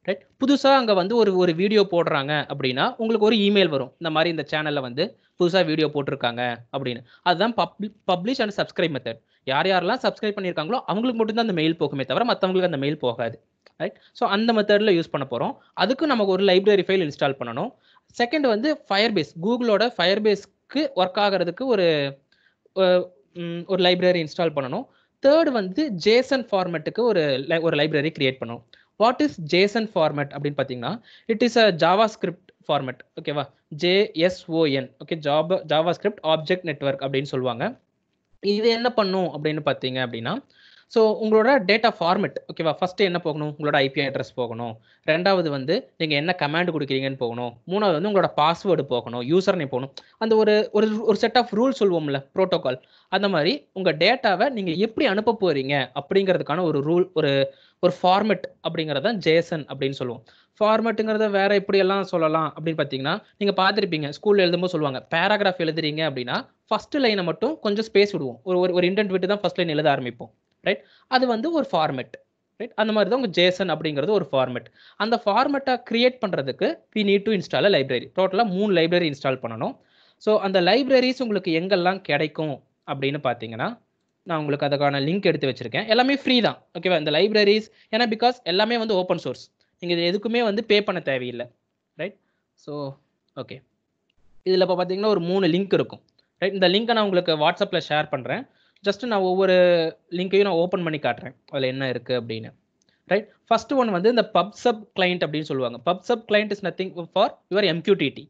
ரைட் புதுசாக அங்கே வந்து ஒரு ஒரு வீடியோ போடுறாங்க அப்படின்னா உங்களுக்கு ஒரு இமெயில் வரும் இந்த மாதிரி இந்த சேனலில் வந்து புதுசாக வீடியோ போட்டிருக்காங்க அப்படின்னு அதுதான் pub publish and subscribe method யார் யாரெல்லாம் சப்ஸ்கிரைப் பண்ணியிருக்காங்களோ அவங்களுக்கு மட்டும்தான் அந்த மெயில் போகுமே தவிர மற்றவங்களுக்கு அந்த மெயில் போகாது ரைட் ஸோ அந்த மெத்தடில் யூஸ் பண்ண போகிறோம் அதுக்கு நமக்கு ஒரு லைப்ரரி ஃபைல் இன்ஸ்டால் பண்ணணும் செகண்ட் வந்து ஃபயர் பேஸ் கூகுளோட ஃபயர் பேஸ்க்கு ஒர்க் ஆகிறதுக்கு ஒரு ஒரு லைப்ரரி இன்ஸ்டால் பண்ணணும் தேர்ட் வந்து ஜேசன் ஃபார்மெட்டுக்கு ஒரு ஒரு லைப்ரரி கிரியேட் பண்ணணும் வாட் இஸ் ஜேசன் ஃபார்மெட் அப்படின்னு பார்த்தீங்கன்னா it is a JavaScript format ஓகேவா JSON okay Java JavaScript object network அப்படின்னு சொல்லுவாங்க இது என்ன பண்ணும் அப்படின்னு பார்த்தீங்க அப்படின்னா ஸோ உங்களோட டேட்டா ஃபார்மெட் ஓகேவா ஃபஸ்ட்டு என்ன போகணும் உங்களோட ஐபி அட்ரஸ் போகணும் ரெண்டாவது வந்து நீங்கள் என்ன கமாண்ட் கொடுக்குறீங்கன்னு போகணும் மூணாவது வந்து உங்களோட பாஸ்வேர்டு போகணும் யூசர் நீ போகணும் அந்த ஒரு ஒரு ஒரு செட் ஆஃப் ரூல் சொல்லுவோம்ல ப்ரோட்டோக்கால் அந்த மாதிரி உங்கள் டேட்டாவை நீங்கள் எப்படி அனுப்ப போகிறீங்க அப்படிங்கிறதுக்கான ஒரு ரூல் ஒரு ஒரு ஃபார்மெட் அப்படிங்கிறத ஜேசன் அப்படின்னு சொல்லுவோம் ஃபார்மெட்டுங்கிறத வேற எப்படி எல்லாம் சொல்லலாம் அப்படின்னு பார்த்தீங்கன்னா நீங்கள் பார்த்துருப்பீங்க ஸ்கூலில் எழுதும்போது சொல்லுவாங்க பேராகிராஃப் எழுதுறீங்க அப்படின்னா ஃபஸ்ட்டு லைனை மட்டும் கொஞ்சம் ஸ்பேஸ் விடுவோம் ஒரு ஒரு இன்டென்ட் விட்டு தான் ஃபஸ்ட் லைன் எழுத ஆரம்பிப்போம் ரைட் அது வந்து ஒரு ஃபார்மெட் ரைட் அந்த மாதிரி தான் உங்கள் ஜேசன் அப்படிங்கிறது ஒரு ஃபார்மெட் அந்த ஃபார்மெட்டை க்ரியேட் பண்ணுறதுக்கு we need to install library டோட்டலாக மூணு லைப்ரரி இன்ஸ்டால் பண்ணணும் ஸோ அந்த லைப்ரரிஸ் உங்களுக்கு எங்கெல்லாம் கிடைக்கும் அப்படின்னு பார்த்தீங்கன்னா நான் உங்களுக்கு அதுக்கான லிங்க் எடுத்து வச்சிருக்கேன் எல்லாமே ஃப்ரீ தான் ஓகேவா இந்த லைப்ரரிஸ் ஏன்னா பிகாஸ் எல்லாமே வந்து ஓப்பன் சோர்ஸ் நீங்கள் இது எதுக்குமே வந்து பே பண்ண தேவையில்லை ரைட் ஸோ ஓகே இதில் இப்போ பார்த்தீங்கன்னா ஒரு மூணு லிங்க் இருக்கும் ரைட் இந்த லிங்க்கை நான் உங்களுக்கு வாட்ஸ்அப்பில் ஷேர் பண்ணுறேன் ஜஸ்ட் நான் ஒவ்வொரு லிங்கையும் நான் ஓப்பன் பண்ணி காட்டுறேன் அதில் என்ன இருக்குது அப்படின்னு ரைட் ஃபர்ஸ்ட் ஒன் வந்து இந்த பப் சப் கிளைண்ட் அப்படின்னு சொல்லுவாங்க pub sub client is nothing for your MQTT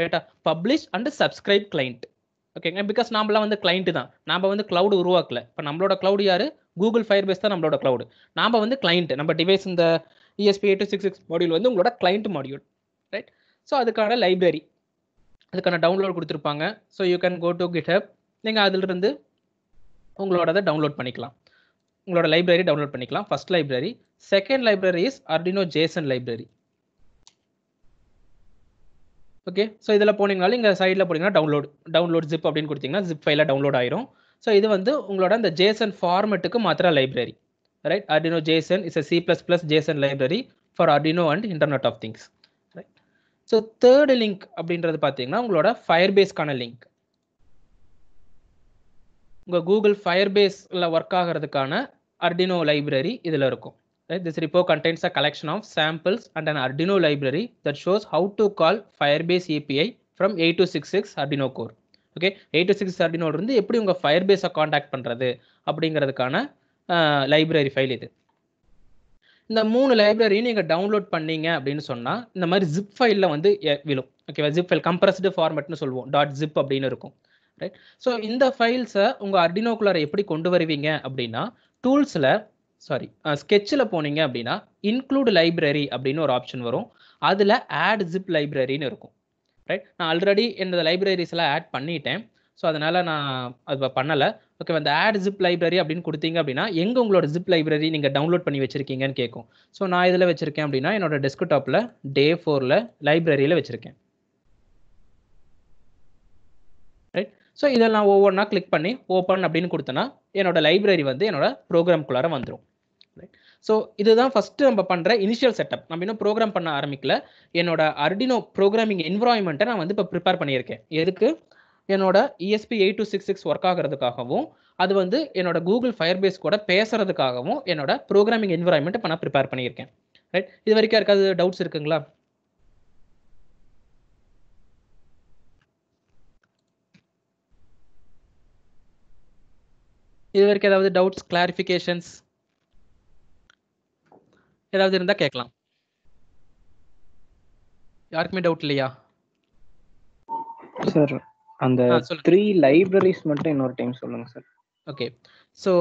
ரைட்டா பப்ளிஷ் அண்ட் சப்ஸ்கிரைப் கிளைண்ட் ஓகேங்க பிகாஸ் நம்மளாம் வந்து கிளைண்ட் தான் நாம் வந்து கிளவுடு உருவாக்கல இப்போ நம்மளோட கிளவுடு யார் கூகுள் ஃபயர் பேஸ் தான் நம்மளோட கிளவுடு நாம் வந்து கிளைண்ட் நம்ம டிவைஸ் இந்த ESP eight six six module வந்து உங்களோட கிளைண்ட் மாடியூல் ரைட் ஸோ அதுக்கான லைப்ரரி அதுக்கான டவுன்லோட் கொடுத்துருப்பாங்க so you can go to GitHub நீங்கள் அதிலிருந்து உங்களோட அதை டவுன்லோட் பண்ணிக்கலாம் உங்களோட லைப்ரரி டவுன்லோட் பண்ணிக்கலாம் first library second library is Arduino JSON library okay so இதில் போனீங்கனாலும் இங்கே சைடில் போனீங்கன்னா டவுன்லோட் டவுன்லோட் ஜிப் அப்படின்னு கொடுத்தீங்கன்னா ஜிப் ஃபைலில் டவுன்லோட் ஆயிரும் ஸோ இது வந்து உங்களோட அந்த ஜேசன் ஃபார்மெட்டுக்கு மாத்திர library right Arduino JSON is a C plus plus JSON library for Arduino and internet of things right so third link அப்படின்றது பார்த்தீங்கன்னா உங்களோட ஃபயர் பேஸ்க்கான லிங்க் உங்கள் கூகுள் ஃபயர் பேஸில் ஒர்க் ஆகிறதுக்கான அர்டினோ லைப்ரரி இதில் இருக்கும் this repo contents a collection of samples and an Arduino library that shows how to call Firebase API from eight two six six Arduino core okay eight two six அர்டினோலேருந்து எப்படி உங்கள் fire பேஸை contact பண்ணுறது அப்படிங்கிறதுக்கான library file இது இந்த மூணு லைப்ரரியும் நீங்கள் டவுன்லோட் பண்ணீங்க அப்படின்னு சொன்னால் இந்த மாதிரி ஜிப் ஃபைலில் வந்து விழும் ஓகேவா ஜிப் ஃபைல் கம்ப்ரஸ்டு ஃபார்மெட்னு சொல்லுவோம் டாட் ஜிப் அப்படின்னு இருக்கும் ரைட் ஸோ இந்த ஃபைல்ஸை உங்கள் அர்டினோக்குலரை எப்படி கொண்டு வருவீங்க அப்படின்னா டூல்ஸில் சாரி ஸ்கெட்சில் போனீங்க அப்படின்னா இன்க்ளூட் லைப்ரரி அப்படின்னு ஒரு ஆப்ஷன் வரும் அதில் ஆட் ஜிப் லைப்ரரின்னு இருக்கும் ரைட் நான் ஆல்ரெடி இந்த லைப்ரரிஸ்லாம் ஆட் பண்ணிட்டேன் ஸோ அதனால் நான் அது பண்ணலை ஓகே அந்த ஆட் ஜிப் லைப்ரரி அப்படின்னு கொடுத்தீங்க அப்படின்னா எங்கே உங்களோட ஜிப் லைப்ரரி நீங்கள் டவுன்லோட் பண்ணி வச்சுருக்கீங்கன்னு கேட்கும் ஸோ நான் இதில் வச்சுருக்கேன் அப்படின்னா என்னோட டெஸ்க்டாப்பில் டே ஃபோரில் லைப்ரரியில் வச்சுருக்கேன் ஸோ இதில் நான் ஒவ்வொன்றா கிளிக் பண்ணி ஓப்பன் அப்படின்னு கொடுத்தனா என்னோடய லைப்ரரி வந்து ப்ரோக்ராம் ப்ரோக்ராம்குள்ளார வந்துடும் ஸோ இதுதான் ஃபஸ்ட்டு நம்ம பண்ணுற இனிஷியல் செட்டப் நம்ம இன்னும் ப்ரோக்ராம் பண்ண ஆரம்பிக்கல என்னோட அர்டினோ ப்ரோக்ராமிங் என்வரான்மெண்ட்டை நான் வந்து இப்போ ப்ரிப்பேர் பண்ணியிருக்கேன் எதுக்கு என்னோட ESP eight two six six work ஆகிறதுக்காகவும் அது வந்து என்னோட கூகுள் ஃபயர் பேஸ் கூட பேசுறதுக்காகவும் என்னோட ப்ரோக்ராமிங் என்வரான்மெண்ட் இப்போ நான் ப்ரிப்பேர் பண்ணியிருக்கேன் ரைட் இது வரைக்கும் யாருக்காவது டவுட்ஸ் இருக்குங்களா இது வரைக்கும் ஏதாவது டவுட்ஸ் கிளாரிஃபிகேஷன்ஸ் ஏதாவது இருந்தால் கேட்கலாம் யாருக்குமே டவுட் இல்லையா சார் அந்த த்ரீ லைப்ரரிஸ் மட்டும் இன்னொரு டைம் சொல்லுங்க சார் ஓகே ஸோ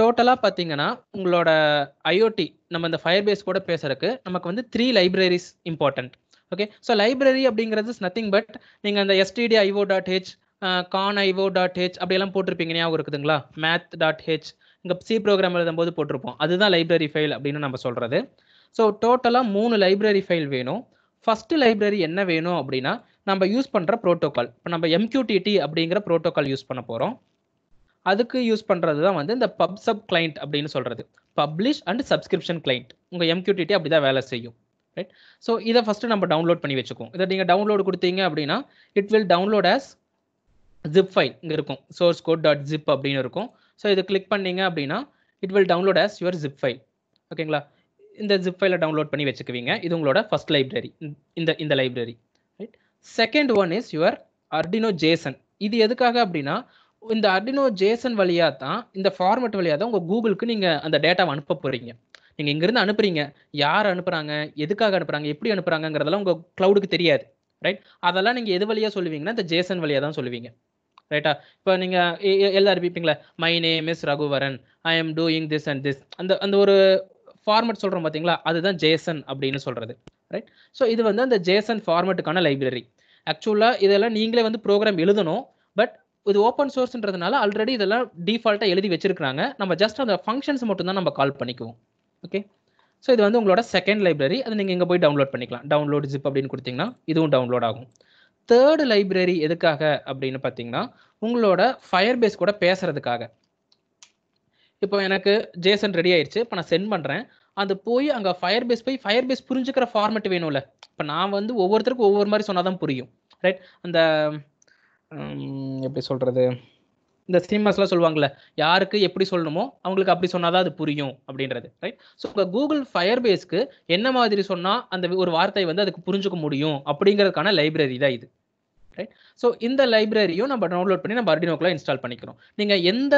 டோட்டலாக பார்த்தீங்கன்னா உங்களோட ஐஓடி நம்ம இந்த ஃபயர் பேஸ் கூட பேசுறதுக்கு நமக்கு வந்து three libraries important okay so library அப்படிங்கிறது இஸ் நத்திங் பட் நீங்கள் அந்த STD IO dot H con IO dot H அப்படியெல்லாம் போட்டிருப்பீங்க ஞாபகம் இருக்குதுங்களா மேத் டாட் ஹெச் இங்கே சி ப்ரோக்ராம் எழுதும்போது போட்டிருப்போம் அதுதான் லைப்ரரி ஃபைல் அப்படின்னு நம்ம சொல்கிறது ஸோ டோட்டலாக மூணு லைப்ரரி ஃபைல் வேணும் ஃபஸ்ட்டு லைப்ரரி என்ன வேணும் அப்படின்னா நம்ம யூஸ் பண்ணுற ப்ரோட்டோக்கால் இப்போ நம்ம எம்கியூடிடி அப்படிங்கிற ப்ரோட்டோக்கால் யூஸ் பண்ண போகிறோம் அதுக்கு யூஸ் பண்ணுறது தான் வந்து இந்த பப் சப் கிளைண்ட் அப்படின்னு சொல்கிறது பப்ளிஷ் அண்ட் சப்ஸ்கிரிப்ஷன் கிளைண்ட் உங்கள் எம்கியூடிடி அப்படி தான் வேலை செய்யும் ரைட் ஸோ இதை ஃபஸ்ட்டு நம்ம டவுன்லோட் பண்ணி வச்சுக்கோம் இதை நீங்கள் டவுன்லோடு கொடுத்தீங்க அப்படின்னா it will download as zip file இங்கே இருக்கும் சோர்ஸ் கோட் டாட் ஜிப் அப்படின்னு இருக்கும் ஸோ இதை கிளிக் பண்ணீங்க அப்படின்னா it will download as your zip file ஓகேங்களா இந்த ஜிப் ஃபைலை டவுன்லோட் பண்ணி வச்சுக்குவீங்க இது உங்களோட ஃபஸ்ட் லைப்ரரி இந்த இந்த library right second one is your Arduino JSON இது எதுக்காக அப்படின்னா இந்த அர்டினோ ஜேசன் வழியாக தான் இந்த ஃபார்மெட் வழியாக தான் உங்கள் கூகுளுக்கு நீங்கள் அந்த டேட்டாவை அனுப்ப போகிறீங்க நீங்கள் இங்கேருந்து அனுப்புறீங்க யார் அனுப்புகிறாங்க எதுக்காக அனுப்புகிறாங்க எப்படி அனுப்புகிறாங்கிறதெல்லாம் உங்கள் க்ளவுடுக்கு தெரியாது ரைட் அதெல்லாம் நீங்கள் எது வழியாக சொல்லுவீங்கன்னா இந்த ஜேசன் வழியாக தான் சொல்லுவீங்க ரைட்டா இப்போ நீங்க எல்லாரும் இருப்பீங்களா my name is Raghuvaran I am doing this and this அந்த அந்த ஒரு ஃபார்மெட் சொல்கிறோம் பார்த்தீங்களா அதுதான் ஜேசன் அப்படின்னு சொல்கிறது ரைட் ஸோ இது வந்து அந்த ஜேசன் ஃபார்மெட்டுக்கான லைப்ரரி ஆக்சுவலாக இதெல்லாம் நீங்களே வந்து ப்ரோக்ராம் எழுதணும் பட் இது ஓப்பன் சோர்ஸ்ன்றதுனால ஆல்ரெடி இதெல்லாம் டிஃபால்ட்டாக எழுதி வச்சிருக்காங்க நம்ம ஜஸ்ட் அந்த ஃபங்க்ஷன்ஸ் மட்டும் தான் நம்ம கால் பண்ணிக்குவோம் ஓகே ஸோ இது வந்து உங்களோட செகண்ட் லைப்ரரி அது நீங்கள் இங்கே போய் டவுன்லோட் பண்ணிக்கலாம் டவுன்லோட் ஜிப் அப்படின்னு கொடுத்தீங்கன்னா இதுவும் டவுன்லோட் ஆகும் தேர்டு லைப்ரரி எதுக்காக அப்படின்னு பார்த்தீங்கன்னா உங்களோட ஃபயர் பேஸ் கூட பேசுறதுக்காக இப்போ எனக்கு ஜேசன் ரெடி ஆயிடுச்சு இப்போ நான் சென்ட் பண்ணுறேன் அது போய் அங்கே ஃபயர் பேஸ் போய் ஃபயர் பேஸ் புரிஞ்சுக்கிற ஃபார்மெட் வேணும்ல இப்போ நான் வந்து ஒவ்வொருத்தருக்கும் ஒவ்வொரு மாதிரி சொன்னால் தான் புரியும் ரைட் அந்த எப்படி சொல்கிறது இந்த சினிமாஸ்லாம் சொல்லுவாங்கல்ல யாருக்கு எப்படி சொல்லணுமோ அவங்களுக்கு அப்படி சொன்னால் தான் அது புரியும் அப்படின்றது ரைட் ஸோ உங்கள் கூகுள் ஃபயர் பேஸ்க்கு என்ன மாதிரி சொன்னால் அந்த ஒரு வார்த்தை வந்து அதுக்கு புரிஞ்சுக்க முடியும் அப்படிங்கிறதுக்கான லைப்ரரி தான் இது ரைட் ஸோ இந்த லைப்ரரியும் நம்ம டவுன்லோட் பண்ணி நம்ம அர்டினோக்கெலாம் இன்ஸ்டால் பண்ணிக்கிறோம் நீங்கள் எந்த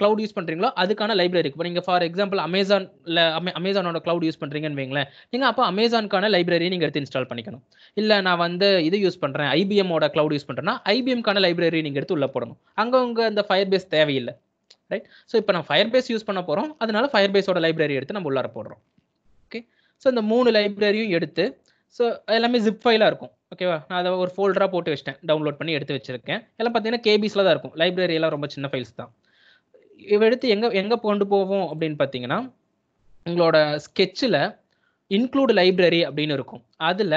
கிளவுட் யூஸ் பண்ணுறீங்களோ அதுக்கான லைப்ரரி இப்போ நீங்கள் ஃபார் எக்ஸாம்பிள் அமேசானில் அமே அமேசானோட கிளவுட் யூஸ் பண்ணுறீங்கன்னு வைங்களேன் நீங்கள் அப்போ அமேசான்கான லைப்ரரி நீங்கள் எடுத்து இன்ஸ்டால் பண்ணிக்கணும் இல்லை நான் வந்து இது யூஸ் பண்ணுறேன் ஐபிஎம்மோட கிளவுட் யூஸ் பண்ணுறேன்னா ஐபிஎம்க்கான லைப்ரரி நீங்கள் எடுத்து உள்ளே போடணும் அங்கே உங்கள் அந்த ஃபயர் பேஸ் தேவையில்லை ரைட் ஸோ இப்போ நான் ஃபயர் பேஸ் யூஸ் பண்ண போகிறோம் அதனால ஃபயர் பேஸோட லைப்ரரி எடுத்து நம்ம உள்ளார போடுறோம் ஓகே ஸோ இந்த மூணு லைப்ரரியும் எடுத்து ஸோ எல்லாமே ஜிப் ஃபைலாக இருக்கும் ஓகேவா நான் அதை ஒரு ஃபோல்டராக போட்டு வச்சிட்டேன் டவுன்லோட் பண்ணி எடுத்து வச்சிருக்கேன் எல்லாம் பார்த்தீங்கன்னா கேபிஸில் தான் இருக்கும் லைப்ரரி எல்லாம் ரொம்ப சின்ன ஃபைல்ஸ் தான் எடுத்து எங்க எங்க கொண்டு போவோம் அப்படின்னு பார்த்தீங்கன்னா உங்களோட ஸ்கெட்சில் இன்க்ளூடு லைப்ரரி அப்படின்னு இருக்கும் அதில்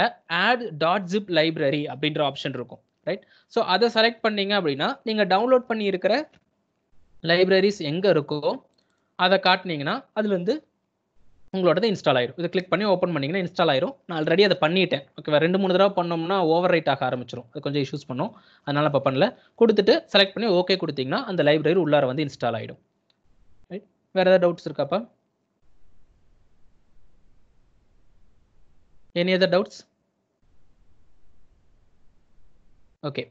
ஆட் டாட் ஜிப் லைப்ரரி அப்படின்ற ஆப்ஷன் இருக்கும் ரைட் ஸோ அதை செலக்ட் பண்ணீங்க அப்படின்னா நீங்கள் டவுன்லோட் பண்ணி இருக்கிற லைப்ரரிஸ் எங்கே இருக்கோ அதை காட்டினீங்கன்னா அதுலேருந்து உங்களோடது இன்ஸ்டால் ஆயிரும் இதை கிளிக் பண்ணி ஓப்பன் பண்ணிங்கன்னா இன்ஸ்டால் ஆயிரும் நான் ஆல்ரெடி அதை பண்ணிட்டேன் ஓகேவா ரெண்டு மூணு தடவை பண்ணோம்னா ஓவர் ரைட் ஆக ஆரம்பிச்சிடும் அது கொஞ்சம் இஷ்யூஸ் பண்ணும் அதனால் அப்போ பண்ணல கொடுத்துட்டு செலக்ட் பண்ணி ஓகே கொடுத்தீங்கன்னா அந்த லைப்ரரி உள்ளார வந்து இன்ஸ்டால் ஆகிடும் ரைட் வேறு ஏதாவது டவுட்ஸ் இருக்காப்பா any other doubts okay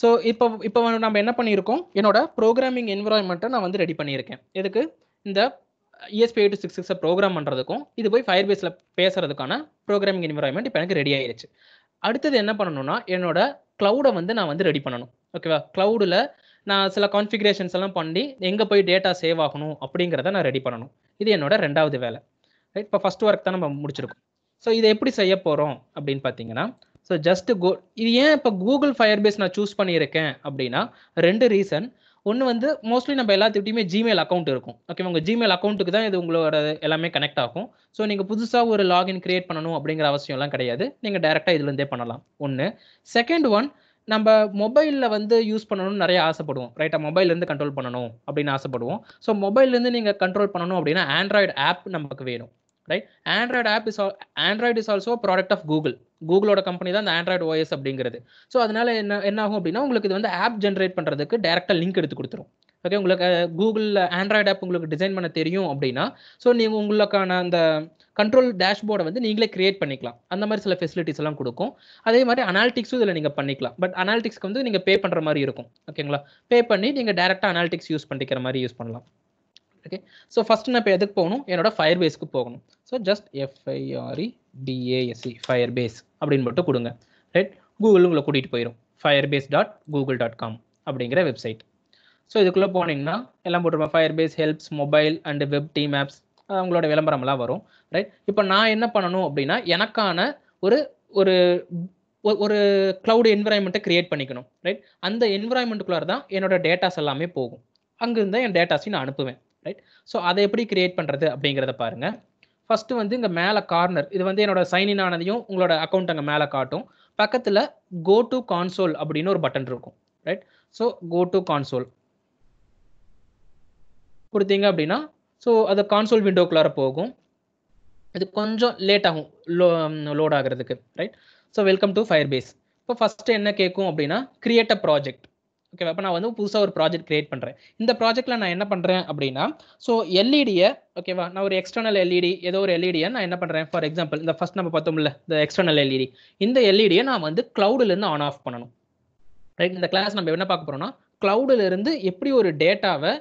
so இப்போ இப்போ நம்ம என்ன பண்ணியிருக்கோம் என்னோட ப்ரோக்ராமிங் என்விரான்மெண்ட்டை நான் வந்து ரெடி பண்ணியிருக்கேன் எதுக்கு இந்த இஎஸ்பி எயிட் சிக்ஸ் சிக்ஸை ப்ரோக்ராம் பண்ணுறதுக்கும் இது போய் ஃபயர் பேஸில் பேசுறதுக்கான ப்ரோக்ராமிங் என்விரான்மெண்ட் இப்போ எனக்கு ரெடி ஆயிடுச்சு அடுத்தது என்ன பண்ணணும்னா என்னோட க்ளவுடை வந்து நான் வந்து ரெடி பண்ணணும் ஓகேவா க்ளவுடில் நான் சில கான்ஃபிகரேஷன்ஸ் எல்லாம் பண்ணி எங்கே போய் டேட்டா சேவ் ஆகணும் அப்படிங்கிறத நான் ரெடி பண்ணணும் இது என்னோட ரெண்டாவது வேலை ரைட் இப்போ ஃபர்ஸ்ட் ஒர்க் தான் நம்ம முடிச்சிருக்கோம் ஸோ இதை எப்படி செய்ய போகிறோம் அப்படின்னு பார்த்தீங்கன்னா ஸோ ஜஸ்ட் கோ இது ஏன் இப்போ கூகுள் ஃபயர் பேஸ் நான் சூஸ் பண்ணியிருக்கேன் அப்படின்னா ரெண்டு ரீசன் ஒன்று வந்து மோஸ்ட்லி நம்ம எல்லாத்துக்கிட்டையுமே ஜிமெயில் அக்கௌண்ட் இருக்கும் ஓகே உங்கள் ஜிமெயில் அக்கௌண்ட்டுக்கு தான் இது உங்களோட எல்லாமே கனெக்ட் ஆகும் ஸோ நீங்கள் புதுசாக ஒரு லாகின் கிரியேட் பண்ணணும் அப்படிங்கிற அவசியம்லாம் கிடையாது நீங்கள் டேரெக்டாக இதுலேருந்தே பண்ணலாம் ஒன்று செகண்ட் ஒன் நம்ம மொபைலில் வந்து யூஸ் பண்ணணும்னு நிறைய ஆசைப்படுவோம் ரைட்டாக மொபைல்லேருந்து கண்ட்ரோல் பண்ணணும் அப்படின்னு ஆசைப்படுவோம் ஸோ மொபைல்லேருந்து நீங்கள் கண்ட்ரோல் பண்ணணும் அப்படின்னா ஆண்ட்ராய்டு ஆப் நமக்கு வேணும் right Android app is all Android is also product of Google கூகுளோட கம்பெனி தான் இந்த ஆண்ட்ராய்டு ஓஎஸ் அப்படிங்கிறது ஸோ அதனால என்ன என்ன ஆகும் அப்படின்னா உங்களுக்கு இது வந்து ஆப் ஜென்ரேட் பண்ணுறதுக்கு டேரெக்டாக லிங்க் எடுத்து கொடுத்துரும் ஓகே உங்களுக்கு கூகுள் ஆண்ட்ராய்டு ஆப் உங்களுக்கு டிசைன் பண்ண தெரியும் அப்படின்னா ஸோ நீங்கள் உங்களுக்கான அந்த கண்ட்ரோல் டேஷ்போர்டை வந்து நீங்களே கிரியேட் பண்ணிக்கலாம் அந்த மாதிரி சில ஃபெசிலிட்டிஸ் எல்லாம் கொடுக்கும் அதே மாதிரி அனாலிட்டிக்ஸும் இதில் நீங்கள் பண்ணிக்கலாம் பட் அனாலிட்டிக்ஸ்க்கு வந்து நீங்கள் பே பண்ணுற மாதிரி இருக்கும் ஓகேங்களா பே பண்ணி நீங்கள் டேரெக்டாக அனாலிட்டிக்ஸ் யூஸ் பண்ணிக்கிற மாதிரி யூஸ் பண்ணலாம் ஓகே ஸோ ஃபஸ்ட் நான் இப்போ எதுக்கு போகணும் என்னோட ஃபயர் பேஸ்க்கு போகணும் so just F I R E B A S C Firebase அப்படின்னு மட்டும் கொடுங்க ரைட் கூகுள் உங்களை கூட்டிகிட்டு போயிடும் Firebase dot Google dot com அப்படிங்கிற வெப்சைட் ஸோ இதுக்குள்ளே போனீங்கன்னா எல்லாம் போட்டிருப்பேன் Firebase helps mobile and web team apps அவங்களோட விளம்பரம்லாம் வரும் ரைட் இப்போ நான் என்ன பண்ணணும் அப்படின்னா எனக்கான ஒரு ஒரு ஒரு க்ளவுட் என்விரான்மெண்ட்டை க்ரியேட் பண்ணிக்கணும் ரைட் அந்த என்விரான்மெண்ட்டுக்குள்ளே தான் என்னோட டேட்டாஸ் எல்லாமே போகும் அங்கேருந்து என் டேட்டாஸையும் நான் அனுப்புவேன் ரைட் ஸோ அதை எப்படி கிரியேட் பண்ணுறது அப்படிங்கிறத பாருங்கள் ஃபஸ்ட்டு வந்து இங்கே மேலே கார்னர் இது வந்து என்னோட சைன்இன் ஆனதையும் உங்களோட அக்கௌண்ட் அங்கே மேலே காட்டும் பக்கத்தில் கோ டு கான்சோல் அப்படின்னு ஒரு பட்டன் இருக்கும் right so go to console கொடுத்தீங்க அப்படின்னா ஸோ அது கான்சோல் விண்டோக்குள்ளார போகும் இது கொஞ்சம் லேட் ஆகும் லோ லோட் ஆகிறதுக்கு right so welcome to Firebase இப்போ ஃபஸ்ட்டு என்ன கேட்கும் அப்படின்னா கிரியேட் அ ப்ராஜெக்ட் ஓகேவா இப்போ நான் வந்து புதுசாக ஒரு ப்ராஜெக்ட் கிரியேட் பண்ணுறேன் இந்த ப்ராஜெக்ட்டில் நான் என்ன பண்ணுறேன் அப்படின்னா ஸோ எல்இடியை ஓகேவா நான் ஒரு எக்ஸ்டர்னல் எல்இடி e ஏதோ ஒரு எல்இடியை e நான் என்ன பண்ணுறேன் ஃபார் எக்ஸாம்பிள் இந்த ஃபஸ்ட் நம்ம பார்த்தோம்ல இந்த எக்ஸ்டர்னல் எல்இடி e இந்த எல்இடியை நான் வந்து க்ளவுடிலேருந்து ஆன் ஆஃப் பண்ணணும் ரைட் இந்த கிளாஸ் நம்ம என்ன பார்க்க போகிறோம்னா க்ளவுடிலிருந்து எப்படி ஒரு டேட்டாவை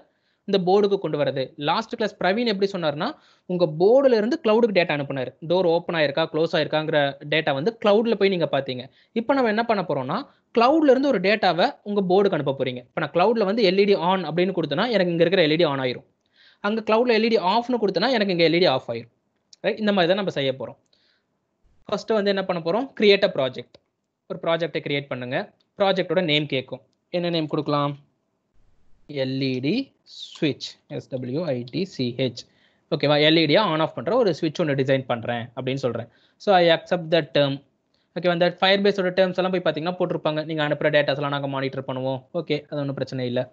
இந்த போர்டுக்கு கொண்டு வரது லாஸ்ட் கிளாஸ் பிரவீன் எப்படி சொன்னார்னா உங்க போர்டுல இருந்து கிளவுடுக்கு டேட்டா அனுப்புனார் டோர் ஓப்பன் ஆயிருக்கா க்ளோஸ் ஆயிருக்காங்கிற டேட்டா வந்து கிளவுட்ல போய் நீங்க பாத்தீங்க இப்போ நம்ம என்ன பண்ண போறோம்னா கிளவுட்ல இருந்து ஒரு டேட்டாவை உங்க போர்டுக்கு அனுப்ப போறீங்க இப்போ நான் கிளவுட்ல வந்து எல்இடி ஆன் அப்படின்னு கொடுத்தனா எனக்கு இங்க இருக்கிற எல்இடி ஆன் ஆயிரும் அங்க கிளவுட்ல எல்இடி ஆஃப்னு கொடுத்தனா எனக்கு இங்க எல்இடி ஆஃப் ஆயிரும் ரைட் இந்த மாதிரி தான் நம்ம செய்ய போறோம் ஃபர்ஸ்ட் வந்து என்ன பண்ண போறோம் கிரியேட் அ ப்ராஜெக்ட் ஒரு ப்ராஜெக்டை கிரியேட் பண்ணுங்க ப்ராஜெக்டோட நேம் கேட்கும் என்ன நேம் கொடுக்கலாம் எல்இடி ஸ்விட்ச் எஸ்டபிள்யூஐடிசிஹெச் ஓகேவா எல்இடியாக ஆன் ஆஃப் பண்ணுற ஒரு ஸ்விட்ச் ஒன்று டிசைன் பண்ணுறேன் அப்படின்னு சொல்கிறேன் so I accept the term okay அந்த ஃபயர் பேஸோட டேர்ம்ஸ் எல்லாம் போய் பார்த்தீங்கன்னா போட்டிருப்பாங்க நீங்கள் அனுப்புகிற டேட்டாஸ்லாம் நாங்கள் மானிட்டர் பண்ணுவோம் ஓகே அது ஒன்றும் பிரச்சனை இல்லை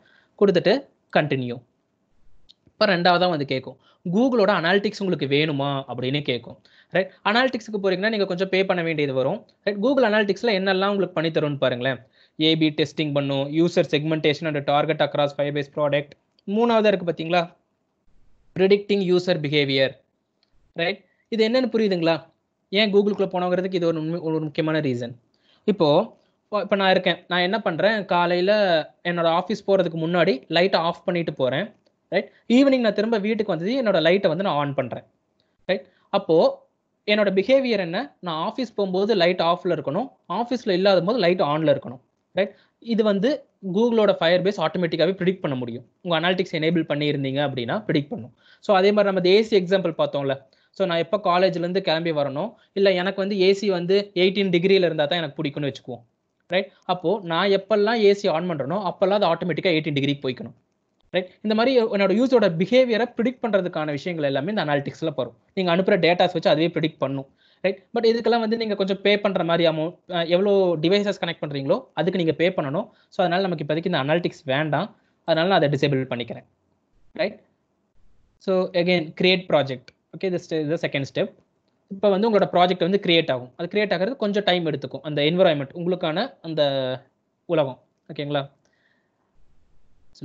கொடுத்துட்டு கண்டினியூ இப்போ ரெண்டாவதாக வந்து கேட்கும் கூகுளோட அனாலிட்டிக்ஸ் உங்களுக்கு வேணுமா அப்படின்னு கேட்கும் ரைட் அனாலிட்டிக்ஸுக்கு போகிறீங்கன்னா நீங்கள் கொஞ்சம் பே பண்ண வேண்டியது வரும் ரைட் கூகுள் அனாலிட்டிக்ஸில் என்னெல்லாம் உங்களுக்கு பண்ணி தரும்னு பாருங்களேன் ஏபி டெஸ்டிங் பண்ணும் user segmentation and target across Firebase product மூணாவதாக இருக்குது பார்த்தீங்களா ப்ரிடிக்டிங் யூசர் பிஹேவியர் ரைட் இது என்னென்னு புரியுதுங்களா ஏன் கூகுளுக்குள்ளே போனோங்கிறதுக்கு இது ஒரு ஒரு முக்கியமான ரீசன் இப்போது இப்போ நான் இருக்கேன் நான் என்ன பண்ணுறேன் காலையில் என்னோடய ஆஃபீஸ் போகிறதுக்கு முன்னாடி லைட்டை ஆஃப் பண்ணிட்டு போகிறேன் ரைட் ஈவினிங் நான் திரும்ப வீட்டுக்கு வந்தது என்னோடய லைட்டை வந்து நான் ஆன் பண்ணுறேன் ரைட் அப்போது என்னோடய பிஹேவியர் என்ன நான் ஆஃபீஸ் போகும்போது லைட் ஆஃபில் இருக்கணும் ஆஃபீஸில் இல்லாத போது லைட் ஆனில் இருக்கணும் ரைட் இது வந்து கூகுளோட ஃபயர் பேஸ் ஆட்டோமேட்டிக்காகவே ப்ரிடிக்ட் பண்ண முடியும் உங்கள் அனாலிட்டிக்ஸ் எனேபிள் பண்ணியிருந்தீங்க அப்படின்னா ப்ரிடிக்ட் பண்ணும் ஸோ அதே மாதிரி நம்ம ஏசி எக்ஸாம்பிள் பார்த்தோம்ல ஸோ நான் எப்போ காலேஜ்லேருந்து கிளம்பி வரணும் இல்லை எனக்கு வந்து ஏசி வந்து எயிட்டீன் டிகிரியில் இருந்தால் தான் எனக்கு பிடிக்கும்னு வச்சுக்குவோம் ரைட் அப்போது நான் எப்பெல்லாம் ஏசி ஆன் பண்ணுறனோ அப்போல்லாம் அது ஆட்டோமேட்டிக்காக எயிட்டீன் டிகிரிக்கு போய்க்கணும் ரைட் இந்த மாதிரி என்னோட யூஸோட பிஹேவியரை ப்ரிடிக்ட் பண்ணுறதுக்கான விஷயங்கள் எல்லாமே இந்த அனாலிட்டிக்ஸில் வரும் நீங்கள் அனுப்புகிற டேட்டாஸ் வச்சு அதுவே ப்ரிடிக்ட் பண்ணும் ரைட் பட் இதுக்கெல்லாம் வந்து நீங்கள் கொஞ்சம் பே பண்ணுற மாதிரி அமௌண்ட் எவ்வளோ டிவைசஸ் கனெக்ட் பண்ணுறீங்களோ அதுக்கு நீங்கள் பே பண்ணணும் ஸோ அதனால் நமக்கு இப்போதைக்கு இந்த அனாலிட்டிக்ஸ் வேண்டாம் அதனால் நான் அதை டிசேபிள் பண்ணிக்கிறேன் right so again create project okay this இது செகண்ட் ஸ்டெப் இப்போ வந்து உங்களோட ப்ராஜெக்ட் வந்து கிரியேட் ஆகும் அது கிரியேட் ஆகிறது கொஞ்சம் டைம் எடுத்துக்கும் அந்த என்வரான்மெண்ட் உங்களுக்கான அந்த உலகம் ஓகேங்களா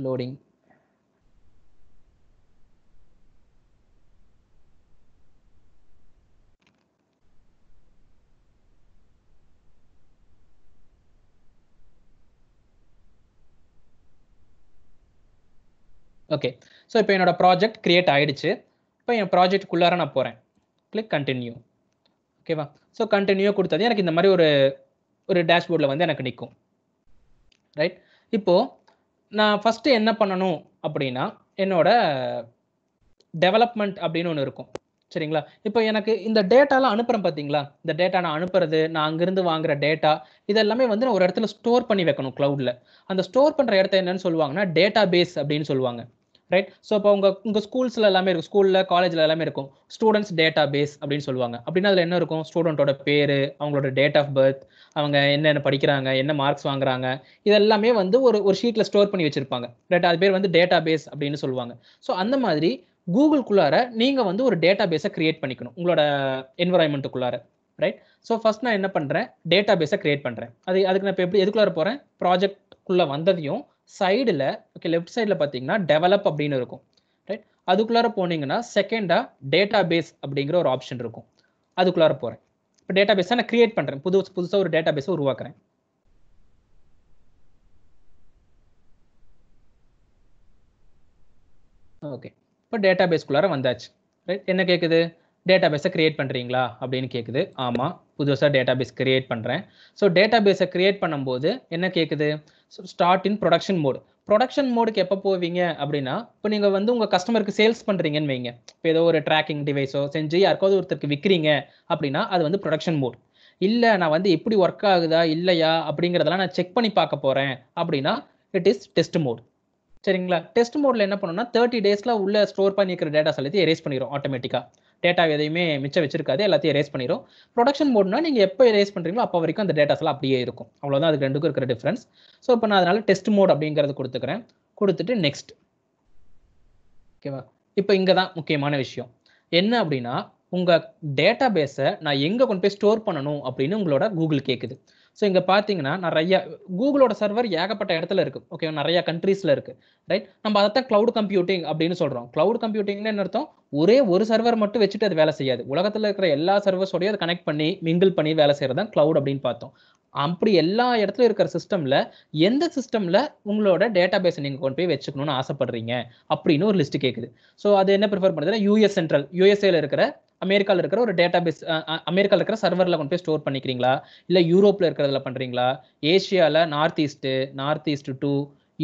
லோடிங் ஓகே ஸோ இப்போ என்னோட ப்ராஜெக்ட் க்ரியேட் ஆகிடுச்சு இப்போ என் ப்ராஜெக்ட்குள்ளார நான் போகிறேன் கிளிக் கண்டினியூ ஓகேவா ஸோ கண்டினியூ கொடுத்தது எனக்கு இந்த மாதிரி ஒரு ஒரு டேஷ்போர்டில் வந்து எனக்கு நிற்கும் ரைட் இப்போது நான் ஃபஸ்ட்டு என்ன பண்ணணும் அப்படின்னா என்னோட டெவலப்மெண்ட் அப்படின்னு ஒன்று இருக்கும் சரிங்களா இப்போ எனக்கு இந்த டேட்டாலாம் அனுப்புகிறேன் பார்த்தீங்களா இந்த டேட்டா நான் அனுப்புறது நான் அங்கேருந்து வாங்குற டேட்டா இதெல்லாமே வந்து நான் ஒரு இடத்துல ஸ்டோர் பண்ணி வைக்கணும் க்ளவுடில் அந்த ஸ்டோர் பண்ணுற இடத்த என்னன்னு சொல்லுவாங்கன்னா டேட்டா பேஸ் அப்படின்னு சொல்லுவாங்க ரைட் ஸோ இப்போ உங்கள் உங்கள் ஸ்கூல்ஸில் எல்லாமே இருக்கும் ஸ்கூலில் காலேஜில் எல்லாமே இருக்கும் ஸ்டூடெண்ட்ஸ் டேட்டா பேஸ் அப்படின்னு சொல்லுவாங்க அப்படின்னா அதில் என்ன இருக்கும் ஸ்டூடெண்ட்டோட பேர் அவங்களோட டேட் ஆஃப் பர்த் அவங்க என்னென்ன படிக்கிறாங்க என்ன மார்க்ஸ் வாங்குறாங்க இதெல்லாமே வந்து ஒரு ஒரு ஷீட்டில் ஸ்டோர் பண்ணி வச்சுருப்பாங்க ரைட் அது பேர் வந்து டேட்டா பேஸ் அப்படின்னு சொல்லுவாங்க ஸோ அந்த மாதிரி கூகுள்குள்ளார நீங்கள் வந்து ஒரு டேட்டா பேஸை க்ரியேட் பண்ணிக்கணும் உங்களோட என்வரான்மெண்ட்டுக்குள்ளார ரைட் ஸோ ஃபஸ்ட் நான் என்ன பண்ணுறேன் டேட்டா பேஸை க்ரியேட் பண்ணுறேன் அது அதுக்கு நான் இப்போ எப்படி எதுக்குள்ளார போகிறேன் ப்ராஜெக்ட்குள்ளே வந்ததையும் சைடில் ஓகே லெஃப்ட் சைடில் பார்த்தீங்கன்னா டெவலப் அப்படின்னு இருக்கும் ரைட் அதுக்குள்ளார போனீங்கன்னா செகண்டாக டேட்டா பேஸ் அப்படிங்கிற ஒரு ஆப்ஷன் இருக்கும் அதுக்குள்ளார போகிறேன் இப்போ டேட்டா பேஸை நான் க்ரியேட் பண்ணுறேன் புது புதுசாக ஒரு டேட்டா பேஸை உருவாக்குறேன் ஓகே இப்போ டேட்டா பேஸ்க்குள்ளார வந்தாச்சு ரைட் என்ன கேட்குது டேட்டா பேஸை கிரியேட் பண்ணுறீங்களா அப்படின்னு கேட்குது ஆமாம் புதுசாக டேட்டா பேஸ் கிரியேட் பண்ணுறேன் ஸோ டேட்டா பேஸை கிரியேட் பண்ணும்போது என்ன கேட்குது start in production mode production மோடுக்கு எப்போ போவீங்க அப்படின்னா இப்போ நீங்கள் வந்து உங்கள் கஸ்டமருக்கு சேல்ஸ் பண்ணுறீங்கன்னு வைங்க இப்போ ஏதோ ஒரு ட்ராக்கிங் டிவைஸோ செஞ்சு யாருக்காவது ஒருத்தருக்கு விற்கிறீங்க அப்படின்னா அது வந்து ப்ரொடக்ஷன் மோட் இல்லை நான் வந்து எப்படி ஒர்க் ஆகுதா இல்லையா அப்படிங்கிறதெல்லாம் நான் செக் பண்ணி பார்க்க போகிறேன் அப்படின்னா இட் இஸ் டெஸ்ட் மோட் சரிங்களா டெஸ்ட் மோட்ல என்ன பண்ணணும்னா தேர்ட்டி டேஸ்ல உள்ள ஸ்டோர் பண்ணி இருக்கிற டேட்டா எல்லாத்தையும் எரேஸ் பண்ணிடும் ஆட்டோமேட்டிக்கா டேட்டா எதையுமே மிச்சம் வச்சிருக்காது எல்லாத்தையும் எரேஸ் பண்ணிடும் ப்ரொடக்ஷன் மோட்னா நீங்கள் எப்போ எரேஸ் பண்ணுறீங்களோ அப்போ வரைக்கும் அந்த டேட்டாஸ் எல்லாம் அப்படியே இருக்கும் அவ்வளோதான் அதுக்கு ரெண்டுக்கும் இருக்கிற டிஃப்ரென்ஸ் ஸோ இப்போ நான் அதனால டெஸ்ட் மோட் அப்படிங்கிறது கொடுத்துக்கிறேன் கொடுத்துட்டு நெக்ஸ்ட் ஓகேவா இப்போ இங்கே தான் முக்கியமான விஷயம் என்ன அப்படின்னா உங்கள் டேட்டா பேஸை நான் எங்கே கொண்டு போய் ஸ்டோர் பண்ணணும் அப்படின்னு உங்களோட கூகுள் கேட்குது ஸோ இங்கே பார்த்தீங்கன்னா நிறைய கூகுளோட சர்வர் ஏகப்பட்ட இடத்துல இருக்கு ஓகே நிறைய கண்ட்ரீஸில் இருக்கு ரைட் நம்ம அதை தான் க்ளவுட் கம்ப்யூட்டிங் அப்படின்னு சொல்கிறோம் க்ளவுட் கம்ப்யூட்டிங்னு என்ன அர்த்தம் ஒரே ஒரு சர்வர் மட்டும் வச்சுட்டு அது வேலை செய்யாது உலகத்தில் இருக்கிற எல்லா சர்வர்ஸோடையும் அதை கனெக்ட் பண்ணி மிங்கிள் பண்ணி வேலை செய்கிறது தான் க்ளவுட் அப்படின்னு பார்த்தோம் அப்படி எல்லா இடத்துலையும் இருக்கிற சிஸ்டமில் எந்த சிஸ்டமில் உங்களோட டேட்டா பேஸை நீங்கள் கொண்டு போய் வச்சுக்கணும்னு ஆசைப்படுறீங்க அப்படின்னு ஒரு லிஸ்ட் கேட்குது ஸோ அது என்ன ப்ரிஃபர் பண்ணுறதுன்னா யூஎஸ் சென்ட்ரல் யூஎஸ்ஏல இருக்கிற அமெரிக்காவில் இருக்கிற ஒரு டேட்டா பேஸ் அமெரிக்காவில் இருக்கிற சர்வரில் கொண்டு போய் ஸ்டோர் பண்ணிக்கிறீங்களா இல்லை யூரோப்பில் இருக்கிறதுல பண்ணுறீங்களா ஏஷியாவில் north east north east to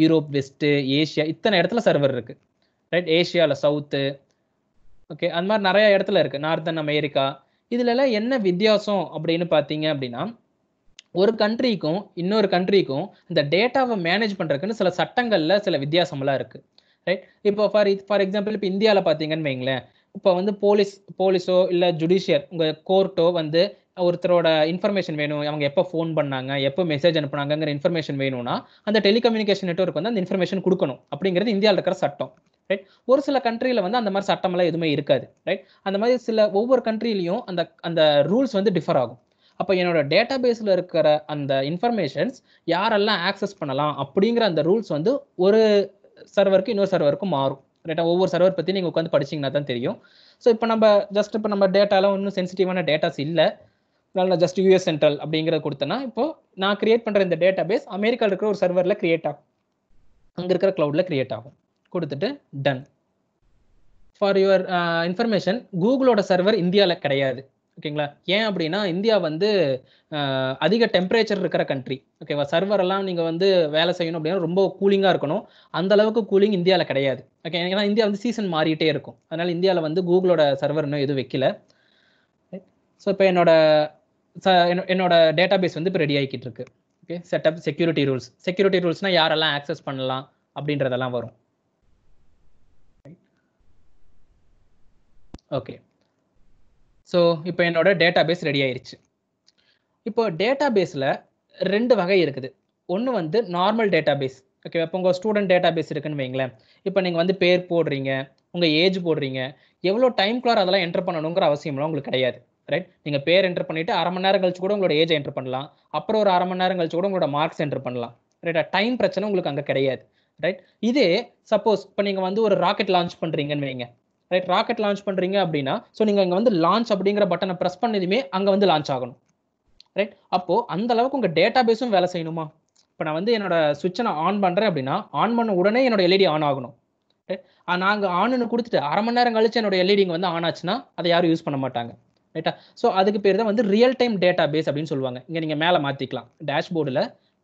Europe west Asia இத்தனை இடத்துல சர்வர் இருக்குது ரைட் ஏஷியாவில் சவுத்து ஓகே அந்த மாதிரி நிறையா இடத்துல இருக்குது நார்த்தன் அமெரிக்கா இதுலலாம் என்ன வித்தியாசம் அப்படின்னு பார்த்தீங்க அப்படின்னா ஒரு கண்ட்ரிக்கும் இன்னொரு கண்ட்ரிக்கும் இந்த டேட்டாவை மேனேஜ் பண்ணுறதுக்குன்னு சில சட்டங்களில் சில வித்தியாசமெல்லாம் இருக்குது ரைட் இப்போ ஃபார் ஃபார் எக்ஸாம்பிள் இப்போ இந்தியாவில் பார்த்தீங்கன்னு வைங்களேன் இப்போ வந்து போலீஸ் போலீஸோ இல்லை ஜுடிஷியர் உங்கள் கோர்ட்டோ வந்து ஒருத்தரோட இன்ஃபர்மேஷன் வேணும் அவங்க எப்போ ஃபோன் பண்ணாங்க எப்போ மெசேஜ் அனுப்புனாங்கிற இன்ஃபர்மேஷன் வேணும்னா அந்த டெலிகம்யூனிகேஷன் நெட்ஒர்க் வந்து அந்த இன்ஃபர்மேஷன் கொடுக்கணும் அப்படிங்கிறது இந்தியாவில் இருக்கிற சட்டம் ரைட் ஒரு சில கண்ட்ரியில் வந்து அந்த மாதிரி சட்டமெல்லாம் எதுவுமே இருக்காது ரைட் அந்த மாதிரி சில ஒவ்வொரு கண்ட்ரிலையும் அந்த அந்த ரூல்ஸ் வந்து டிஃபர் ஆகும் அப்போ என்னோட டேட்டா பேஸில் இருக்கிற அந்த இன்ஃபர்மேஷன்ஸ் யாரெல்லாம் ஆக்சஸ் பண்ணலாம் அப்படிங்கிற அந்த ரூல்ஸ் வந்து ஒரு சர்வருக்கு இன்னொரு சர்வருக்கும் மாறும் ரைட்டா ஒவ்வொரு சர்வர் பற்றி நீங்கள் உட்காந்து படிச்சிங்கன்னா தான் தெரியும் ஸோ இப்போ நம்ம ஜஸ்ட் இப்போ நம்ம டேட்டாலாம் ஒன்றும் சென்சிட்டிவான டேட்டாஸ் இல்லை நான் ஜஸ்ட் யூஎஸ் சென்ட்ரல் அப்படிங்கிறத கொடுத்தேன்னா இப்போ நான் கிரியேட் பண்ணுற இந்த டேட்டா பேஸ் அமெரிக்காவில் இருக்கிற ஒரு சர்வரில் கிரியேட் ஆகும் அங்கே இருக்கிற க்ளவுடில் கிரியேட் ஆகும் கொடுத்துட்டு டன் ஃபார் யுவர் இன்ஃபர்மேஷன் கூகுளோட சர்வர் இந்தியாவில் கிடையாது ஓகேங்களா ஏன் அப்படின்னா இந்தியா வந்து அதிக டெம்பரேச்சர் இருக்கிற கண்ட்ரி ஓகேவா சர்வர் எல்லாம் நீங்கள் வந்து வேலை செய்யணும் அப்படின்னா ரொம்ப கூலிங்காக இருக்கணும் அந்த அளவுக்கு கூலிங் இந்தியாவில் கிடையாது ஓகே ஏன்னா இந்தியா வந்து சீசன் மாறிட்டே இருக்கும் அதனால் இந்தியாவில் வந்து கூகுளோட சர்வர் இன்னும் எதுவும் வைக்கல ஸோ இப்போ என்னோட ச என்னோட டேட்டா பேஸ் வந்து இப்போ ரெடி ஆகிக்கிட்டு இருக்கு okay setup security rules security ரூல்ஸ்னால் யாரெல்லாம் ஆக்சஸ் பண்ணலாம் அப்படின்றதெல்லாம் வரும் ஓகே ஸோ இப்போ என்னோட டேட்டா பேஸ் ரெடி ஆயிடுச்சு இப்போ டேட்டா பேஸில் ரெண்டு வகை இருக்குது ஒன்று வந்து நார்மல் டேட்டா பேஸ் ஓகே இப்போ உங்கள் ஸ்டூடெண்ட் டேட்டா பேஸ் இருக்குன்னு வைங்களேன் இப்போ நீங்கள் வந்து பேர் போடுறீங்க உங்கள் ஏஜ் போடுறீங்க எவ்வளோ டைம் குள்ளார் அதெல்லாம் என்டர் பண்ணணுங்கிற அவசியம்லாம் உங்களுக்கு கிடையாது ரைட் நீங்கள் பேர் என்டர் பண்ணிவிட்டு அரை மணி நேரம் கழிச்சு கூட உங்களோட ஏஜ் என்டர் பண்ணலாம் அப்புறம் ஒரு அரை மணி நேரம் கழிச்சு கூட உங்களோட மார்க்ஸ் என்டர் பண்ணலாம் ரைட்டா டைம் பிரச்சனை உங்களுக்கு அங்கே கிடையாது ரைட் இதே சப்போஸ் இப்போ நீங்கள் வந்து ஒரு ராக்கெட் லான்ச் பண்ணுறீங்கன்னு வைங்க ரைட் ராக்கெட் லான்ச் பண்ணுறீங்க அப்படின்னா ஸோ நீங்கள் இங்கே வந்து லான்ச் அப்படிங்கிற பட்டனை ப்ரெஸ் பண்ணதுமே அங்கே வந்து லான்ச் ஆகணும் ரைட் அப்போது அந்த அளவுக்கு உங்கள் டேட்டா பேஸும் வேலை செய்யணுமா இப்போ நான் வந்து என்னோட சுவிட்சை நான் ஆன் பண்ணுறேன் அப்படின்னா ஆன் பண்ண உடனே என்னோட எல்இடி ஆன் e ஆகணும் நாங்கள் ஆனுன்னு கொடுத்துட்டு அரை மணி நேரம் கழிச்சு என்னோட e இங்கே வந்து ஆன் ஆச்சுன்னா அதை யாரும் யூஸ் பண்ண மாட்டாங்க ரைட்டா ஸோ அதுக்கு பேர் தான் வந்து ரியல் டைம் டேட்டா பேஸ் அப்படின்னு சொல்லுவாங்க இங்கே நீங்கள் மேலே மாற்றிக்கலாம் டேஷ்போர்டில்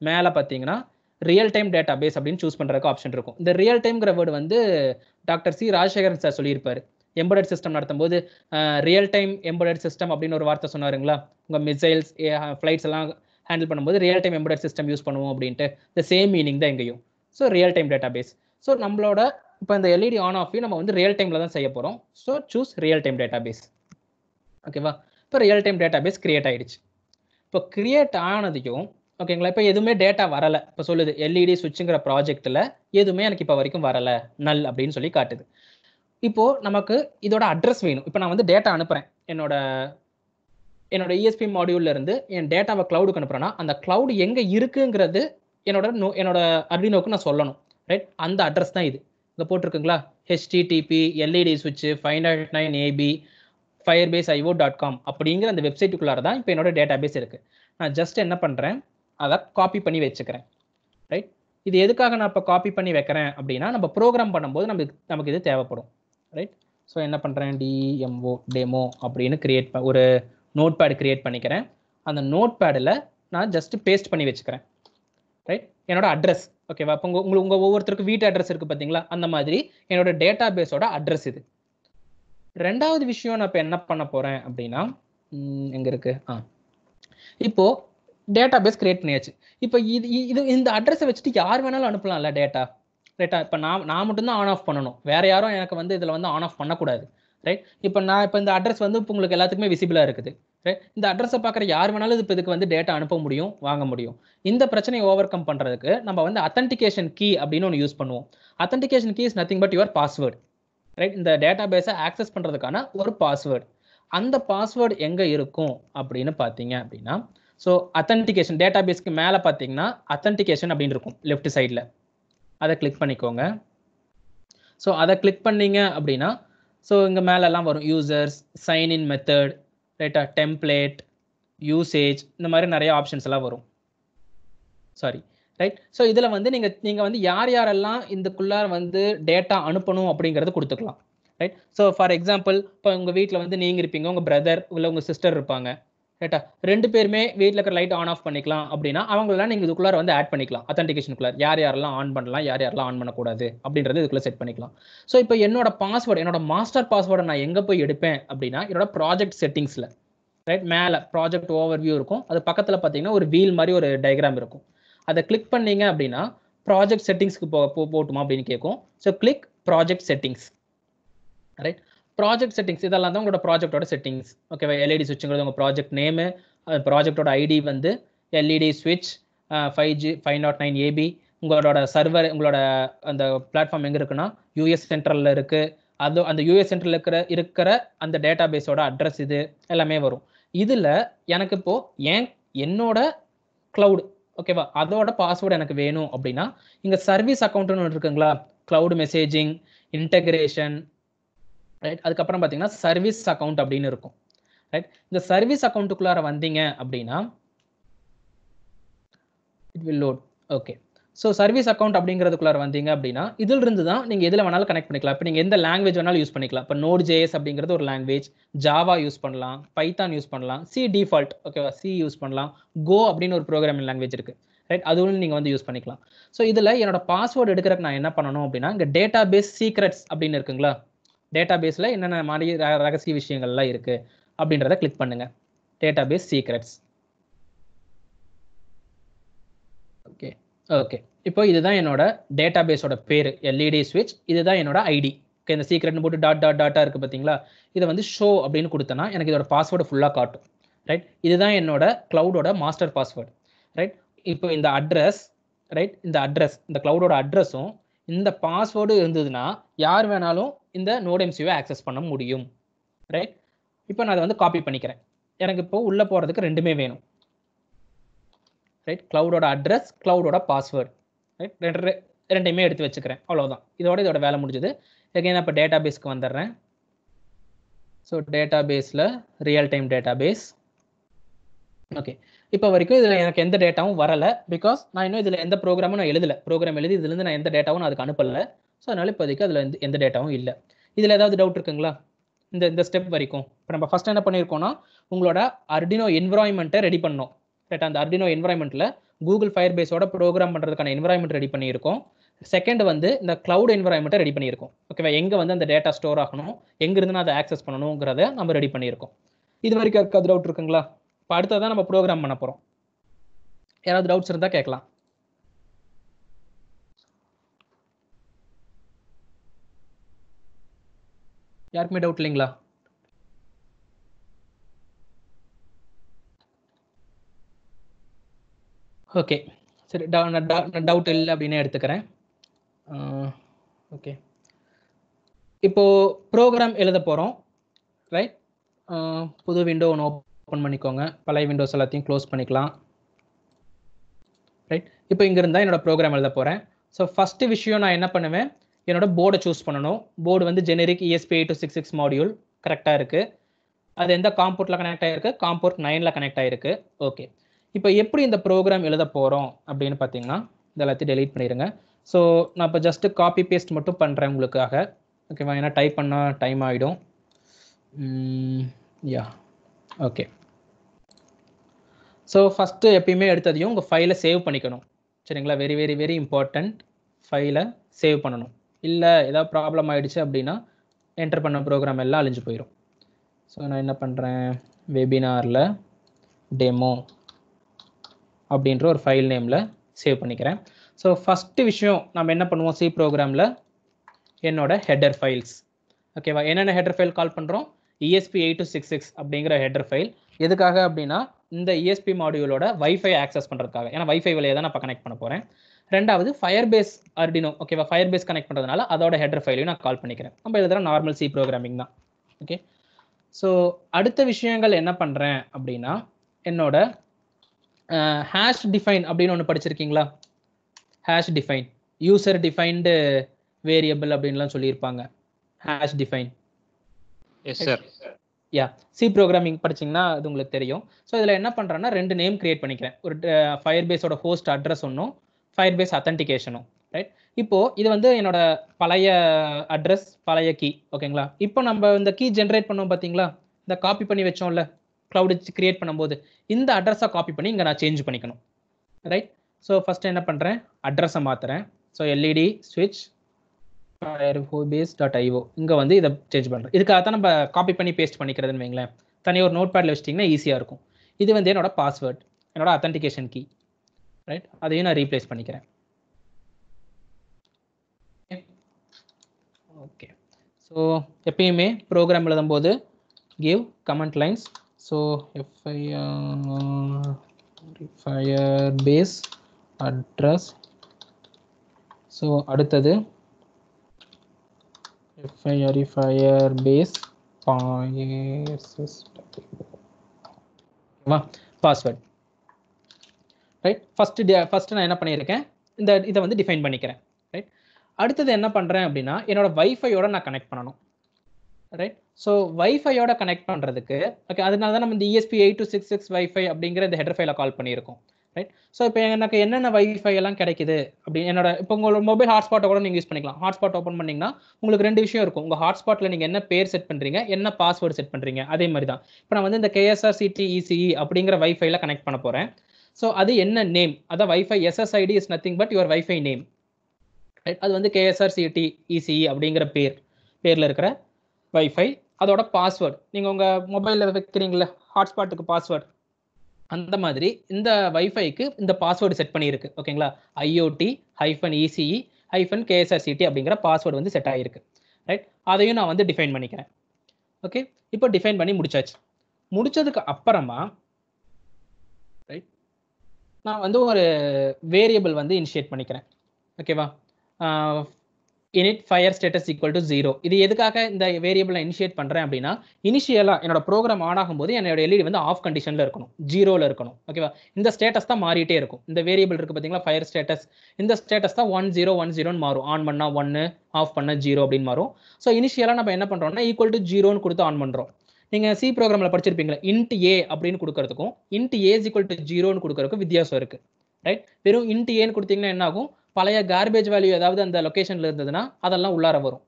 மேலே பார்த்தீங்கன்னா ரியல் டைம் டேட்டா பேஸ் அப்படின்னு சூஸ் பண்ணுறதுக்கு ஆப்ஷன் இருக்கும் இந்த ரியல் டைம்ங்கிற வேர்டு வந்து டாக்டர் சி ராஜசேகரன் சார் சொல்லியிருப்பார் எம்பர்டட் சிஸ்டம் நடத்தும் போது ரியல் டைம் எம்பர்டட் சிஸ்டம் அப்படின்னு ஒரு வார்த்தை சொன்னாருங்களா உங்கள் மிசைல்ஸ் ஃப்ளைட்ஸ் எல்லாம் ஹேண்டில் பண்ணும்போது real time embedded system use பண்ணுவோம் அப்படின்ட்டு இந்த சேம் மீனிங் தான் எங்கேயும் so real time database so நம்மளோட இப்போ இந்த எல்இடி ஆன் ஆஃபையும் நம்ம வந்து ரியல் டைமில் தான் செய்ய போகிறோம் so choose real time database ஓகேவா இப்போ real time database create ஆகிடுச்சு இப்போ கிரியேட் ஆனதையும் ஓகேங்களா இப்போ எதுவுமே டேட்டா வரல இப்போ சொல்லுது எல்இடி சுவிட்சுங்கிற ப்ராஜெக்டில் எதுவுமே எனக்கு இப்போ வரைக்கும் வரல நல் அப்படின்னு சொல்லி காட்டுது இப்போது நமக்கு இதோட அட்ரஸ் வேணும் இப்போ நான் வந்து டேட்டா அனுப்புகிறேன் என்னோட என்னோட இஎஸ்பி e மாடியூல்ல இருந்து என் டேட்டாவை க்ளவுடுக்கு அனுப்புகிறேன்னா அந்த க்ளவுடு எங்கே இருக்குங்கிறது என்னோட நோ என்னோட அர்டினோக்கு நான் சொல்லணும் ரைட் அந்த அட்ரஸ் தான் இது இங்கே போட்டிருக்குங்களா ஹெச்டிடிபி எல்இடி சுவிட்சு five not nine AB Firebase IO dot com அப்படிங்கிற அந்த வெப்சைட்டுக்குள்ளார தான் இப்போ என்னோட டேட்டா பேஸ் இருக்குது நான் ஜஸ்ட் என்ன பண்ணுறேன் அதை காப்பி பண்ணி வச்சுக்கிறேன் ரைட் இது எதுக்காக நான் இப்போ காப்பி பண்ணி வைக்கிறேன் அப்படின்னா நம்ம ப்ரோக்ராம் பண்ணும்போது நமக்கு நமக்கு இது தேவைப்படும் ரைட் ஸோ என்ன பண்ணுறேன் டிஎம்ஓ டெமோ அப்படின்னு கிரியேட் ஒரு நோட் பேடு கிரியேட் பண்ணிக்கிறேன் அந்த நோட் பேடில் நான் ஜஸ்ட்டு பேஸ்ட் பண்ணி வச்சுக்கிறேன் ரைட் என்னோட அட்ரஸ் ஓகேவா இப்போ உங்கள் உங்களுக்கு உங்கள் ஒவ்வொருத்தருக்கும் வீட்டு அட்ரஸ் இருக்குது பார்த்தீங்களா அந்த மாதிரி என்னோட டேட்டா பேஸோட அட்ரஸ் இது ரெண்டாவது விஷயம் நான் இப்போ என்ன பண்ண போகிறேன் அப்படின்னா எங்கே இருக்குது ஆ இப்போது டேட்டா பேஸ் கிரியேட் பண்ணியாச்சு இப்போ இது இது இந்த அட்ரஸை வச்சுட்டு யார் வேணாலும் அனுப்பலாம்ல டேட்டா ரைட்டா இப்போ நான் நான் மட்டும்தான் ஆன் ஆஃப் பண்ணணும் வேறு யாரும் எனக்கு வந்து இதில் வந்து ஆன் ஆஃப் பண்ணக்கூடாது ரைட் இப்போ நான் இப்போ இந்த அட்ரஸ் வந்து இப்போ உங்களுக்கு எல்லாத்துக்குமே விசிபிளாக இருக்குது ரைட் இந்த அட்ரஸை பார்க்குற யார் வேணாலும் இப்போ இதுக்கு வந்து டேட்டா அனுப்ப முடியும் வாங்க முடியும் இந்த பிரச்சனையை ஓவர் கம் பண்ணுறதுக்கு நம்ம வந்து அத்தன்டிகேஷன் கீ அப்படின்னு ஒன்று யூஸ் பண்ணுவோம் authentication key is nothing but your password right இந்த டேட்டா பேஸை ஆக்சஸ் பண்ணுறதுக்கான ஒரு பாஸ்வேர்டு அந்த பாஸ்வேர்டு எங்கே இருக்கும் அப்படின்னு பார்த்தீங்க அப்படின்னா ஸோ அத்தன்டிகேஷன் டேட்டா பேஸ்க்கு மேலே பார்த்தீங்கன்னா அத்தன்டிகேஷன் அப்படின்னு இருக்கும் லெஃப்ட் சைடில் அதை கிளிக் பண்ணிக்கோங்க ஸோ அதை கிளிக் பண்ணீங்க அப்படின்னா ஸோ இங்கே மேலெல்லாம் வரும் யூசர்ஸ் சைன் இன் மெத்தட் ரைட்டா டெம்ப்ளேட் யூசேஜ் இந்த மாதிரி நிறைய ஆப்ஷன்ஸ் எல்லாம் வரும் சாரி ரைட் ஸோ இதில் வந்து நீங்கள் நீங்கள் வந்து யார் யாரெல்லாம் இதுக்குள்ளார வந்து டேட்டா அனுப்பணும் அப்படிங்கிறத கொடுத்துக்கலாம் ரைட் ஸோ ஃபார் எக்ஸாம்பிள் இப்போ உங்கள் வீட்டில் வந்து நீங்கள் இருப்பீங்க உங்கள் பிரதர் இல்லை உங்கள் சிஸ்டர் இருப்பாங்க ரைட்டா ரெண்டு பேருமே வீட்டில் இருக்கிற லைட் ஆன் ஆஃப் பண்ணிக்கலாம் அப்படின்னா அவங்களெல்லாம் நீங்கள் இதுக்குள்ளார வந்து ஆட் பண்ணிக்கலாம் அத்தன்டிகேஷனுக்குள்ளார் யார் யாரெல்லாம் ஆன் பண்ணலாம் யார் யாரெல்லாம் ஆன் பண்ணக்கூடாது அப்படின்றது இதுக்குள்ளே செட் பண்ணிக்கலாம் ஸோ இப்போ என்னோட பாஸ்வேர்டு என்னோட மாஸ்டர் பாஸ்வேர்டை நான் எங்கே போய் எடுப்பேன் அப்படின்னா என்னோட ப்ராஜெக்ட் செட்டிங்ஸில் ரைட் மேலே ப்ராஜெக்ட் ஓவர் வியூ இருக்கும் அது பக்கத்தில் பார்த்தீங்கன்னா ஒரு வீல் மாதிரி ஒரு டயக்ராம் இருக்கும் அதை கிளிக் பண்ணீங்க அப்படின்னா ப்ராஜெக்ட் செட்டிங்ஸ்க்கு போ போட்டுமா அப்படின்னு கேட்கும் so click project settings right project settings இதெல்லாம் தான் உங்களோட ப்ராஜெக்டோட செட்டிங்ஸ் ஓகேவா எல்இடி சுவிட்சுங்கிறது உங்கள் ப்ராஜெக்ட் நேமு ப்ராஜெக்டோட ஐடி வந்து எல்இடி சுவிட்ச் five G five not nine AB உங்களோட சர்வர் உங்களோட அந்த பிளாட்ஃபார்ம் எங்கே இருக்குன்னா யூஎஸ் சென்ட்ரலில் இருக்குது அது அந்த யூஎஸ் சென்ட்ரலில் இருக்கிற இருக்கிற அந்த டேட்டா பேஸோட அட்ரஸ் இது எல்லாமே வரும் இதில் எனக்கு இப்போது ஏன் என்னோட க்ளவுட் ஓகேவா அதோட பாஸ்வேர்டு எனக்கு வேணும் அப்படின்னா இங்கே சர்வீஸ் அக்கௌண்ட்டுன்னு ஒன்று இருக்குங்களா க்ளவுட் மெசேஜிங் இன்டெகிரேஷன் ரைட் அதுக்கப்புறம் பார்த்தீங்கன்னா சர்வீஸ் அக்கௌண்ட் அப்படின்னு இருக்கும் ரைட் இந்த சர்வீஸ் அக்கௌண்ட்டுக்குள்ளார வந்தீங்க அப்படின்னா it will load okay so service account அப்படிங்கிறதுக்குள்ளார வந்தீங்க அப்படின்னா இதில் இருந்து தான் நீங்கள் எதில் வேணாலும் கனெக்ட் பண்ணிக்கலாம் இப்போ நீங்கள் எந்த லாங்குவேஜ் வேணாலும் யூஸ் பண்ணிக்கலாம் இப்போ நோட் ஜேஎஸ் அப்படிங்கிறது ஒரு லாங்குவேஜ் ஜாவா யூஸ் பண்ணலாம் பைத்தான் யூஸ் பண்ணலாம் சி டிஃபால்ட் ஓகேவா சி யூஸ் பண்ணலாம் கோ அப்படின்னு ஒரு ப்ரோக்ராமிங் லாங்குவேஜ் இருக்குது ரைட் அதுவும் நீங்கள் வந்து யூஸ் பண்ணிக்கலாம் ஸோ இதில் என்னோட பாஸ்வேர்டு எடுக்கிறக்கு நான் என்ன பண்ணணும் அப்படின்னா இங்கே டேட்டா பேஸ் சீக்ரெட்ஸ் அப்படின்னு இருக்குங்களா டேட்டா பேஸில் என்னென்ன மாதிரி ரகசிய விஷயங்கள்லாம் இருக்குது அப்படின்றத கிளிக் பண்ணுங்கள் database secrets okay okay இப்போ இதுதான் என்னோட டேட்டா பேஸோட பேர் எல்இடி ஸ்விட்ச் இதுதான் என்னோட ஐடி ஓகே இந்த சீக்ரெட்னு போட்டு டாட் டாட் டாட்டாக இருக்குது பார்த்தீங்களா இதை வந்து ஷோ அப்படின்னு கொடுத்தனா எனக்கு இதோட பாஸ்வேர்டு ஃபுல்லாக காட்டும் ரைட் இதுதான் என்னோட க்ளவுடோட மாஸ்டர் பாஸ்வேர்டு ரைட் இப்போ இந்த அட்ரஸ் ரைட் இந்த அட்ரஸ் இந்த க்ளவுடோட அட்ரஸும் இந்த பாஸ்வேர்டு இருந்ததுன்னா யார் வேணாலும் இந்த நோட் எம்சியூவை ஆக்சஸ் பண்ண முடியும் ரைட் இப்போ நான் அதை வந்து காப்பி பண்ணிக்கிறேன் எனக்கு இப்போ உள்ளே போகிறதுக்கு ரெண்டுமே வேணும் ரைட் க்ளவுடோட அட்ரஸ் க்ளவுடோட பாஸ்வேர்டு ரைட் ரெண்டு ரெண்டையுமே எடுத்து வச்சுக்கிறேன் அவ்வளோதான் இதோட இதோட வேலை முடிஞ்சது எகைன் இப்போ டேட்டா பேஸ்க்கு வந்துடுறேன் ஸோ டேட்டா பேஸில் real time database okay இப்போ வரைக்கும் இதில் எனக்கு எந்த டேட்டாவும் வரலை பிகாஸ் நான் இன்னும் இதில் எந்த ப்ரோக்ராமும் நான் எழுதலை ப்ரோக்ராம் எழுதி இதுலேருந்து நான் எந்த டேட்டாவும் அதுக்கு அனுப்பலை ஸோ அதனால் இப்போதைக்கு அதில் எந்த எந்த டேட்டாவும் இல்லை இதில் ஏதாவது டவுட் இருக்குங்களா இந்த இந்த ஸ்டெப் வரைக்கும் இப்போ நம்ம ஃபஸ்ட் என்ன பண்ணியிருக்கோம்னா உங்களோட அர்டினோ என்வரான்மெண்ட்டை ரெடி பண்ணோம் ரைட் அந்த அர்டினோ என்வரான்மெண்ட்டில் கூகுள் ஃபயர் பேஸோட ப்ரோக்ராம் பண்ணுறதுக்கான என்வரான்மெண்ட் ரெடி பண்ணியிருக்கோம் செகண்ட் வந்து இந்த க்ளவுட் என்வரான்மெண்ட்டை ரெடி பண்ணியிருக்கோம் ஓகேவா எங்கே வந்து அந்த டேட்டா ஸ்டோர் ஆகணும் எங்கேருந்து நான் அதை ஆக்சஸ் பண்ணணுங்கிறத நம்ம ரெடி பண்ணியிருக்கோம் இது வரைக்கும் இருக்காது டவுட் இருக்குங்களா இப்போ தான் நம்ம ப்ரோக்ராம் பண்ண போகிறோம் யாராவது டவுட்ஸ் இருந்தால் கேட்கலாம் யாருக்குமே டவுட் இல்லைங்களா ஓகே சரி நான் டவுட் இல்லை அப்படின்னு எடுத்துக்கிறேன் ஓகே இப்போது ப்ரோக்ராம் எழுத போகிறோம் ரைட் புது விண்டோ ஒன்று ஓப்பன் பண்ணிக்கோங்க பழைய விண்டோஸ் எல்லாத்தையும் க்ளோஸ் பண்ணிக்கலாம் ரைட் இப்போ இங்கே இருந்தால் என்னோடய ப்ரோக்ராம் எழுத போகிறேன் ஸோ ஃபஸ்ட்டு விஷயம் நான் என்ன பண்ணுவேன் என்னோடய போர்டை சூஸ் பண்ணணும் போர்டு வந்து generic ESP eight two six six module கரெக்டாக இருக்குது அது எந்த காம்போர்ட்டில் கனெக்ட் ஆகிருக்கு காம்போர்ட் நைனில் கனெக்ட் ஆகிருக்கு ஓகே இப்போ எப்படி இந்த ப்ரோக்ராம் எழுத போகிறோம் அப்படின்னு பார்த்தீங்கன்னா இது எல்லாத்தையும் டெலீட் பண்ணிடுங்க ஸோ நான் இப்போ ஜஸ்ட்டு காப்பி பேஸ்ட் மட்டும் பண்ணுறேன் உங்களுக்காக ஓகேவா ஏன்னா டைப் பண்ணால் டைம் ஆகிடும் யா ஓகே ஸோ ஃபஸ்ட்டு எப்பயுமே எடுத்ததையும் உங்கள் ஃபைலை சேவ் பண்ணிக்கணும் சரிங்களா வெரி வெரி வெரி இம்பார்ட்டண்ட் ஃபைலை சேவ் பண்ணணும் இல்லை ஏதாவது ப்ராப்ளம் ஆகிடுச்சு அப்படின்னா என்டர் பண்ண ப்ரோக்ராம் எல்லாம் அழிஞ்சு போயிடும் ஸோ நான் என்ன பண்ணுறேன் வெபினாரில் டெமோ அப்படின்ற ஒரு ஃபைல் நேமில் சேவ் பண்ணிக்கிறேன் ஸோ ஃபஸ்ட்டு விஷயம் நம்ம என்ன பண்ணுவோம் சி ப்ரோக்ராமில் என்னோட ஹெட்டர் ஃபைல்ஸ் ஓகேவா என்னென்ன ஹெட்டர் ஃபைல் கால் பண்ணுறோம் ESP eight two six six அப்படிங்கிற ஹெட்டர் ஃபைல் எதுக்காக அப்படின்னா இந்த இஎஸ்பி மாடியூலோட வைஃபை ஆக்சஸ் பண்ணுறதுக்காக ஏன்னா வைஃபை வழியாக தான் நான் இப்போ கனெக்ட் பண்ண போகிறேன் ரெண்டாவது ஃபயர் பேஸ் அர்டினோ ஓகேவா ஃபயர் பேஸ் கனெக்ட் பண்ணுறதுனால அதோட ஹெட்ரு ஃபைலையும் நான் கால் பண்ணிக்கிறேன் நம்ம எழுதுகிற நார்மல் சி ப்ரோக்ராமிங் தான் ஓகே ஸோ அடுத்த விஷயங்கள் என்ன பண்ணுறேன் அப்படின்னா என்னோட ஹேஷ் டிஃபைன் அப்படின்னு ஒன்று படிச்சிருக்கீங்களா hash define user defined variable அப்படின்லாம் சொல்லியிருப்பாங்க hash define yes sir yeah C programming படிச்சிங்கன்னா அது உங்களுக்கு தெரியும் ஸோ இதில் என்ன பண்ணுறேன்னா ரெண்டு நேம் கிரியேட் பண்ணிக்கிறேன் ஒரு ஃபயர் பேஸோட ஹோஸ்ட் அட்ரஸ் ஒன்றும் ஃபயர் பேஸ் அத்தன்டிகேஷனும் ரைட் இப்போது இது வந்து என்னோட பழைய அட்ரஸ் பழைய கீ ஓகேங்களா இப்போ நம்ம இந்த கீ ஜென்ரேட் பண்ணோம் பார்த்தீங்களா இந்த காப்பி பண்ணி வச்சோம்ல க்ளவுடு கிரியேட் பண்ணும்போது இந்த அட்ரஸை காப்பி பண்ணி இங்கே நான் சேஞ்ச் பண்ணிக்கணும் ரைட் ஸோ ஃபஸ்ட்டு என்ன பண்ணுறேன் அட்ரஸை மாற்றுறேன் ஸோ எல்இடி ஸ்விட்ச் டாட் ஃபயர்ஹோபேஸ்.io இங்கே வந்து இதை சேஞ்ச் பண்றேன் இதுக்காக தான் நம்ம காப்பி பண்ணி பேஸ்ட் பண்ணிக்கிறதுன்னு வைங்களேன் தனி ஒரு நோட் பேடில் வச்சிட்டிங்கன்னா ஈஸியாக இருக்கும் இது வந்து என்னோட பாஸ்வேர்ட் என்னோட அத்தன்டிகேஷன் கீ ரைட் அதையும் நான் ரீப்ளேஸ் பண்ணிக்கிறேன் ஓகே ஸோ எப்பயுமே ப்ரோக்ராம் எழுதும்போது give comment lines so Firebase address so அடுத்தது fire firebase ஓகேவா பாஸ்வேர்ட் ரைட் ஃபஸ்ட்டு ஃபஸ்ட்டு நான் என்ன பண்ணியிருக்கேன் இந்த இதை வந்து டிஃபைன் பண்ணிக்கிறேன் ரைட் அடுத்தது என்ன பண்ணுறேன் அப்படின்னா என்னோடய வைஃபையோட நான் கனெக்ட் பண்ணணும் ரைட் ஸோ வைஃபையோட கனெக்ட் பண்ணுறதுக்கு ஓகே அதனால தான் நம்ம இந்த ESP eight two six six WiFi அப்படிங்கிற இந்த ஹெடர் ஃபைல கால் பண்ணியிருக்கோம் ரைட் ஸோ இப்போ எனக்கு என்னென்ன வைஃபை எல்லாம் கிடைக்குது அப்படின்னு என்னோட இப்போ உங்களோட மொபைல் ஹாட்ஸ்பாட்டை கூட நீங்கள் யூஸ் பண்ணிக்கலாம் ஹாட்ஸ்பாட் ஓப்பன் பண்ணிங்கன்னா உங்களுக்கு ரெண்டு விஷயம் இருக்கும் உங்கள் ஹாட்ஸ்பாட்டில் நீங்கள் என்ன பேர் செட் பண்ணுறீங்க என்ன பாஸ்வேர்டு செட் பண்ணுறீங்க அதே மாதிரி தான் இப்போ நான் வந்து இந்த கேஎஸ்ஆர்சிடி இசிஇ e e அப்படிங்கிற வைஃபைல கனெக்ட் பண்ண போகிறேன் ஸோ அது என்ன நேம் அதான் WiFi SSID is nothing but your WiFi name right அது வந்து கேஎஸ்ஆர்சிடி இசிஇ e அப்படிங்கிற பேர் பேரில் இருக்கிற வைஃபை அதோட பாஸ்வேர்டு நீங்கள் உங்கள் மொபைலில் வைக்கிறீங்களே ஹாட்ஸ்பாட்டுக்கு பாஸ்வேர்டு அந்த மாதிரி இந்த வைஃபைக்கு இந்த பாஸ்வேர்டு செட் பண்ணியிருக்கு ஓகேங்களா IOT hyphen ECE hyphen KSRCT அப்படிங்கிற பாஸ்வேர்டு வந்து செட் ஆகிருக்கு ரைட் அதையும் நான் வந்து டிஃபைன் பண்ணிக்கிறேன் ஓகே இப்போ டிஃபைன் பண்ணி முடிச்சாச்சு முடிச்சதுக்கு அப்புறமா ரைட் நான் வந்து ஒரு வேரியபிள் வந்து இனிஷியேட் பண்ணிக்கிறேன் ஓகேவா init fire status equal to zero இது எதுக்காக இந்த வேரியபிளை இனிஷியேட் பண்ணுறேன் அப்படின்னா இனிஷியலாக என்னோட ப்ரோக்ராம் ஆன் ஆகும்போது என்னோட எல்இடி வந்து ஆஃப் கண்டிஷனில் இருக்கணும் ஜீரோவில் இருக்கணும் ஓகேவா இந்த ஸ்டேட்டஸ் தான் மாறிட்டே இருக்கும் இந்த வேரியபிள் இருக்குது பார்த்தீங்களா ஃபயர் ஸ்டேட்டஸ் இந்த ஸ்டேட்டஸ் தான் ஒன் ஜீரோ ஒன் ஜீரோன்னு மாறும் ஆன் பண்ணால் ஒன்று ஆஃப் பண்ணால் ஜீரோ அப்படின்னு மாறும் ஸோ இனிஷியலாக நம்ம என்ன பண்ணுறோம்னா ஈக்குவல் டு ஜீரோன்னு கொடுத்து ஆன் பண்ணுறோம் நீங்கள் சி ப்ரோக்ராமில் படிச்சிருப்பீங்களா இன்ட் ஏ அப்படின்னு கொடுக்குறதுக்கும் இன்ட் ஏ ஈக்குவல் டு ஜீரோன்னு கொடுக்குறதுக்கும் வித்தியாசம் இருக்குது ரைட் வெறும் இன்ட் ஏன்னு கொடுத்தீங்கன்னா என்னாகும் பழைய கார்பேஜ் வேல்யூ ஏதாவது அந்த லொக்கேஷனில் இருந்ததுன்னா அதெல்லாம் உள்ளார வரும்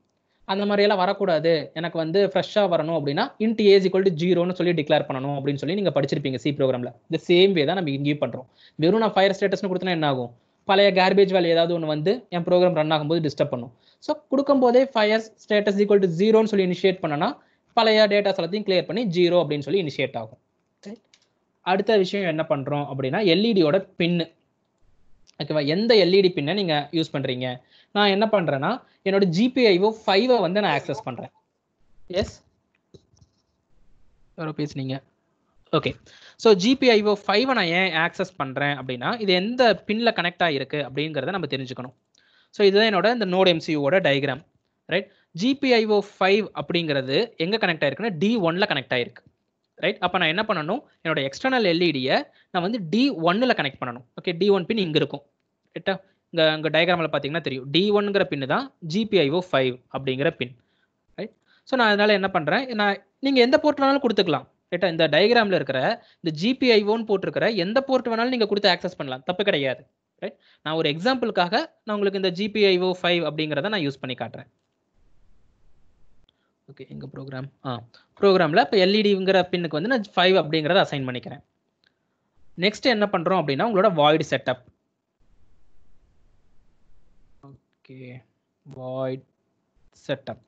அந்த மாதிரியெல்லாம் வரக்கூடாது எனக்கு வந்து ஃப்ரெஷ்ஷாக வரணும் அப்படின்னா இன்ட் ஏஜ் இக்குவல் டு ஜீரோன்னு சொல்லி டிக்ளேர் பண்ணணும் அப்படின்னு சொல்லி நீங்கள் படிச்சிருப்பீங்க சி ப்ரோக்ராமில் இந்த சேம் வே தான் நம்ம இங்கேயும் பண்ணுறோம் வெறும் நான் ஃபயர் ஸ்டேட்டஸ்னு கொடுத்தனா என்ன ஆகும் பழைய கார்பேஜ் வேலை ஏதாவது ஒன்று வந்து என் ப்ரோக்ராம் ரன் ஆகும்போது டிஸ்டர்ப் பண்ணும் ஸோ கொடுக்கும்போதே ஃபயர் ஸ்டேட்டஸ் ஈக்குவல் டு ஜீரோன்னு சொல்லி இனிஷியேட் பண்ணனா பழைய டேட்டாஸ் எல்லாத்தையும் கிளியர் பண்ணி ஜீரோ அப்படின்னு சொல்லி இனிஷியேட் ஆகும் அடுத்த விஷயம் என்ன பண்ணுறோம் அப்படின்னா எல்இடியோட e பின்னு ஓகேவா எந்த எல்இடி பின்னை e நீங்கள் யூஸ் பண்ணுறீங்க நான் என்ன பண்ணுறேன்னா என்னோட ஜிபிஐஓ ஃபைவை வந்து நான் ஆக்சஸ் பண்ணுறேன் எஸ் யாரோ பேசுனீங்க ஓகே ஸோ ஜிபிஐஓ ஃபைவை நான் ஏன் ஆக்சஸ் பண்ணுறேன் அப்படின்னா இது எந்த பின்னில் கனெக்ட் ஆகிருக்கு அப்படிங்கிறத நம்ம தெரிஞ்சுக்கணும் ஸோ இதுதான் என்னோட இந்த நோட் எம்சியூவோட டயக்ராம் ரைட் ஜிபிஐஓ ஃபைவ் அப்படிங்கிறது எங்கே கனெக்ட் ஆயிருக்குன்னா டி ஒன்ல கனெக்ட் ஆயிருக்கு ரைட் அப்போ நான் என்ன பண்ணணும் என்னோட எக்ஸ்டர்னல் எல்இடியை e நான் வந்து டி ஒன்னில் கனெக்ட் பண்ணணும் ஓகே டி ஒன் பின் இங்கே இருக்கும் ரைட்டா இங்கே இங்கே டயக்ராமில் பார்த்தீங்கன்னா தெரியும் டி ஒன்னுங்கிற பின்னு தான் ஜிபிஐஓ ஃபைவ் அப்படிங்கிற பின் ரைட் ஸோ நான் அதனால் என்ன பண்ணுறேன் நான் நீங்கள் எந்த போர்ட் வேணாலும் கொடுத்துக்கலாம் ரைட்டா இந்த டயக்ராமில் இருக்கிற இந்த ஜிபிஐஓன்னு போட்டிருக்கிற எந்த போர்ட் வேணாலும் நீங்கள் கொடுத்து ஆக்சஸ் பண்ணலாம் தப்பு கிடையாது ரைட் நான் ஒரு எக்ஸாம்பிளுக்காக நான் உங்களுக்கு இந்த ஜிபிஐஓ ஃபைவ் அப்படிங்கிறத நான் யூஸ் பண்ணி காட்டுறேன் ஓகே எங்கள் ப்ரோக்ராம் ஆ ப்ரோக்ராமில் இப்போ எல்இடிங்கிற e பின்னுக்கு வந்து நான் ஃபைவ் அப்படிங்கிறத அசைன் பண்ணிக்கிறேன் நெக்ஸ்ட் என்ன பண்ணுறோம் அப்படின்னா உங்களோட void setup okay void setup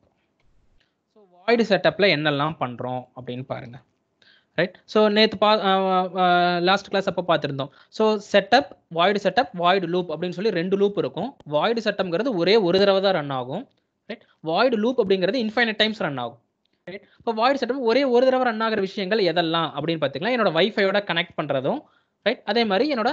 so void செட்டப்பில் என்னெல்லாம் பண்ணுறோம் அப்படின்னு பாருங்கள் ரைட் ஸோ நேற்று பா லாஸ்ட் கிளாஸ் அப்போ பார்த்துருந்தோம் so setup void setup void loop அப்படின்னு சொல்லி ரெண்டு லூப் இருக்கும் வாய்டு செட்டப்ங்கிறது ஒரே ஒரு தடவை தான் ரன் ஆகும் ரைட் வாய்டு லூப் அப்படிங்கிறது இன்ஃபைனட் டைம்ஸ் ரன் ஆகும் ரைட் இப்போ வாய்டு செட்டப் ஒரே ஒரு தடவை ரன் ஆகிற விஷயங்கள் எதெல்லாம் அப்படின்னு பார்த்தீங்கன்னா என்னோட வைஃபையோட கனெக்ட் பண்ணுறதும் ரைட் அதே மாதிரி என்னோட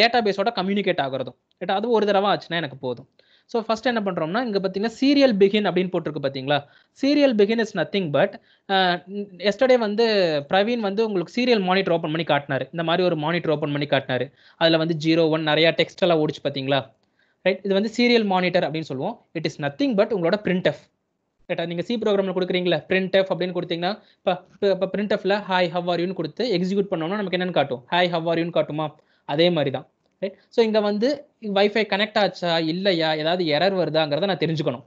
டேட்டா பேஸோட கம்யூனிகேட் ஆகிறதும் ரைட் அது ஒரு தடவை ஆச்சுன்னா எனக்கு போதும் ஸோ ஃபஸ்ட் என்ன பண்ணுறோம்னா இங்கே பார்த்தீங்கன்னா சீரியல் பிகின் அப்படின்னு போட்டிருக்கு பார்த்தீங்களா serial begin is nothing but yesterday வந்து பிரவீன் வந்து உங்களுக்கு சீரியல் மானிட்டர் ஓப்பன் பண்ணி காட்டினார் இந்த மாதிரி ஒரு மானிட்டர் ஓப்பன் பண்ணி காட்டினார் அதில் வந்து ஜீரோ ஒன் நிறையா டெக்ஸ்டெல்லாம் ஓடிச்சு பார்த்தீங்களா ரைட் இது வந்து சீரியல் மானிட்டர் அப்படின்னு சொல்லுவோம் இட் இஸ் நத்திங் பட் உங்களோட பிரிண்ட் எஃப் ரைட்டா நீங்கள் சி ப்ரோக்ராமில் கொடுக்குறீங்களா பிரிண்ட் எஃப் அப்படின்னு கொடுத்தீங்கன்னா இப்போ இப்போ பிரிண்ட் எஃப்ல ஹாய் ஹவ் ஆர் யூன்னு கொடுத்து எக்ஸிக்யூட் பண்ணோம்னா நமக்கு என்னென்னு காட்டும் ஹாய் ஹவ் ஆர் யூன்னு காட்டுமா அதே மாதிரி தான் ரைட் ஸோ இங்கே வந்து வைஃபை கனெக்ட் ஆச்சா இல்லையா ஏதாவது எரர் வருதாங்கிறத நான் தெரிஞ்சுக்கணும்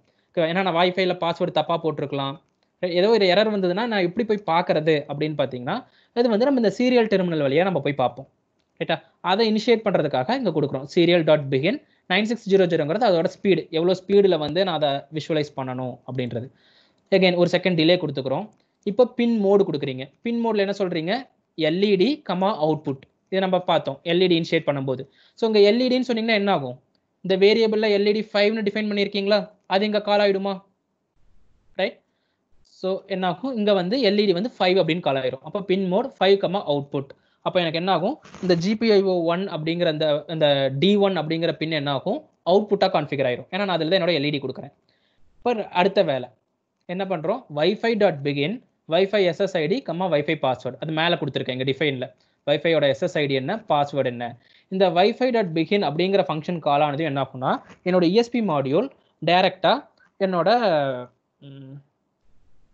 ஏன்னா நான் வைஃபைல பாஸ்வேர்டு தப்பாக போட்டிருக்கலாம் ஏதோ ஒரு எரர் வந்ததுன்னா நான் எப்படி போய் பார்க்கறது அப்படின்னு பார்த்தீங்கன்னா அது வந்து நம்ம இந்த சீரியல் டெர்மினல் வழியாக நம்ம போய் பார்ப்போம் ரைட்டா அதை இனிஷியேட் பண்ணுறதுக்காக இங்கே கொடுக்குறோம் serial dot begin nine six zero ஜீரோங்கிறது அதோட ஸ்பீடு எவ்வளோ ஸ்பீடில் வந்து நான் அதை விஷுவலைஸ் பண்ணணும் அப்படின்றது அகைன் ஒரு செகண்ட் டிலே கொடுத்துக்கிறோம் இப்போ பின் மோடு கொடுக்குறீங்க பின் மோடில் என்ன சொல்கிறீங்க எல்இடி கமா அவுட்புட் இதை நம்ம பார்த்தோம் எல்இடி இன்ஷியேட் e பண்ணும்போது ஸோ இங்கே எல்இடின்னு e சொன்னீங்கன்னா என்ன ஆகும் இந்த வேரியபிளில் எல்இடி ஃபைவ்னு டிஃபைன் பண்ணியிருக்கீங்களா அது இங்கே கால் ஆகிடுமா ரைட் ஸோ என்ன ஆகும் இங்கே வந்து எல்இடி e வந்து ஃபைவ் அப்படின்னு கால் ஆயிரும் அப்போ pin mode five comma output அப்போ எனக்கு என்ன ஆகும் இந்த ஜிபிஐஓ ஒன் அப்படிங்கிற அந்த இந்த டி ஒன் அப்படிங்கிற பின் என்ன ஆகும் அவுட்புட்டாக கான்ஃபிகர் ஆயிரும் ஏன்னா நான் அதில் தான் என்னோட எல்இடி கொடுக்குறேன் இப்போ அடுத்த வேலை என்ன பண்ணுறோம் WiFi dot begin WiFi SSID comma WiFi password அது மேலே கொடுத்துருக்கேன் இங்கே டிஃபைனில் வைஃபையோட எஸ்எஸ்ஐடி என்ன பாஸ்வேர்டு என்ன இந்த வைஃபை டாட் பிகின் அப்படிங்கிற ஃபங்க்ஷன் கால் ஆனது என்ன ஆகும்னா என்னோட இஎஸ்பி மாடியூல் டைரெக்டாக என்னோட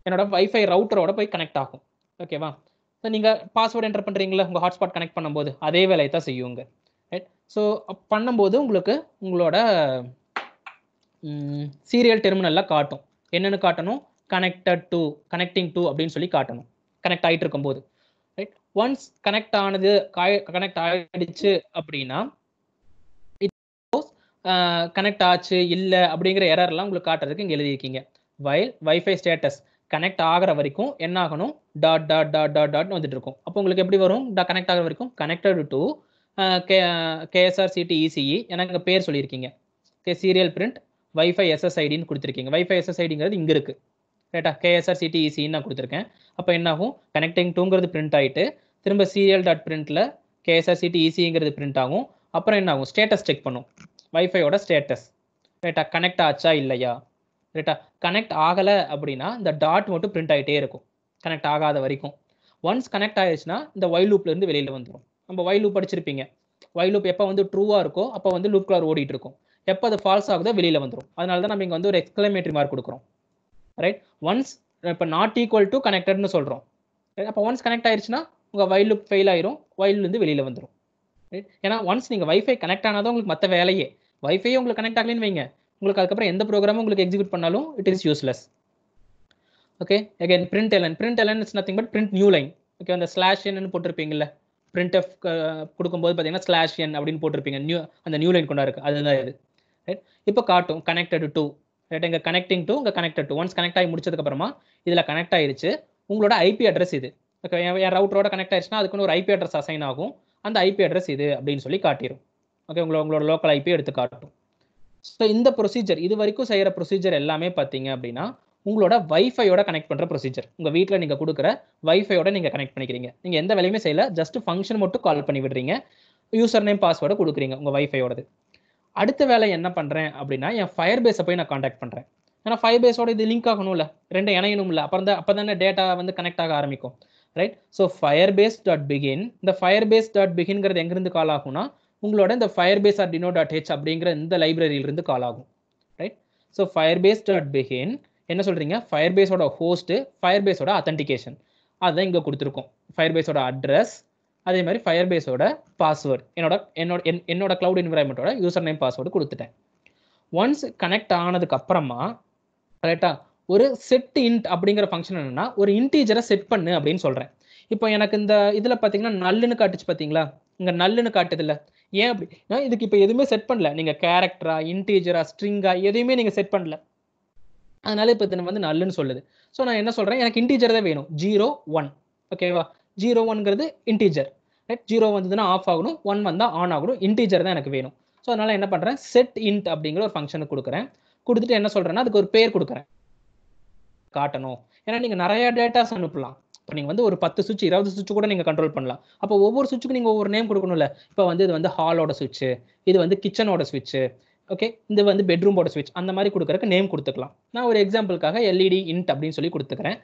என்னோட வைஃபை ரவுட்டரோட போய் கனெக்ட் ஆகும் ஓகேவா ஸோ நீங்கள் பாஸ்வேர்டு என்டர் பண்ணுறீங்களா உங்கள் ஹாட்ஸ்பாட் கனெக்ட் பண்ணும்போது அதே வேலையை தான் செய்யுங்க ரைட் ஸோ பண்ணும்போது உங்களுக்கு உங்களோட சீரியல் டெர்மினலில் காட்டும் என்னென்னு காட்டணும் கனெக்டட் டு கனெக்டிங் டு அப்படின்னு சொல்லி காட்டணும் கனெக்ட் ஆகிட்டு இருக்கும்போது ஒன்ஸ் கனெக்ட் ஆனது கனெக்ட் ஆயிடுச்சு அப்படின்னா கனெக்ட் ஆச்சு இல்லை அப்படிங்கிற எரர்லாம் உங்களுக்கு காட்டுறதுக்கு இங்கே எழுதியிருக்கீங்க வயல் வைஃபை ஸ்டேட்டஸ் கனெக்ட் ஆகிற வரைக்கும் என்ன ஆகணும் டாட் டாட் டாட் டாட் டாட்னு வந்துட்டு இருக்கும் அப்போ உங்களுக்கு எப்படி வரும் கனெக்ட் ஆகிற வரைக்கும் connected to K CT ECE எனக்கு பேர் சொல்லியிருக்கீங்க கே சீரியல் பிரிண்ட் வைஃபை எஸ்எஸ்ஐடின்னு கொடுத்துருக்கீங்க வைஃபை எஸ்எஸ்ஐடிங்கிறது இங்கே இருக்குது ரைட்டா சிடி இசின்னு e e நான் கொடுத்துருக்கேன் அப்போ என்னாகும் கனெக்டிங் டூங்கிறது பிரிண்ட் ஆகிட்டு திரும்ப சீரியல் டாட் பிரிண்டில் கேஎஸ்ஆர்சிடி ஈஸிங்கிறது பிரிண்ட் ஆகும் அப்புறம் என்ன ஆகும் ஸ்டேட்டஸ் செக் பண்ணும் வைஃபையோட ஸ்டேட்டஸ் ரைட்டா கனெக்ட் ஆச்சா இல்லையா ரைட்டா கனெக்ட் ஆகலை அப்படின்னா இந்த டாட் மட்டும் பிரிண்ட் ஆகிட்டே இருக்கும் கனெக்ட் ஆகாத வரைக்கும் ஒன்ஸ் கனெக்ட் ஆயிடுச்சுன்னா இந்த வைல் லூப்லேருந்து வெளியில் வந்துடும் நம்ம வைல் லூப் படிச்சிருப்பீங்க வைல் லூப் எப்போ வந்து ட்ரூவாக இருக்கோ அப்போ வந்து லூப் கலர் ஓடிட்டு இருக்கும் எப்போ அது ஃபால்ஸ் ஆகுதோ வெளியில் வந்துடும் அதனால தான் நம்ம இங்கே வந்து ஒரு எக்ஸ்கிளமேட்ரி மார்க் கொடுக்குறோம் ரைட் ஒன்ஸ் இப்போ நாட் ஈக்குவல் டு கனெக்டட்னு சொல்கிறோம் அப்போ ஒன்ஸ் கனெக்ட் ஆயிடுச்சுன்னா உங்கள் வைல் லுப் ஃபெயில் ஆயிரும் வைல்லேருந்து வெளியில் வந்துடும் ஏன்னா ஒன்ஸ் நீங்கள் வைஃபை கனெக்ட் ஆனால் தான் உங்களுக்கு மற்ற வேலையே வைஃபையே உங்களுக்கு கனெக்ட் ஆகலன்னு வைங்க உங்களுக்கு அதுக்கப்புறம் எந்த ப்ரோக்ராமும் உங்களுக்கு எக்ஸிக்யூட் பண்ணாலும் it is useless okay again print L N print L N is nothing but print new line okay அந்த ஸ்லாஷ் என்னன்னு போட்டிருப்பீங்கல்ல பிரிண்ட் எஃப் uh, கொடுக்கும்போது பார்த்தீங்கன்னா ஸ்லாஷ் என் அப்படின்னு போட்டிருப்பீங்க நியூ அந்த நியூ லைன் கொண்டா இருக்குது அதுதான் இது ரைட் இப்போ காட்டும் கனெக்டட் டு ரைட் இங்கே கனெக்டிங் டூ இங்கே கனெக்டட் டூ ஒன்ஸ் கனெக்ட் ஆகி முடிச்சதுக்கப்புறமா இதில் கனெக்ட் ஆயிடுச்சு உங்களோட ஐபி அட்ரஸ் இது என் ரவுட்டரோட கனெக்ட் ஆயிடுச்சுன்னா அதுக்குன்னு ஒரு ஐபி அட்ரஸ் அசைன் ஆகும் அந்த ஐபி அட்ரஸ் இது அப்படின்னு சொல்லி காட்டிடும் ஓகே உங்களை உங்களோட லோக்கல் ஐபி எடுத்து காட்டும் ஸோ இந்த ப்ரொசீஜர் இது வரைக்கும் செய்கிற ப்ரொசீஜர் எல்லாமே பார்த்தீங்க அப்படின்னா உங்களோட வைஃபையோட கனெக்ட் பண்ணுற ப்ரொசீஜர் உங்கள் வீட்டில் நீங்கள் கொடுக்குற வைஃபையோட நீங்கள் கனெக்ட் பண்ணிக்கிறீங்க நீங்கள் எந்த வேலையுமே செய்யல ஜஸ்ட் ஃபங்க்ஷன் மட்டும் கால் பண்ணி விடுறீங்க யூசர் நேம் பாஸ்வேர்டை கொடுக்குறீங்க உங்கள் வைஃபையோடது அடுத்த வேலை என்ன பண்ணுறேன் அப்படின்னா என் ஃபயர் பேஸை போய் நான் காண்டாக்ட் பண்ணுறேன் ஏன்னா ஃபயர் பேஸோட இது லிங்க் ஆகணும்ல ரெண்டு இல்லை அப்புறம் தான் அப்போ தானே டேட்டா வந்து கனெக்ட் ஆக ஆரம்பிக்கும் right so Firebase dot begin இந்த ஃபயர் பேஸ் டாட் பிகின்ங்கிறது எங்கேருந்து கால் ஆகும்னா உங்களோட இந்த Firebase Arduino dot H அப்படிங்கிற இந்த லைப்ரரியிலிருந்து கால் ஆகும் right so Firebase dot begin என்ன சொல்கிறீங்க ஃபயர் பேஸோட ஹோஸ்ட்டு ஃபயர் பேஸோட அத்தன்டிகேஷன் அதுதான் இங்கே கொடுத்துருக்கோம் ஃபயர் பேஸோட அட்ரஸ் அதே மாதிரி ஃபயர் பேஸோட பாஸ்வேர்டு என்னோட என்னோட என்னோட க்ளவுட் என்விரான்மெண்ட்டோட யூசர் நேம் பாஸ்வேர்டு கொடுத்துட்டேன் ஒன்ஸ் கனெக்ட் ஆனதுக்கப்புறமா கரெக்டாக ஒரு செட் இன்ட் அப்படிங்கிற ஃபங்க்ஷன் என்னென்னா ஒரு இன்டீஜரை செட் பண்ணு அப்படின்னு சொல்கிறேன் இப்போ எனக்கு இந்த இதில் பார்த்தீங்கன்னா நல்லுன்னு காட்டுச்சு பார்த்தீங்களா இங்கே நல்லுன்னு காட்டுதில்ல ஏன் அப்படின்னா இதுக்கு இப்போ எதுவுமே செட் பண்ணல நீங்கள் கேரக்டரா இன்டீஜரா ஸ்ட்ரிங்காக எதையுமே நீங்கள் செட் பண்ணல அதனால இப்போ இது வந்து நல்லுன்னு சொல்லுது ஸோ நான் என்ன சொல்கிறேன் எனக்கு இன்டீஜர் தான் வேணும் ஜீரோ ஒன் ஓகேவா ஜீரோ ஒன்ங்கிறது இன்டீஜர் ரைட் ஜீரோ வந்ததுன்னா ஆஃப் ஆகணும் ஒன் வந்தால் ஆன் ஆகணும் இன்டீஜர் தான் எனக்கு வேணும் ஸோ அதனால் என்ன பண்ணுறேன் செட் இன்ட் அப்படிங்கிற ஒரு ஃபங்க்ஷனுக்கு கொடுக்குறேன் கொடுத்துட்டு என்ன சொல்கிறேன்னா அதுக்கு ஒரு பேர் கொடுக்குறேன் காட்டணும் ஏன்னா நீங்கள் நிறைய டேட்டாஸ் அனுப்பலாம் இப்போ நீங்கள் வந்து ஒரு பத்து சுவிட்ச் இருபது சுவிட்ச் கூட நீங்கள் கண்ட்ரோல் பண்ணலாம் அப்போ ஒவ்வொரு சுவிட்சுக்கு நீங்கள் ஒவ்வொரு நேம் கொடுக்கணும்ல இப்போ வந்து இது வந்து ஹாலோட சுவிட்ச் இது வந்து கிச்சனோட சுவிட்ச் ஓகே இது வந்து பெட்ரூமோட சுவிட்ச் அந்த மாதிரி கொடுக்குறக்கு நேம் கொடுத்துக்கலாம் நான் ஒரு எக்ஸாம்பிளுக்காக எல்இடி இன்ட் அப்படின்னு சொல்லி கொடுத்துக்கிறேன்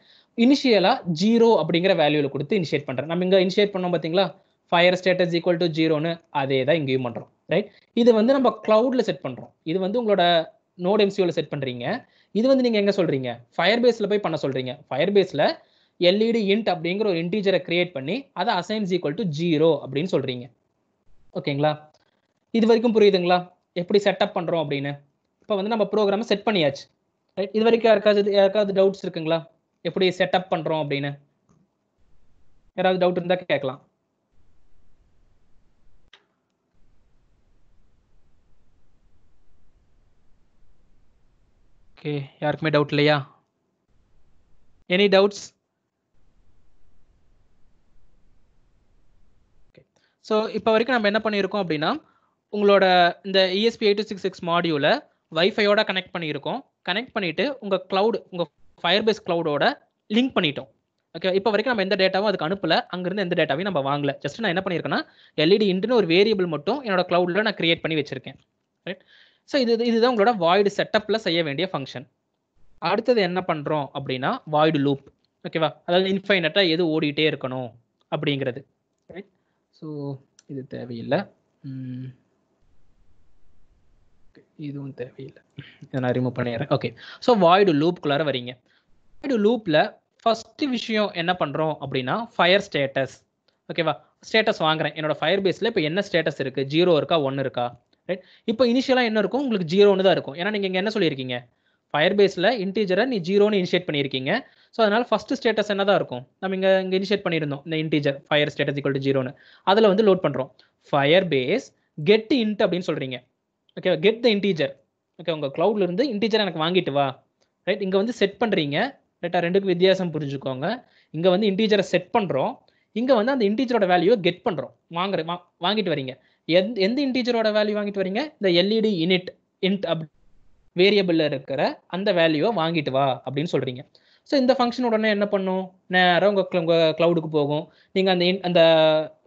இனிஷியலாக ஜீரோ அப்படிங்கிற வேல்யூவில் கொடுத்து இனிஷியேட் பண்ணுறேன் நம்ம இங்கே இனிஷியேட் பண்ணோம் பார்த்தீங்களா ஃபயர் ஸ்டேட்டஸ் ஈக்குவல் டு ஜீரோன்னு அதே தான் இங்கேயும் பண்ணுறோம் ரைட் இது வந்து நம்ம க்ளவுடில் செட் பண்ணுறோம் இது வந்து உங்களோட நோட் எம்சியூவில் செட் பண்ணுறீங்க இது வந்து நீங்கள் எங்கே சொல்கிறீங்க ஃபயர் பேஸில் போய் பண்ண சொல்கிறீங்க ஃபயர் பேஸில் எல்இடி இன்ட் அப்படிங்கிற ஒரு இன்டீஜரை கிரியேட் பண்ணி அதை அசைன்ஸ் ஈக்குவல் டு ஜீரோ அப்படின்னு சொல்கிறீங்க ஓகேங்களா இது வரைக்கும் புரியுதுங்களா எப்படி செட்டப் பண்ணுறோம் அப்படின்னு இப்போ வந்து நம்ம ப்ரோக்ராமை செட் பண்ணியாச்சு ரைட் இது வரைக்கும் யாருக்காவது யாருக்காவது டவுட்ஸ் இருக்குங்களா எப்படி செட்டப் பண்ணுறோம் அப்படின்னு யாராவது டவுட் இருந்தால் கேட்கலாம் ஓகே யாருக்குமே டவுட் இல்லையா எனி டவுட்ஸ் ஸோ இப்போ வரைக்கும் நம்ம என்ன பண்ணியிருக்கோம் அப்படின்னா உங்களோட இந்த ESP eight two six six மாடியூல வைஃபையோட கனெக்ட் பண்ணியிருக்கோம் கனெக்ட் பண்ணிவிட்டு உங்கள் க்ளவுட் உங்கள் ஃபயர் பேஸ் க்ளவுடோட லிங்க் பண்ணிட்டோம் ஓகே இப்போ வரைக்கும் நம்ம எந்த டேட்டாவும் அதுக்கு அனுப்பல அங்கேருந்து எந்த டேட்டாவையும் நம்ம வாங்கல ஜஸ்ட் நான் என்ன பண்ணியிருக்கேன்னா எல்இடி இன்ட்னு e ஒரு வேரியபிள் மட்டும் என்னோட க்ளவுடில் நான் கிரியேட் பண்ணி வச்சிருக்கேன் ரைட் ஸோ இது இதுதான் உங்களோட வாய்டு செட்டப்பில் செய்ய வேண்டிய ஃபங்க்ஷன் அடுத்தது என்ன பண்ணுறோம் அப்படின்னா வாய்டு லூப் ஓகேவா அதாவது இன்ஃபைனட்டாக எது ஓடிக்கிட்டே இருக்கணும் அப்படிங்கிறது ரைட் ஸோ இது தேவையில்லை இதுவும் தேவையில்லை இதை நான் ரிமூவ் பண்ணிடுறேன் ஓகே ஸோ வாய்டு லூப்குள்ளார வரீங்க வாய்டு லூப்பில் ஃபஸ்ட்டு விஷயம் என்ன பண்ணுறோம் அப்படின்னா ஃபயர் ஸ்டேட்டஸ் ஓகேவா ஸ்டேட்டஸ் வாங்குறேன் என்னோட ஃபயர் பேஸில் இப்போ என்ன ஸ்டேட்டஸ் இருக்குது ஜீரோ இருக்கா ஒன்று இருக்கா ரைட் இப்போ இனிஷியலாக என்ன இருக்கும் உங்களுக்கு ஜீரோன்னு தான் இருக்கும் ஏன்னா நீங்கள் இங்கே என்ன சொல்லியிருக்கீங்க ஃபயர் பேஸில் இன்டீஜரை நீ ஜீரோன்னு இனிஷியேட் பண்ணியிருக்கீங்க ஸோ அதனால் ஃபஸ்ட்டு ஸ்டேட்டஸ் என்ன தான் இருக்கும் நம்ம இங்கே இங்கே இனிஷியேட் பண்ணியிருந்தோம் இந்த integer fire status equal to ஜீரோன்னு அதில் வந்து லோட் பண்ணுறோம் ஃபயர் பேஸ் கெட் இன்ட் அப்படின்னு சொல்கிறீங்க okay get the integer okay உங்கள் இருந்து இன்டீஜர் எனக்கு வாங்கிட்டு வா ரைட் இங்கே வந்து செட் பண்ணுறீங்க ரைட்டாக ரெண்டுக்கும் வித்தியாசம் புரிஞ்சுக்கோங்க இங்கே வந்து இன்டீஜரை செட் பண்ணுறோம் இங்கே வந்து அந்த இன்டீஜரோட வேல்யூவை கெட் பண்ணுறோம் வாங்குற வாங்கிட்டு வரீங்க எந்த எந்த இன்டீஜரோட வேல்யூ வாங்கிட்டு வரீங்க இந்த எல்இடி இனிட் இன்ட் அப் வேரியபிள்ல இருக்கிற அந்த வேல்யூவை வாங்கிட்டு வா அப்படின்னு சொல்றீங்க ஸோ இந்த ஃபங்க்ஷன் உடனே என்ன பண்ணும் நேரம் உங்கள் உங்கள் க்ளவுடுக்கு போகும் நீங்கள் அந்த அந்த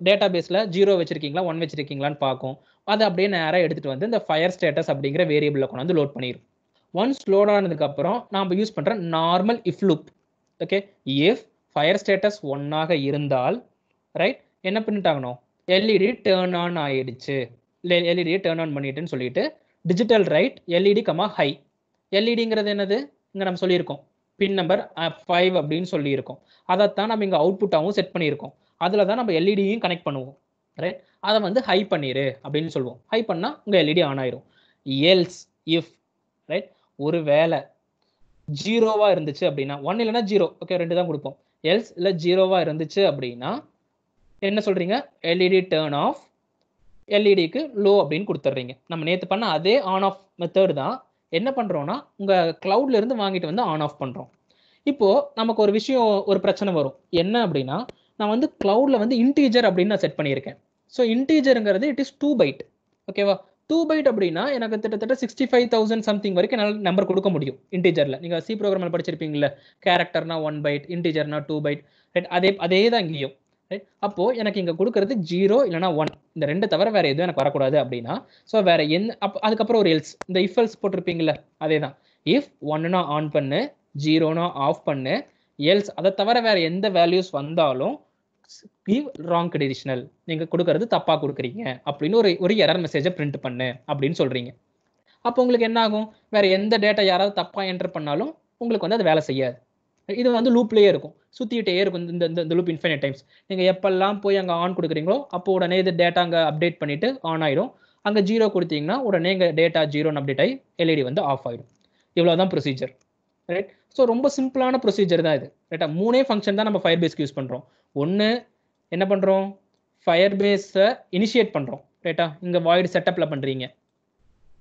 டேட்டா பேஸில் ஜீரோ வச்சுருக்கீங்களா ஒன் வச்சுருக்கீங்களான்னு பார்க்கும் அதை அப்படியே நேராக எடுத்துகிட்டு வந்து இந்த ஃபயர் ஸ்டேட்டஸ் அப்படிங்கிற வேரியபிளில் கொண்டு வந்து லோட் பண்ணிடும் ஒன்ஸ் லோட் ஆனதுக்கப்புறம் நாம் யூஸ் பண்ணுற normal if loop okay if fire status ஒன்னாக இருந்தால் ரைட் என்ன பண்ணிட்டாங்கணும் எல்இடி டேர்ன் ஆன் ஆயிடுச்சு எல்இடியை டேர்ன் ஆன் பண்ணிட்டுன்னு சொல்லிட்டு digital write LED comma high எல்இடிங்கிறது என்னது இங்கே நம்ம சொல்லியிருக்கோம் பின் நம்பர் ஃபைவ் அப்படின்னு சொல்லியிருக்கோம் அதைத்தான் நம்ம இங்கே அவுட்புட்டாகவும் செட் பண்ணியிருக்கோம் அதில் தான் நம்ம எல்இடியும் e கனெக்ட் பண்ணுவோம் ரைட் அதை வந்து ஹை பண்ணிடு அப்படின்னு சொல்லுவோம் ஹை பண்ணால் உங்கள் எல்இடி ஆன் e ஆயிரும் எல்ஸ் இஃப் ரைட் ஒரு வேலை ஜீரோவாக இருந்துச்சு அப்படின்னா ஒன் இல்லைன்னா ஜீரோ ஓகே ரெண்டு தான் கொடுப்போம் எல்ஸ் இல்லை ஜீரோவாக இருந்துச்சு அப்படின்னா என்ன சொல்கிறீங்க எல்இடி டேர்ன் e ஆஃப் எல்இடிக்கு e லோ அப்படின்னு கொடுத்துட்றீங்க நம்ம நேற்று பண்ண அதே ஆன் ஆஃப் மெத்தட் தான் என்ன பண்ணுறோன்னா உங்கள் க்ளவுட்லேருந்து வாங்கிட்டு வந்து ஆன் ஆஃப் பண்ணுறோம் இப்போது நமக்கு ஒரு விஷயம் ஒரு பிரச்சனை வரும் என்ன அப்படின்னா நான் வந்து க்ளவுடில் வந்து இன்டீஜர் அப்படின்னு நான் செட் பண்ணியிருக்கேன் ஸோ இன்டீஜருங்கிறது இட் இஸ் டூ பைட் ஓகேவா டூ பைட் அப்படின்னா எனக்கு திட்டத்தட்ட சிக்ஸ்டி ஃபைவ் தௌசண்ட் சம்திங் வரைக்கும் என்னால் நம்பர் கொடுக்க முடியும் இன்டீஜரில் நீங்கள் சி ப்ரோக்ராமில் படிச்சிருப்பீங்களா கேரக்டர்னா ஒன் பைட் இன்டீஜர்னா டூ பைட் ரைட் அதே அதே தான் இங்கேயும் அப்போ எனக்கு இங்க கொடுக்கறது ஜீரோ இல்லைன்னா ஒன் இந்த ரெண்டு தவிர வேற எதுவும் எனக்கு வரக்கூடாது அப்படின்னா ஸோ வேற எந்த அப் அதுக்கப்புறம் ஒரு எல்ஸ் இந்த இஃப் எல்ஸ் போட்டிருப்பீங்கல்ல அதே தான் இஃப் ஒன்னுனா ஆன் பண்ணு ஜீரோனா ஆஃப் பண்ணு எல்ஸ் அதை தவிர வேற எந்த வேல்யூஸ் வந்தாலும் கிவ் ராங் கண்டிஷனல் நீங்கள் கொடுக்கறது தப்பாக கொடுக்குறீங்க அப்படின்னு ஒரு ஒரு எரர் மெசேஜை பிரிண்ட் பண்ணு அப்படின்னு சொல்கிறீங்க அப்போ உங்களுக்கு என்ன ஆகும் வேற எந்த டேட்டா யாராவது தப்பாக என்டர் பண்ணாலும் உங்களுக்கு வந்து அது வேலை செய்யாது இது வந்து லூப்லேயே இருக்கும் சுற்றிக்கிட்டே இருக்கும் இந்த இந்த இந்த லூப் இன்ஃபைனைட் டைம்ஸ் நீங்கள் எப்பெல்லாம் போய் அங்கே ஆன் கொடுக்குறீங்களோ அப்போ உடனே இது டேட்டா அங்கே அப்டேட் பண்ணிவிட்டு ஆன் ஆகிடும் அங்கே ஜீரோ கொடுத்தீங்கன்னா உடனே இங்கே டேட்டா ஜீரோன்னு அப்டேட் ஆகி எல்இடி வந்து ஆஃப் ஆகிடும் இவ்வளோ தான் ப்ரொசீஜர் ரைட் ஸோ ரொம்ப சிம்பிளான ப்ரொசீஜர் தான் இது ரைட்டா மூணே ஃபங்க்ஷன் தான் நம்ம ஃபயர் பேஸ்க்கு யூஸ் பண்ணுறோம் ஒன்று என்ன பண்ணுறோம் ஃபயர் பேஸை இனிஷியேட் பண்ணுறோம் ரைட்டா இங்கே வாய்டு செட்டப்பில் பண்ணுறீங்க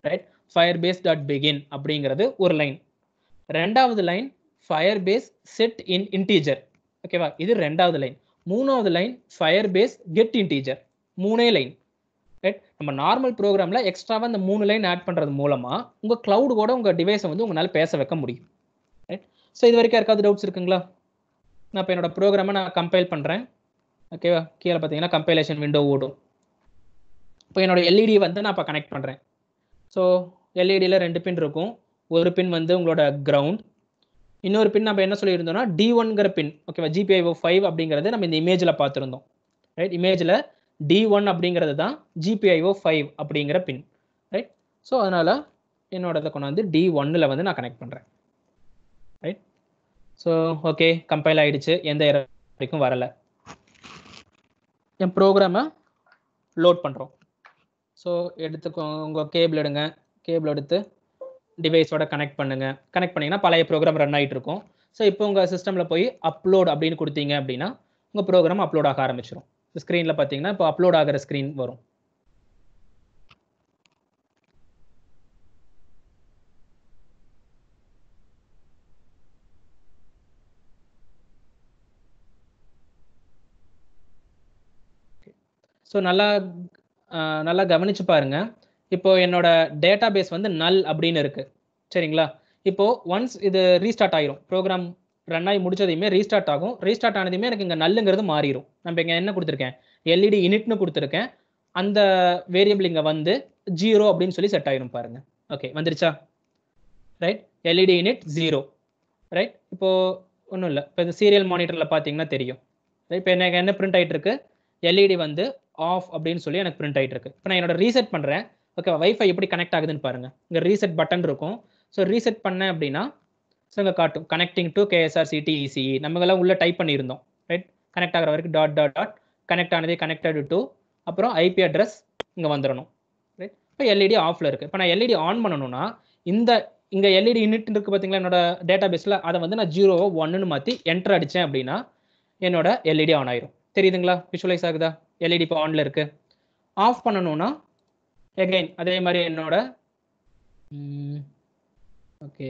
right Firebase dot begin அப்படிங்கிறது ஒரு லைன் ரெண்டாவது line Firebase set int integer ஓகேவா இது ரெண்டாவது லைன் மூணாவது line Firebase get integer மூணே லைன் ரைட் நம்ம நார்மல் ப்ரோக்ராமில் எக்ஸ்ட்ராவாக அந்த மூணு லைன் ஆட் பண்ணுறது மூலமாக உங்கள் க்ளவுடு கூட உங்கள் டிவைஸை வந்து உங்களால் பேச வைக்க முடியும் ரைட் ஸோ இது வரைக்கும் யாருக்காவது டவுட்ஸ் இருக்குங்களா நான் இப்போ என்னோடய ப்ரோக்ராமை நான் கம்பைல் பண்ணுறேன் ஓகேவா கீழே பார்த்தீங்கன்னா கம்பைலேஷன் விண்டோ ஓடும் இப்போ என்னோடய எல்இடி e வந்து நான் இப்போ கனெக்ட் பண்ணுறேன் ஸோ எல்இடியில் e ரெண்டு பின் இருக்கும் ஒரு பின் வந்து உங்களோட கிரவுண்ட் இன்னொரு பின் நம்ம என்ன சொல்லியிருந்தோம்னா டி ஒன்ங்கிற பின் ஓகேவா ஜிபிஐஓ ஃபைவ் அப்படிங்கிறது நம்ம இந்த இமேஜில் பார்த்துருந்தோம் ரைட் இமேஜில் டி ஒன் அப்படிங்கிறது தான் ஜிபிஐஓ ஃபைவ் அப்படிங்கிற பின் ரைட் ஸோ அதனால் என்னோடதை கொண்டாந்து டி ஒன்னில் வந்து நான் கனெக்ட் பண்ணுறேன் ரைட் ஸோ ஓகே கம்பைல் ஆகிடுச்சு எந்த வரைக்கும் வரலை என் ப்ரோக்ராமை லோட் பண்ணுறோம் ஸோ எடுத்துக்கோ உங்கள் கேபிள் எடுங்க கேபிள் எடுத்து டிவைஸோட கனெக்ட் பண்ணுங்கள் கனெக்ட் பண்ணிங்கன்னா பழைய ப்ரோக்ராம் ரன் ஆகிட்டு இருக்கும் ஸோ இப்போ உங்கள் சிஸ்டமில் போய் அப்லோட் அப்படின்னு கொடுத்தீங்க அப்படின்னா உங்கள் ப்ரோக்ராம் அப்லோட் ஆக ஆரம்பிச்சிடும் ஸ்க்ரீனில் பார்த்தீங்கன்னா இப்போ அப்லோட் ஆகிற ஸ்க்ரீன் வரும் ஸோ நல்லா நல்லா கவனித்து பாருங்கள் இப்போ என்னோட டேட்டா பேஸ் வந்து நல் அப்படின்னு இருக்கு சரிங்களா இப்போ ஒன்ஸ் இது ரீஸ்டார்ட் ஆயிரும் ப்ரோக்ராம் ரன் ஆகி முடிச்சதையுமே ரீஸ்டார்ட் ஆகும் ரீஸ்டார்ட் ஆனதுமே எனக்கு இங்கே நல்லுங்கிறது மாறிடும் நம்ம இங்கே என்ன கொடுத்துருக்கேன் எல்இடி இனிட்னு e கொடுத்துருக்கேன் அந்த வேரியபிள் இங்கே வந்து ஜீரோ அப்படின்னு சொல்லி செட் ஆயிரும் பாருங்க ஓகே வந்துருச்சா right LED init zero right இப்போ ஒன்றும் இல்லை இப்போ இந்த சீரியல் மானிட்டரில் பார்த்தீங்கன்னா தெரியும் இப்போ எனக்கு என்ன பிரிண்ட் ஆகிட்டு இருக்கு எல்இடி e வந்து ஆஃப் அப்படின்னு சொல்லி எனக்கு பிரிண்ட் ஆகிட்டு இருக்கு இப்போ நான் என்னோட ரீசெட் பண்ணுறேன் ஓகே வைஃபை எப்படி கனெக்ட் ஆகுதுன்னு பாருங்கள் இங்கே ரீசெட் பட்டன் இருக்கும் ஸோ ரீசெட் பண்ணேன் அப்படின்னா ஸோ இங்கே காட்டும் கனெக்டிங் டு கேஎஸ்ஆர்சிடி இசிஇ நம்மளாம் உள்ளே டைப் பண்ணியிருந்தோம் ரைட் கனெக்ட் ஆகிற வரைக்கும் டாட் டாட் டாட் கனெக்ட் ஆனதே கனெக்டட் டு அப்புறம் ஐபி அட்ரஸ் இங்கே வந்துடணும் ரைட் இப்போ எல்இடி e ஆஃபில் இருக்குது இப்போ நான் எல்இடி ஆன் e பண்ணணும்னா இந்த இங்கே எல்இடி யூனிட் e இருக்குது பார்த்தீங்களா என்னோட டேட்டா பேஸில் அதை வந்து நான் ஜீரோ ஒன்றுன்னு மாற்றி என்ட்ரு அடித்தேன் அப்படின்னா என்னோட எல்இடி ஆன் ஆயிரும் தெரியுதுங்களா விஷுவலைஸ் ஆகுதா எல்இடி இப்போ ஆனில் இருக்குது ஆஃப் பண்ணணும்னா எகெயின் அதே மாதிரி என்னோட ஓகே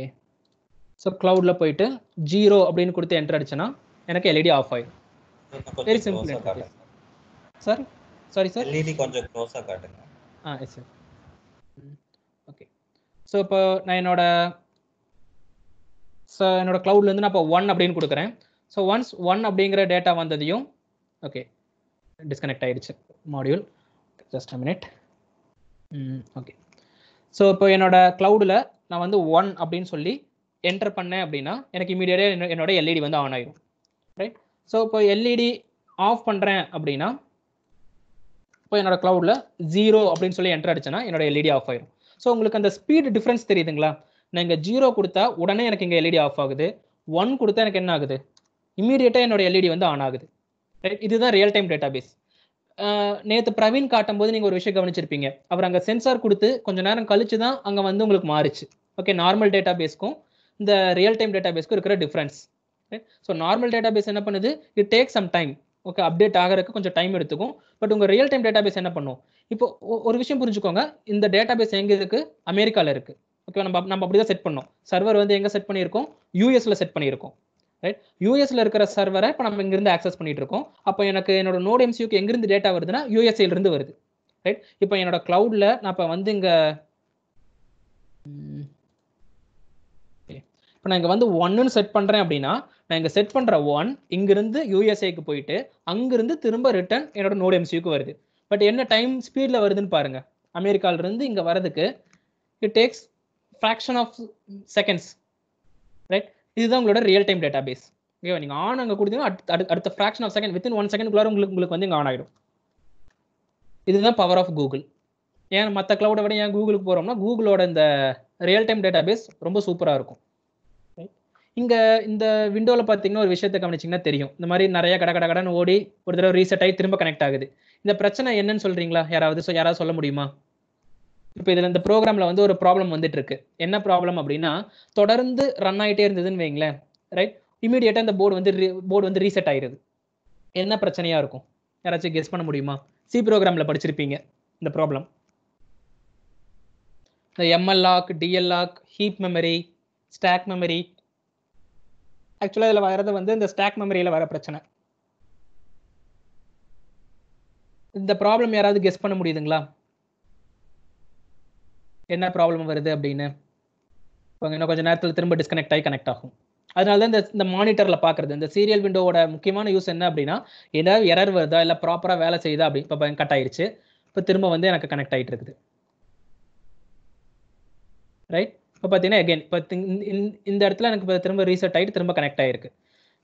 ஸோ க்ளவுடில் போயிட்டு ஜீரோ அப்படின்னு கொடுத்து என்டர் அடிச்சேன்னா எனக்கு எல்இடி ஆஃப் e ஆயிடும் very simple sir sorry sir LED கொஞ்சம் க்ளோஸாக e காட்டுங்க ah yes sir okay so இப்போ நான் என்னோட ஸோ என்னோட க்ளவுட்லேருந்து நான் இப்போ ஒன் அப்படின்னு கொடுக்குறேன் ஸோ ஒன்ஸ் ஒன் அப்படிங்கிற டேட்டா வந்ததையும் ஓகே டிஸ்கனெக்ட் ஆயிடுச்சு module just a minute okay so இப்போ என்னோட க்ளவுடில் நான் வந்து ஒன் அப்படின்னு சொல்லி என்டர் பண்ணேன் அப்படின்னா எனக்கு இமீடியட்டாக என்னோட எல்இடி e வந்து ஆன் ஆகிடும் ரைட் ஸோ இப்போ எல்இடி ஆஃப் e பண்ணுறேன் அப்படின்னா இப்போ என்னோட க்ளவுடில் ஜீரோ அப்படின்னு சொல்லி என்டர் அடிச்சேன்னா என்னோட எல்இடி ஆஃப் e ஆயிடும் ஸோ உங்களுக்கு அந்த ஸ்பீடு டிஃப்ரென்ஸ் தெரியுதுங்களா நான் இங்கே ஜீரோ கொடுத்தா உடனே எனக்கு இங்கே எல்இடி ஆஃப் ஆகுது ஒன் கொடுத்தா எனக்கு என்ன ஆகுது இமீடியட்டாக என்னோட எல்இடி வந்து ஆன் ஆகுது ரைட் இதுதான் ரியல் டைம் டேட்டாபேஸ் நேற்று பிரவீன் காட்டும் போது நீங்கள் ஒரு விஷயம் கவனிச்சிருப்பீங்க அவர் அங்கே சென்சார் கொடுத்து கொஞ்ச நேரம் கழிச்சு தான் அங்கே வந்து உங்களுக்கு மாறிச்சு ஓகே நார்மல் டேட்டா பேஸ்க்கும் இந்த ரியல் டைம் டேட்டா பேஸ்க்கும் இருக்கிற difference so normal database என்ன பண்ணுது it take some time okay update ஆகிறதுக்கு கொஞ்சம் டைம் எடுத்துக்கும் பட் உங்கள் ரியல் டைம் டேட்டா பேஸ் என்ன பண்ணும் இப்போ ஒரு விஷயம் புரிஞ்சுக்கோங்க இந்த டேட்டா பேஸ் எங்கே இருக்குது அமெரிக்காவில் இருக்குது ஓகே நம்ம நம்ம அப்படி தான் செட் பண்ணோம் சர்வர் வந்து எங்கே செட் பண்ணியிருக்கோம் யூஎஸில் செட் பண்ணியிருக்கோம் ரைட் யூஎஸ்ல இருக்கிற சர்வரை இப்போ நம்ம இங்கிருந்து ஆக்சஸ் பண்ணிட்டு இருக்கோம் அப்போ எனக்கு என்னோட நோட் எம்சியூக்கு எங்கிருந்து டேட்டா வருதுன்னா யூஎஸ்ஏலேருந்து வருது ரைட் இப்போ என்னோட கிளவுட்ல நான் இப்போ வந்து இங்கே இப்போ நான் இங்கே வந்து ஒன்னு செட் பண்ணுறேன் அப்படின்னா நான் இங்கே செட் பண்ணுற ஒன் இங்கிருந்து யூஎஸ்ஏக்கு போயிட்டு அங்கிருந்து திரும்ப ரிட்டர்ன் என்னோட நோட் எம்சியூக்கு வருது பட் என்ன டைம் ஸ்பீடில் வருதுன்னு பாருங்க இருந்து இங்கே வரதுக்கு it takes fraction of seconds right இதுதான் உங்களோட ரியல் டைம் டேட்டா பேஸ் ஓகேவா நீங்கள் ஆன் அங்கே கொடுத்தீங்கன்னா அடுத்த fraction of second within one செகண்ட்குள்ளார உங்களுக்கு உங்களுக்கு வந்து இங்கே ஆன் ஆகிடும் இதுதான் பவர் ஆஃப் கூகுள் ஏன் மற்ற கிளவுடை விட ஏன் கூகுளுக்கு போகிறோம்னா கூகுளோட இந்த ரியல் டைம் டேட்டா பேஸ் ரொம்ப சூப்பராக இருக்கும் இங்கே இந்த விண்டோவில் பார்த்தீங்கன்னா ஒரு விஷயத்தை கவனிச்சிங்கன்னா தெரியும் இந்த மாதிரி நிறைய கடை கடை கடன் ஓடி ஒரு தடவை ரீசெட் ஆகி திரும்ப கனெக்ட் ஆகுது இந்த பிரச்சனை என்னன்னு சொல்கிறீங்களா யாராவது யாராவது சொல்ல முடியுமா இப்போ இதில் இந்த ப்ரோக்ராமில் வந்து ஒரு ப்ராப்ளம் வந்துட்டு இருக்கு என்ன ப்ராப்ளம் அப்படின்னா தொடர்ந்து ரன் ஆகிட்டே இருந்ததுன்னு வைங்களேன் ரைட் இமீடியட்டாக இந்த போர்டு வந்து போர்டு வந்து ரீசெட் ஆயிருது என்ன பிரச்சனையாக இருக்கும் யாராச்சும் கெஸ் பண்ண முடியுமா சி ப்ரோக்ராமில் படிச்சிருப்பீங்க இந்த ப்ராப்ளம் இந்த ML log DL log heap memory stack memory ஆக்சுவலாக இதில் வர்றது வந்து இந்த ஸ்டாக் மெமரியில் வர பிரச்சனை இந்த ப்ராப்ளம் யாராவது கெஸ் பண்ண முடியுதுங்களா என்ன ப்ராப்ளம் வருது அப்படின்னு இப்போ இன்னும் கொஞ்சம் நேரத்தில் திரும்ப டிஸ்கனெக்ட் ஆகி கனெக்ட் ஆகும் அதனால தான் இந்த இந்த மானிட்டரில் பார்க்குறது இந்த சீரியல் விண்டோவோட முக்கியமான யூஸ் என்ன அப்படின்னா ஏதாவது எரர் வருதா இல்லை ப்ராப்பராக வேலை செய்யுதா அப்படி இப்போ கட் ஆயிடுச்சு இப்போ திரும்ப வந்து எனக்கு கனெக்ட் ஆகிட்டு இருக்குது ரைட் இப்போ பார்த்தீங்கன்னா அகெயின் இப்போ இந்த இடத்துல எனக்கு இப்போ திரும்ப ரீசெட் ஆகிட்டு திரும்ப கனெக்ட் ஆகிருக்கு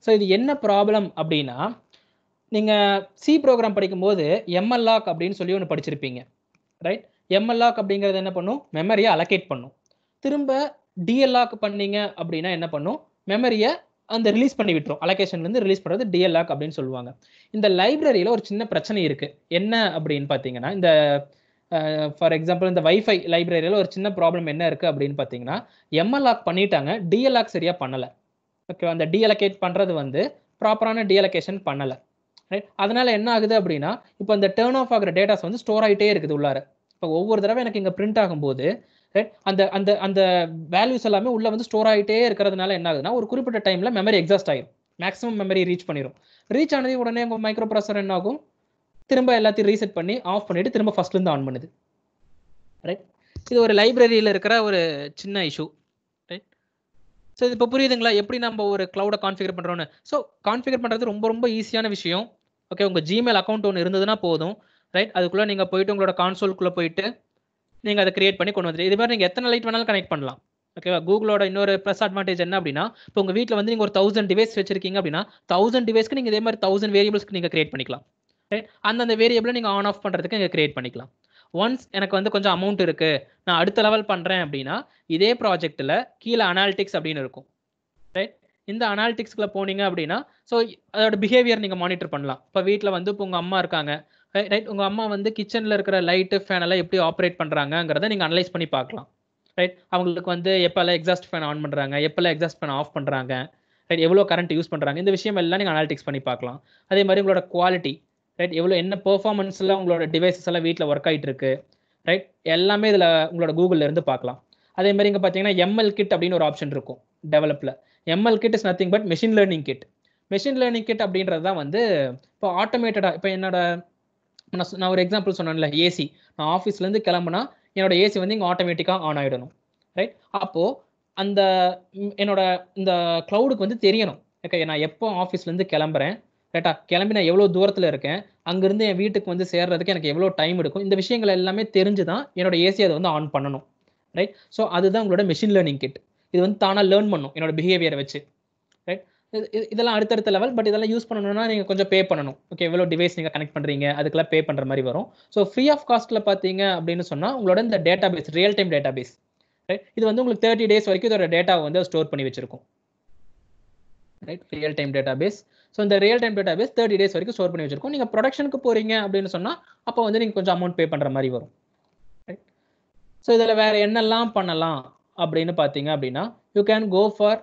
ஸோ இது என்ன ப்ராப்ளம் அப்படின்னா நீங்கள் சி ப்ரோக்ராம் படிக்கும்போது எம்எல்ஆக் அப்படின்னு சொல்லி ஒன்று படிச்சிருப்பீங்க ரைட் எம்எல்ஆக் அப்படிங்கிறது என்ன பண்ணும் மெமரியை அலகேட் பண்ணும் திரும்ப டிஎல்ஆக் பண்ணீங்க அப்படின்னா என்ன பண்ணும் மெமரியை அந்த ரிலீஸ் பண்ணி விட்டுரும் அலகேஷன்லேருந்து ரிலீஸ் பண்ணுறது டிஎல்ஆக் அப்படின்னு சொல்லுவாங்க இந்த லைப்ரரியில் ஒரு சின்ன பிரச்சனை இருக்குது என்ன அப்படின்னு பார்த்தீங்கன்னா இந்த ஃபார் எக்ஸாம்பிள் இந்த வைஃபை லைப்ரரியில் ஒரு சின்ன ப்ராப்ளம் என்ன இருக்குது அப்படின்னு பார்த்தீங்கன்னா எம்எல்ஆக் பண்ணிட்டாங்க டிஎல்ஆக் சரியாக பண்ணலை ஓகேவா அந்த டிஎலகேட் பண்ணுறது வந்து ப்ராப்பரான டிஎலகேஷன் பண்ணலை ரைட் அதனால் என்ன ஆகுது அப்படின்னா இப்போ இந்த டேர்ன் ஆஃப் ஆகிற டேட்டாஸ் வந்து ஸ்டோர் ஆகிட்டே இருக்குது உள்ளார இப்போ ஒவ்வொரு தடவை எனக்கு இங்கே பிரிண்ட் ஆகும்போது ரைட் அந்த அந்த அந்த வேல்யூஸ் எல்லாமே உள்ளே வந்து ஸ்டோர் ஆகிட்டே இருக்கிறதுனால என்ன ஆகுதுன்னா ஒரு குறிப்பிட்ட டைமில் மெமரி எக்ஸாஸ்ட் ஆகிடும் மேக்ஸிமம் மெமரி ரீச் பண்ணிடும் ரீச் ஆனது உடனே உங்கள் மைக்ரோ ப்ராசர் என்ன ஆகும் திரும்ப எல்லாத்தையும் ரீசெட் பண்ணி ஆஃப் பண்ணிவிட்டு திரும்ப ஃபஸ்ட்லேருந்து ஆன் பண்ணுது ரைட் இது ஒரு லைப்ரரியில் இருக்கிற ஒரு சின்ன இஷ்யூ ரைட் ஸோ இது இப்போ புரியுதுங்களா எப்படி நம்ம ஒரு க்ளவுடை கான்ஃபிகர் பண்ணுறோன்னு ஸோ கான்ஃபிகர் பண்ணுறது ரொம்ப ரொம்ப ஈஸியான விஷயம் ஓகே உங்கள் ஜிமெயில் அக்கௌண்ட் ஒன்று இருந்ததுன்னா போதும் ரைட் அதுக்குள்ளே நீங்கள் போயிட்டு உங்களோட கான்சோல்குள்ளே போயிட்டு நீங்கள் அதை கிரியேட் பண்ணி கொண்டு வந்துட்டு இது மாதிரி நீங்கள் எத்தனை லைட் வேணாலும் கனெக்ட் பண்ணலாம் ஓகேவா கூகுளோட இன்னொரு ப்ளஸ் அட்வான்டேஜ் என்ன அப்படின்னா இப்போ உங்கள் வீட்டில் வந்து நீங்கள் ஒரு தௌசண்ட் டிவைஸ் வச்சிருக்கீங்க அப்படின்னா தௌசண்ட் டிவைஸ்க்கு நீங்கள் இதே மாதிரி தௌசண்ட் வேரியபிள்ஸ்க்கு நீங்கள் கிரியேட் பண்ணிக்கலாம் ரைட் அந்தந்த வேரியபிளை நீங்கள் ஆன் ஆஃப் பண்ணுறதுக்கு நீங்கள் கிரியேட் பண்ணிக்கலாம் ஒன்ஸ் எனக்கு வந்து கொஞ்சம் அமௌண்ட் இருக்குது நான் அடுத்த லெவல் பண்ணுறேன் அப்படின்னா இதே ப்ராஜெக்ட்டில் கீழே அனாலிட்டிக்ஸ் அப்படின்னு இருக்கும் ரைட் இந்த அனாலிட்டிக்ஸ்க்குள்ளே போனீங்க அப்படின்னா ஸோ அதோட பிஹேவியர் நீங்கள் மானிட்டர் பண்ணலாம் இப்போ வீட்டில் வந்து இப்போ உங்கள் அம்மா இருக்காங்க ரைட் உங்கள் அம்மா வந்து கிச்சனில் இருக்கிற லைட்டு ஃபேனெல்லாம் எப்படி ஆப்ரேட் பண்ணுறாங்கங்கிறத நீங்கள் அனலைஸ் பண்ணி பார்க்கலாம் ரைட் அவங்களுக்கு வந்து எப்போல்லாம் எக்ஸாஸ்ட் ஃபேன் ஆன் பண்ணுறாங்க எப்போல்லாம் எக்ஸாஸ்ட் ஃபேன் ஆஃப் பண்ணுறாங்க ரைட் எவ்வளோ கரண்ட் யூஸ் பண்ணுறாங்க இந்த விஷயம் எல்லாம் நீங்கள் அனாலிட்டிக்ஸ் பண்ணி பார்க்கலாம் அதே மாதிரி உங்களோட குவாலிட்டி ரைட் எவ்வளோ என்ன பெர்ஃபார்மன்ஸில் உங்களோட டிவைசஸ் எல்லாம் வீட்டில் ஒர்க் ஆகிட்டு இருக்கு ரைட் எல்லாமே இதில் உங்களோட கூகுளில் இருந்து பார்க்கலாம் அதே மாதிரி இங்கே பார்த்தீங்கன்னா எம்எல் கிட் அப்படின்னு ஒரு ஆப்ஷன் இருக்கும் டெவலப்பில் ML kit is nothing but machine learning kit machine learning kit அப்படின்றது தான் வந்து இப்போ ஆட்டோமேட்டடாக இப்போ என்னோட நான் நான் ஒரு எக்ஸாம்பிள் சொன்னேன்ல ஏசி நான் ஆஃபீஸ்லேருந்து கிளம்புனா என்னோட ஏசி வந்து இங்கே ஆட்டோமேட்டிக்காக ஆன் ஆகிடணும் ரைட் அப்போது அந்த என்னோட இந்த க்ளவுடுக்கு வந்து தெரியணும் ஓகே நான் எப்போ ஆஃபீஸ்லேருந்து கிளம்புறேன் ரைட்டா கிளம்பி நான் எவ்வளோ தூரத்தில் இருக்கேன் அங்கேருந்து என் வீட்டுக்கு வந்து சேர்றதுக்கு எனக்கு எவ்வளோ டைம் எடுக்கும் இந்த விஷயங்கள் எல்லாமே தெரிஞ்சு தான் என்னோட ஏசி அதை வந்து ஆன் பண்ணணும் ரைட் ஸோ அதுதான் உங்களோட மெஷின் லேர்னிங் கிட் இது வந்து தானாக லேர்ன் பண்ணும் என்னோட பிஹேவியரை வச்சு இதெல்லாம் அடுத்தடுத்த லெவல் பட் இதெல்லாம் யூஸ் பண்ணணும்னா நீங்கள் கொஞ்சம் பே பண்ணணும் ஓகே எவ்வளோ டிவைஸ் நீங்கள் கனெக்ட் பண்ணுறீங்க அதுக்கெல்லாம் பே பண்ணுற மாதிரி வரும் ஸோ ஃப்ரீ ஆஃப் காஸ்ட்டில் பார்த்தீங்க அப்படின்னு சொன்னால் உங்களோட இந்த database real time database right இது வந்து உங்களுக்கு தேர்ட்டி டேஸ் வரைக்கும் இதோட டேட்டாவை வந்து ஸ்டோர் பண்ணி வச்சிருக்கும் right real time database so இந்த real time database thirty days வரைக்கும் ஸ்டோர் பண்ணி வச்சிருக்கோம் நீங்கள் ப்ரொடக்ஷனுக்கு போகிறீங்க அப்படின்னு சொன்னால் அப்போ வந்து நீங்கள் கொஞ்சம் அமௌண்ட் பே பண்ணுற மாதிரி வரும் ரைட் ஸோ இதில் வேறு என்னெல்லாம் பண்ணலாம் அப்படின்னு பார்த்தீங்க அப்படின்னா you can go for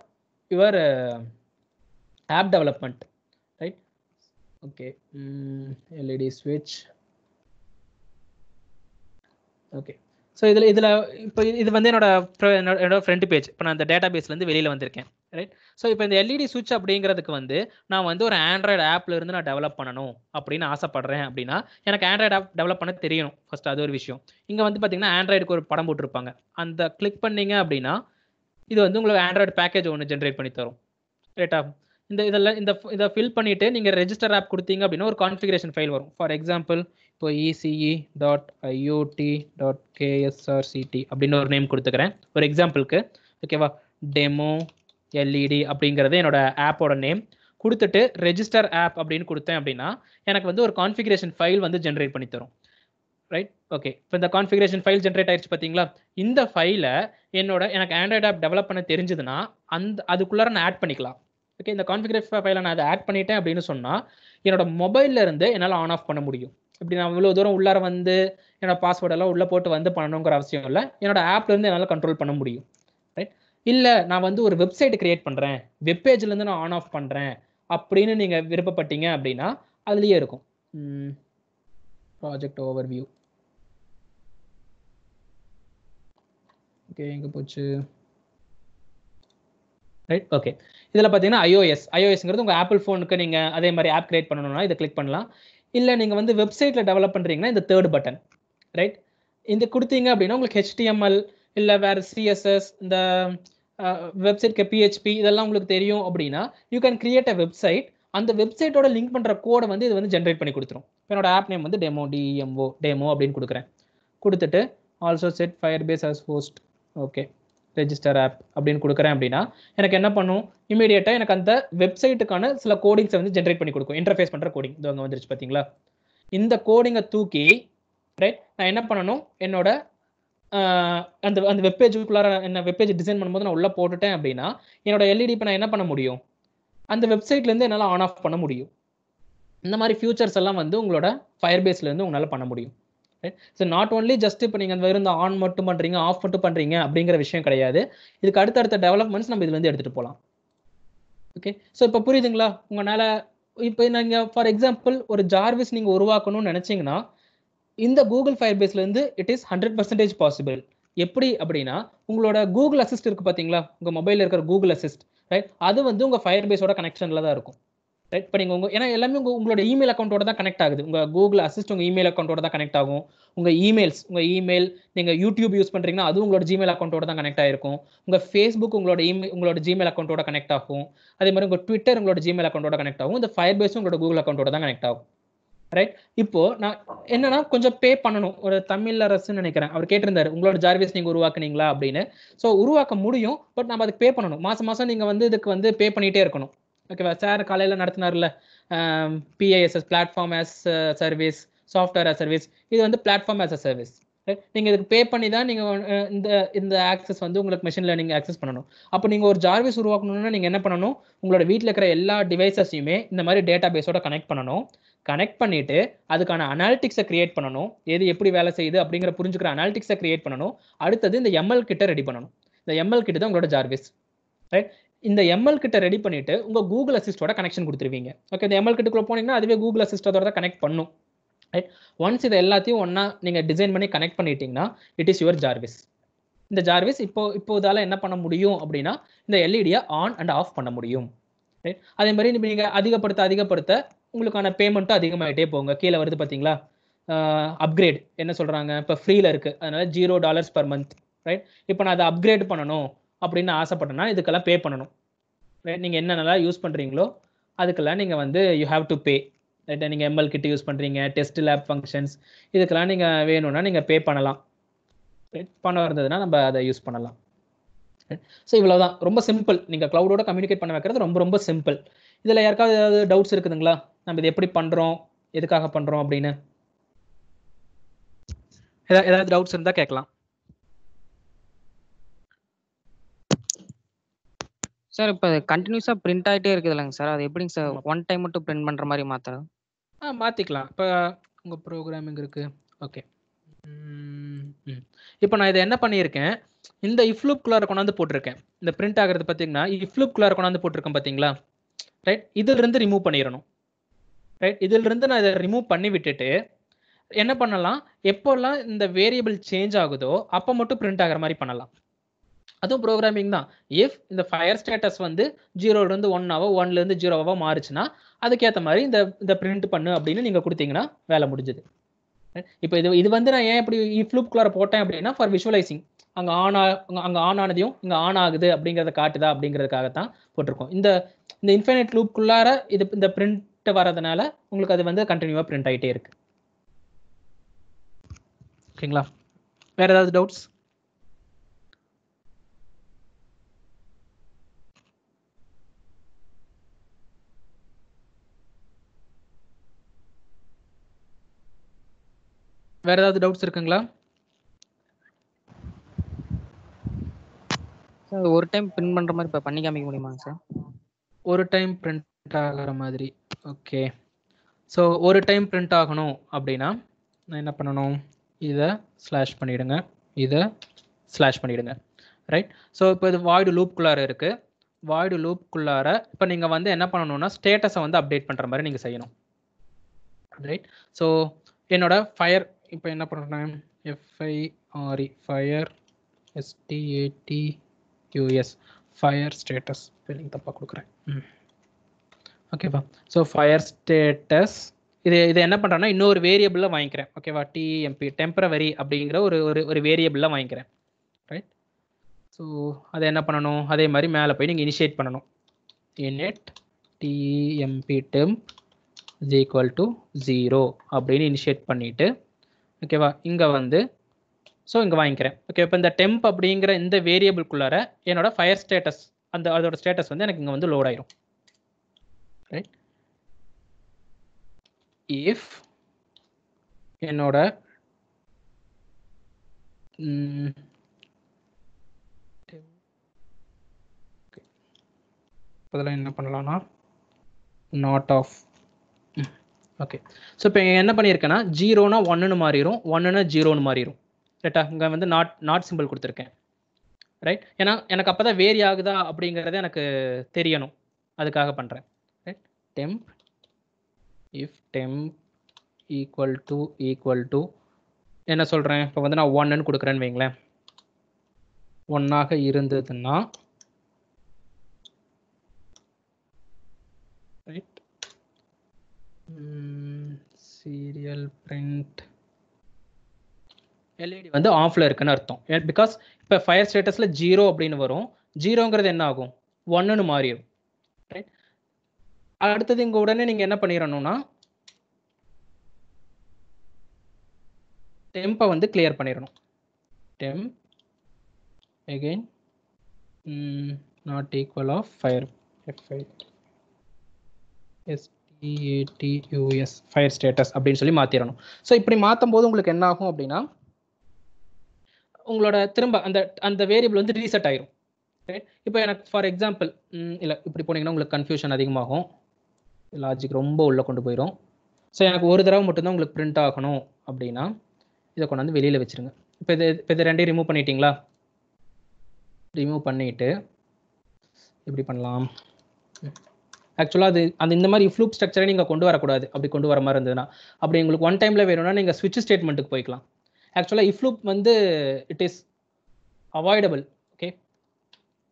your app development right okay LED ஸ்விட்ச் ஓகே ஸோ இதில் இதில் இப்போ இது வந்து என்னோட என்னோட ஃப்ரண்ட் பேஜ் இப்போ நான் இந்த டேட்டா பேஸ்லேருந்து வெளியில் வந்திருக்கேன் ரைட் ஸோ இப்போ இந்த எல்இடி சுவிட்ச் அப்படிங்கிறதுக்கு வந்து நான் வந்து ஒரு ஆண்ட்ராய்டு ஆப்ல நான் டெவலப் பண்ணணும் அப்படின்னு ஆசைப்பட்றேன் அப்படின்னா எனக்கு ஆண்ட்ராய்டு ஆப் டெவலப் பண்ண தெரியணும் ஃபர்ஸ்ட் அது ஒரு விஷயம் இங்கே வந்து பார்த்தீங்கன்னா ஆண்ட்ராய்டுக்கு ஒரு படம் போட்டிருப்பாங்க அந்த கிளிக் பண்ணீங்க அப்படின்னா இது வந்து உங்களுக்கு ஆண்ட்ராய்டு பேக்கேஜ் ஒன்று ஜென்ரேட் பண்ணி தரும் ரைட்டா இந்த இதெல்லாம் இந்த இதை ஃபில் பண்ணிவிட்டு நீங்கள் ரெஜிஸ்டர் ஆப் கொடுத்தீங்க அப்படின்னா ஒரு கான்ஃபிகரேஷன் ஃபைல் வரும் ஃபார் எக்ஸாம்பிள் இப்போ ECE dot IOT dot KSRCT அப்படின்னு ஒரு நேம் கொடுத்துக்கிறேன் ஒரு எக்ஸாம்பிளுக்கு ஓகேவா டெமோ எல்இடி e அப்படிங்கிறது என்னோட ஆப்போட நேம் கொடுத்துட்டு ரெஜிஸ்டர் ஆப் அப்படின்னு கொடுத்தேன் அப்படின்னா எனக்கு வந்து ஒரு கான்ஃபிகரேஷன் ஃபைல் வந்து ஜென்ரேட் பண்ணி தரும் ரைட் ஓகே இப்போ இந்த கான்ஃபிகரேஷன் ஃபைல் ஜென்ரேட் ஆயிடுச்சு பார்த்தீங்களா இந்த ஃபைலை என்னோட எனக்கு ஆண்ட்ராய்ட் ஆப் டெவலப் பண்ண தெரிஞ்சதுன்னா அந்த அதுக்குள்ளார நான் ஆட் பண்ணிக்கலாம் ஓகே இந்த கான்ஃபிகரே ஃபைலை நான் அதை ஆட் பண்ணிட்டேன் அப்படின்னு சொன்னால் என்னோட மொபைல்ல இருந்து என்னால் ஆன் ஆஃப் பண்ண முடியும் இப்படி நான் இவ்வளோ தூரம் உள்ளார வந்து என்னோட பாஸ்வேர்ட் எல்லாம் உள்ளே போட்டு வந்து பண்ணணுங்கிற அவசியம் இல்லை என்னோட ஆப்லேருந்து என்னால் கண்ட்ரோல் பண்ண முடியும் ரைட் இல்லை நான் வந்து ஒரு வெப்சைட் கிரியேட் பண்ணுறேன் வெப்பேஜ்லேருந்து நான் ஆன் ஆஃப் பண்ணுறேன் அப்படின்னு நீங்கள் விருப்பப்பட்டீங்க அப்படின்னா அதுலேயே இருக்கும் ப்ராஜெக்ட் ஓவர் வியூ ஓகே எங்கே போச்சு ரைட் ஓகே இதில் பார்த்தீங்கன்னா ஐஓஎஸ் ஐஓஎஸ்ங்கிறது உங்கள் ஆப்பிள் ஃபோனுக்கு நீங்கள் அதே மாதிரி ஆப் கிரியேட் பண்ணணும்னா இதை கிளிக் பண்ணலாம் இல்லை நீங்கள் வந்து வெப்சைட்டில் டெவலப் பண்ணுறீங்கன்னா இந்த தேர்ட் பட்டன் ரைட் இந்த கொடுத்தீங்க அப்படின்னா உங்களுக்கு ஹெச்டிஎம்எல் இல்லை வேறு சிஎஸ்எஸ் இந்த வெப்சைட்க்கு பிஹெச்பி இதெல்லாம் உங்களுக்கு தெரியும் அப்படின்னா you can create a website அந்த வெப்சைட்டோட லிங்க் பண்ணுற கோடை வந்து இது வந்து ஜென்ரேட் பண்ணி கொடுத்துரும் என்னோட ஆப் நேம் வந்து டெமோ டிஎம்ஓ டெமோ அப்படின்னு கொடுக்குறேன் கொடுத்துட்டு also set Firebase as host okay register app அப்படின்னு கொடுக்குறேன் அப்படின்னா எனக்கு என்ன பண்ணும் இமீடியட்டாக எனக்கு அந்த வெப்சைட்டுக்கான சில கோடிங்ஸை வந்து ஜென்ரேட் பண்ணி கொடுக்கும் இன்டர்ஃபேஸ் பண்ணுற கோடிங் இது அங்கே வந்துருச்சு பார்த்தீங்களா இந்த கோடிங்கை தூக்கி ரைட் நான் என்ன பண்ணணும் என்னோட அந்த அந்த வெப்பேஜ் வெப்பேஜுக்குள்ளார என்ன வெப்பேஜ் டிசைன் பண்ணும்போது நான் உள்ளே போட்டுட்டேன் அப்படின்னா என்னோட எல்இடி e இப்போ நான் என்ன பண்ண முடியும் அந்த வெப்சைட்லேருந்து என்னால் ஆன் ஆஃப் பண்ண முடியும் இந்த மாதிரி ஃபியூச்சர்ஸ் எல்லாம் வந்து உங்களோட ஃபயர் பேஸ்லேருந்து உங்களால் பண்ண முடியும் ஸோ நாட் ஓன்லி ஜஸ்ட் இப்போ நீங்கள் அந்த இருந்த ஆன் மட்டும் பண்ணுறீங்க ஆஃப் மட்டும் பண்ணுறீங்க அப்படிங்கிற விஷயம் கிடையாது இதுக்கு அடுத்தடுத்த டெவலப்மெண்ட்ஸ் நம்ம இதுலேருந்து எடுத்துகிட்டு போகலாம் ஓகே ஸோ இப்போ புரியுதுங்களா உங்களால் இப்போ நீங்கள் ஃபார் எக்ஸாம்பிள் ஒரு ஜார்விஸ் நீங்கள் உருவாக்கணும்னு நினச்சிங்கன்னா இந்த கூகுள் ஃபயர் பேஸ்லேருந்து it is hundred percentage possible எப்படி அப்படின்னா உங்களோட கூகுள் அசிஸ்ட் இருக்குது பார்த்தீங்களா உங்கள் மொபைலில் இருக்கிற கூகுள் அசிஸ்ட் ரைட் அது வந்து உங்கள் ஃபயர் பேஸோட கனெக்ஷனில் தான் இருக்கும் ரைட் இப்போ நீங்கள் உங்கள் ஏன்னா எல்லாமே உங்கள் உங்களோட இமெயில் அக்கௌண்ட்டோட தான் கனெக்ட் ஆகுது உங்கள் கூகுள் அசிஸ்ட் உங்கள் இமெயில் அக்கௌண்ட்டோட தான் கனெக்ட் ஆகும் உங்கள் இமெயில்ஸ் உங்கள் இமெயில் நீங்கள் யூடியூப் யூஸ் பண்ணுறீங்கன்னா அது உங்களோட ஜிமெயில் அக்கௌண்ட்டோட தான் கனெக்ட் ஆகிருக்கும் உங்கள் ஃபேஸ்புக் உங்களோட இமெயில் உங்களோட ஜிமெயில் அக்கௌண்ட்டோட கனெக்ட் ஆகும் அதே மாதிரி உங்கள் ட்விட்டர் உங்களோட ஜிமெயில் அக்கௌண்ட்டோட கனெக்ட் ஆகும் இந்த ஃபயர் பேஸும் உங்களோட கூகுள் அக்கௌண்ட்டோட தான் கனெக்ட் ஆகும் ரைட் இப்போ நான் என்னன்னா கொஞ்சம் பே பண்ணணும் ஒரு தமிழ் அரசுன்னு நினைக்கிறேன் அவர் கேட்டிருந்தாரு உங்களோட ஜார்வேஸ் நீங்கள் உருவாக்குனீங்களா அப்படின்னு ஸோ உருவாக்க முடியும் பட் நம்ம அதுக்கு பே பண்ணணும் மாதம் மாதம் நீங்கள் வந்து இதுக்கு வந்து பே பண்ணிகிட்டே இருக்கணும் ஓகேவா சார் காலையில் நடத்தினார்ல PISS platform as service software as service இது வந்து பிளாட்ஃபார்ம் ஆஸ் அ சர்வீஸ் நீங்கள் இதுக்கு பே பண்ணி தான் நீங்கள் இந்த இந்த ஆக்சஸ் வந்து உங்களுக்கு மிஷின் லேர்னிங் ஆக்சஸ் பண்ணணும் அப்போ நீங்கள் ஒரு ஜார்விஸ் உருவாக்கணும்னா நீங்கள் என்ன பண்ணணும் உங்களோட வீட்டில் இருக்கிற எல்லா டிவைசஸையுமே இந்த மாதிரி டேட்டா பேஸோட கனெக்ட் பண்ணணும் கனெக்ட் பண்ணிவிட்டு அதுக்கான அனாலிட்டிக்ஸை க்ரியேட் பண்ணணும் எது எப்படி வேலை செய்யுது அப்படிங்கிற புரிஞ்சுக்கிற அனாலிட்டிக்ஸை கிரியேட் பண்ணணும் அடுத்தது இந்த எம்எல் கிட்ட ரெடி பண்ணணும் இந்த எம்எல் கிட்ட தான் உங்களோட ஜார்விஸ் ரைட் இந்த எம்எல் கிட்ட ரெடி பண்ணிட்டு உங்க கூகுள் அசிஸ்டோட கனெக்ஷன் கொடுத்துருவீங்க ஓகே இந்த எம்எல் கிட்டக்குள்ள போனீங்கன்னா அதுவே கூகுள் அசிஸ்டோட கனெக்ட் பண்ணும் ரைட் ஒன்ஸ் இதை எல்லாத்தையும் ஒன்னா நீங்க டிசைன் பண்ணி கனெக்ட் பண்ணிட்டீங்கன்னா இட் இஸ் யுவர் ஜார்விஸ் இந்த ஜார்விஸ் இப்போ இப்போ இதால என்ன பண்ண முடியும் அப்படின்னா இந்த எல்இடியை ஆன் அண்ட் ஆஃப் பண்ண முடியும் ரைட் அதே மாதிரி நீங்க அதிகப்படுத்த அதிகப்படுத்த உங்களுக்கான பேமெண்ட்டும் அதிகமாகிட்டே போங்க கீழே வருது பார்த்தீங்களா அப்கிரேட் என்ன சொல்கிறாங்க இப்போ ஃப்ரீயில் இருக்குது அதனால் zero dollars per month right இப்போ நான் அதை அப்கிரேட் பண்ணணும் அப்படின்னு ஆசைப்பட்டனா இதுக்கெல்லாம் பே பண்ணணும் ரைட் நீங்கள் என்னென்னலாம் யூஸ் பண்ணுறீங்களோ அதுக்கெல்லாம் நீங்கள் வந்து யூ ஹாவ் டு பே ரைட்டா நீங்கள் எம்எல் கிட்ட யூஸ் பண்ணுறீங்க டெஸ்ட் லேப் ஃபங்க்ஷன்ஸ் இதுக்கெல்லாம் நீங்கள் வேணும்னா நீங்கள் பே பண்ணலாம் பணம் இருந்ததுன்னா நம்ம அதை யூஸ் பண்ணலாம் ஸோ இவ்வளோ தான் ரொம்ப சிம்பிள் நீங்கள் க்ளவுடோட கம்யூனிகேட் பண்ண வைக்கிறது ரொம்ப ரொம்ப சிம்பிள் இதில் யாருக்காவது ஏதாவது டவுட்ஸ் இருக்குதுங்களா நம்ம இது எப்படி பண்ணுறோம் எதுக்காக பண்ணுறோம் அப்படின்னு ஏதாவது டவுட்ஸ் இருந்தால் கேட்கலாம் சார் இப்போ கண்டினியூஸாக பிரிண்ட் ஆகிட்டே இருக்குது இல்லைங்க சார் அது எப்படிங்க சார் ஒன் டைம் மட்டும் பிரிண்ட் பண்ணுற மாதிரி மாத்துறது ஆ மாற்றிக்கலாம் இப்போ உங்கள் ப்ரோக்ராமிங் இருக்குது ஓகே இப்போ நான் இதை என்ன பண்ணியிருக்கேன் இந்த குள்ளார கொண்டாந்து போட்டிருக்கேன் இந்த பிரிண்ட் ஆகிறது பார்த்தீங்கன்னா குள்ளார கொண்டாந்து போட்டிருக்கேன் பார்த்தீங்களா ரைட் இதிலிருந்து ரிமூவ் பண்ணிடணும் ரைட் இதிலிருந்து நான் இதை ரிமூவ் பண்ணி விட்டுட்டு என்ன பண்ணலாம் எப்போல்லாம் இந்த வேரியபிள் சேஞ்ச் ஆகுதோ அப்போ மட்டும் பிரிண்ட் ஆகிற மாதிரி பண்ணலாம் அதுவும் ப்ரோக்ராமிங் தான் இஃப் இந்த ஃபயர் ஸ்டேட்டஸ் வந்து ஜீரோலேருந்து ஒன் ஆவோ ஒன்லேருந்து ஜீரோவாவோ மாறுச்சுன்னா அதுக்கேற்ற மாதிரி இந்த இந்த பிரிண்ட் பண்ணு அப்படின்னு நீங்கள் கொடுத்தீங்கன்னா வேலை முடிஞ்சது இப்போ இது இது வந்து நான் ஏன் இப்படி e குள்ளார போட்டேன் அப்படின்னா ஃபார் விஷுவலைசிங் அங்கே ஆன் ஆ அங்கே ஆன் ஆனதையும் இங்கே ஆன் ஆகுது அப்படிங்கிறத காட்டுதா அப்படிங்கிறதுக்காக தான் போட்டிருக்கோம் இந்த இந்த இன்ஃபைனைட் லூப்குள்ளார இது இந்த பிரிண்ட் வரதுனால உங்களுக்கு அது வந்து கண்டினியூவாக பிரிண்ட் ஆகிட்டே இருக்கு ஓகேங்களா வேறு ஏதாவது டவுட்ஸ் வேற ஏதாவது டவுட்ஸ் இருக்குங்களா சார் ஒரு டைம் பிரிண்ட் பண்ற மாதிரி இப்போ பண்ணி காமிக்க முடியுமாங்க சார் ஒரு டைம் பிரிண்ட் ஆகிற மாதிரி ஓகே ஸோ ஒரு டைம் பிரிண்ட் ஆகணும் அப்படின்னா நான் என்ன பண்ணணும் இதை ஸ்லாஷ் பண்ணிவிடுங்க இதை ஸ்லாஷ் பண்ணிவிடுங்க ரைட் ஸோ இப்போ இது வாய்டு லூப்குள்ளார இருக்குது வாய்டு லூப்குள்ளார இப்போ நீங்கள் வந்து என்ன பண்ணணும்னா ஸ்டேட்டஸை வந்து அப்டேட் பண்ணுற மாதிரி நீங்கள் செய்யணும் ரைட் ஸோ என்னோட ஃபயர் இப்போ என்ன பண்ணுறேன் F I R E fire S T A T U S fire status spelling தப்பாக கொடுக்குறேன் ஓகேவா ஸோ ஃபயர் ஸ்டேட்டஸ் இது இது என்ன பண்ணுறேன்னா இன்னொரு வேரியபிளில் வாங்கிக்கிறேன் ஓகேவா டிஎம்பி டெம்பரவரி அப்படிங்கிற ஒரு ஒரு ஒரு வேரியபிளில் வாங்கிக்கிறேன் ரைட் ஸோ அதை என்ன பண்ணணும் அதே மாதிரி மேலே போய் நீங்கள் இனிஷியேட் பண்ணணும் init TMP temp is equal to zero அப்படின்னு இனிஷியேட் பண்ணிவிட்டு ஓகேவா இங்கே வந்து ஸோ இங்கே வாங்கிக்கிறேன் ஓகே இப்போ இந்த டெம்ப் அப்படிங்கிற இந்த வேரியபிள்குள்ளார என்னோட ஃபயர் ஸ்டேட்டஸ் அந்த அதோட ஸ்டேட்டஸ் வந்து எனக்கு இங்கே வந்து லோட் ஆயிரும் ரைட் இஃப் என்னோட அதெல்லாம் என்ன பண்ணலாம்னா நாட் ஆஃப் ஓகே ஸோ இப்போ என்ன பண்ணியிருக்கேன்னா ஜீரோனா ஒன்றுன்னு மாறிடும் ஒன்னுன்னா ஜீரோன்னு மாறிடும் ரைட்டா இங்கே வந்து நாட் நாட் சிம்பிள் கொடுத்துருக்கேன் ரைட் ஏன்னா எனக்கு அப்போ தான் வேரி ஆகுதா அப்படிங்கிறத எனக்கு தெரியணும் அதுக்காக பண்ணுறேன் right temp if temp equal to equal to என்ன சொல்கிறேன் இப்போ வந்து நான் ஒன்றுன்னு கொடுக்குறேன்னு வைங்களேன் ஒன்றாக இருந்ததுன்னா சீரியல் பிரிண்ட் எல்இடி வந்து ஆஃப்ல இருக்குன்னு அர்த்தம் பிகாஸ் இப்போ ஃபயர் ஸ்டேட்டஸில் ஜீரோ அப்படின்னு வரும் ஜீரோங்கிறது என்ன ஆகும் ஒன்னுன்னு மாறிடும் ரைட் அடுத்தது இங்கே உடனே நீங்கள் என்ன பண்ணிடணும்னா டெம்பை வந்து கிளியர் பண்ணிடணும் temp again not equal of fire F I S T A T U S fire status அப்படின்னு சொல்லி மாற்றிடணும் ஸோ இப்படி மாற்றும் போது உங்களுக்கு என்ன ஆகும் அப்படின்னா உங்களோட திரும்ப அந்த அந்த வேரியபிள் வந்து ரீசெட் ஆயிரும் இப்போ எனக்கு ஃபார் எக்ஸாம்பிள் இல்லை இப்படி போனீங்கன்னா உங்களுக்கு கன்ஃபியூஷன் அதிகமாகும் லாஜிக் ரொம்ப உள்ளே கொண்டு போயிடும் ஸோ எனக்கு ஒரு தடவை மட்டும்தான் உங்களுக்கு பிரிண்ட் ஆகணும் அப்படின்னா இதை கொண்டாந்து வெளியில் வச்சுருங்க இப்போ இது இப்போ இதை ரெண்டையும் ரிமூவ் பண்ணிட்டீங்களா ரிமூவ் பண்ணிவிட்டு இப்படி பண்ணலாம் ஆக்சுவலாக அது அந்த இந்த மாதிரி ஃப்ளூப் ஸ்ட்ரக்சரை நீங்கள் கொண்டு வரக்கூடாது அப்படி கொண்டு வர மாதிரி இருந்ததுன்னா அப்படி உங்களுக்கு ஒன் டைமில் வேணும்னா நீங்கள் ஸ்விட்ச் ஸ்டேட்மெண்ட்டுக்கு போய்க்கலாம் ஆக்சுவலாக இஃப்ளூப் வந்து இட் இஸ் அவாய்டபுள் ஓகே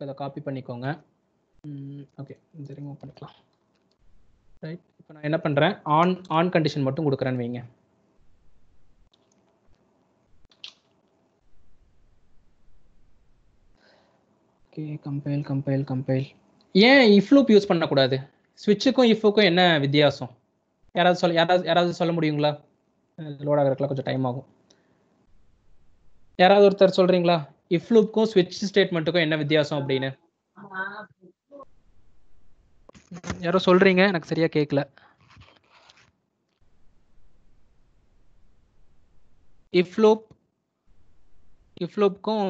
இதை காப்பி பண்ணிக்கோங்க ஓகே இதை ரிமூவ் பண்ணிக்கலாம் ரைட் இப்போ நான் என்ன பண்ணுறேன் ஆன் ஆன் கண்டிஷன் மட்டும் கொடுக்குறேன்னு வைங்க ஓகே கம்பைல் கம்பைல் கம்பைல் ஏன் இஃப்ளூப் யூஸ் பண்ணக்கூடாது ஸ்விட்சுக்கும் இஃபுக்கும் என்ன வித்தியாசம் யாராவது சொல்ல யாராவது யாராவது சொல்ல முடியுங்களா லோட் ஆகிறதுக்குலாம் கொஞ்சம் டைம் ஆகும் யாராவது ஒருத்தர் சொல்றீங்களா இஃப் லூப்க்கும் ஸ்விட்ச் ஸ்டேட்மெண்ட்டுக்கும் என்ன வித்தியாசம் அப்படின்னு யாரோ சொல்றீங்க எனக்கு சரியா கேட்கல இஃப் லூப் இஃப் லூப்க்கும்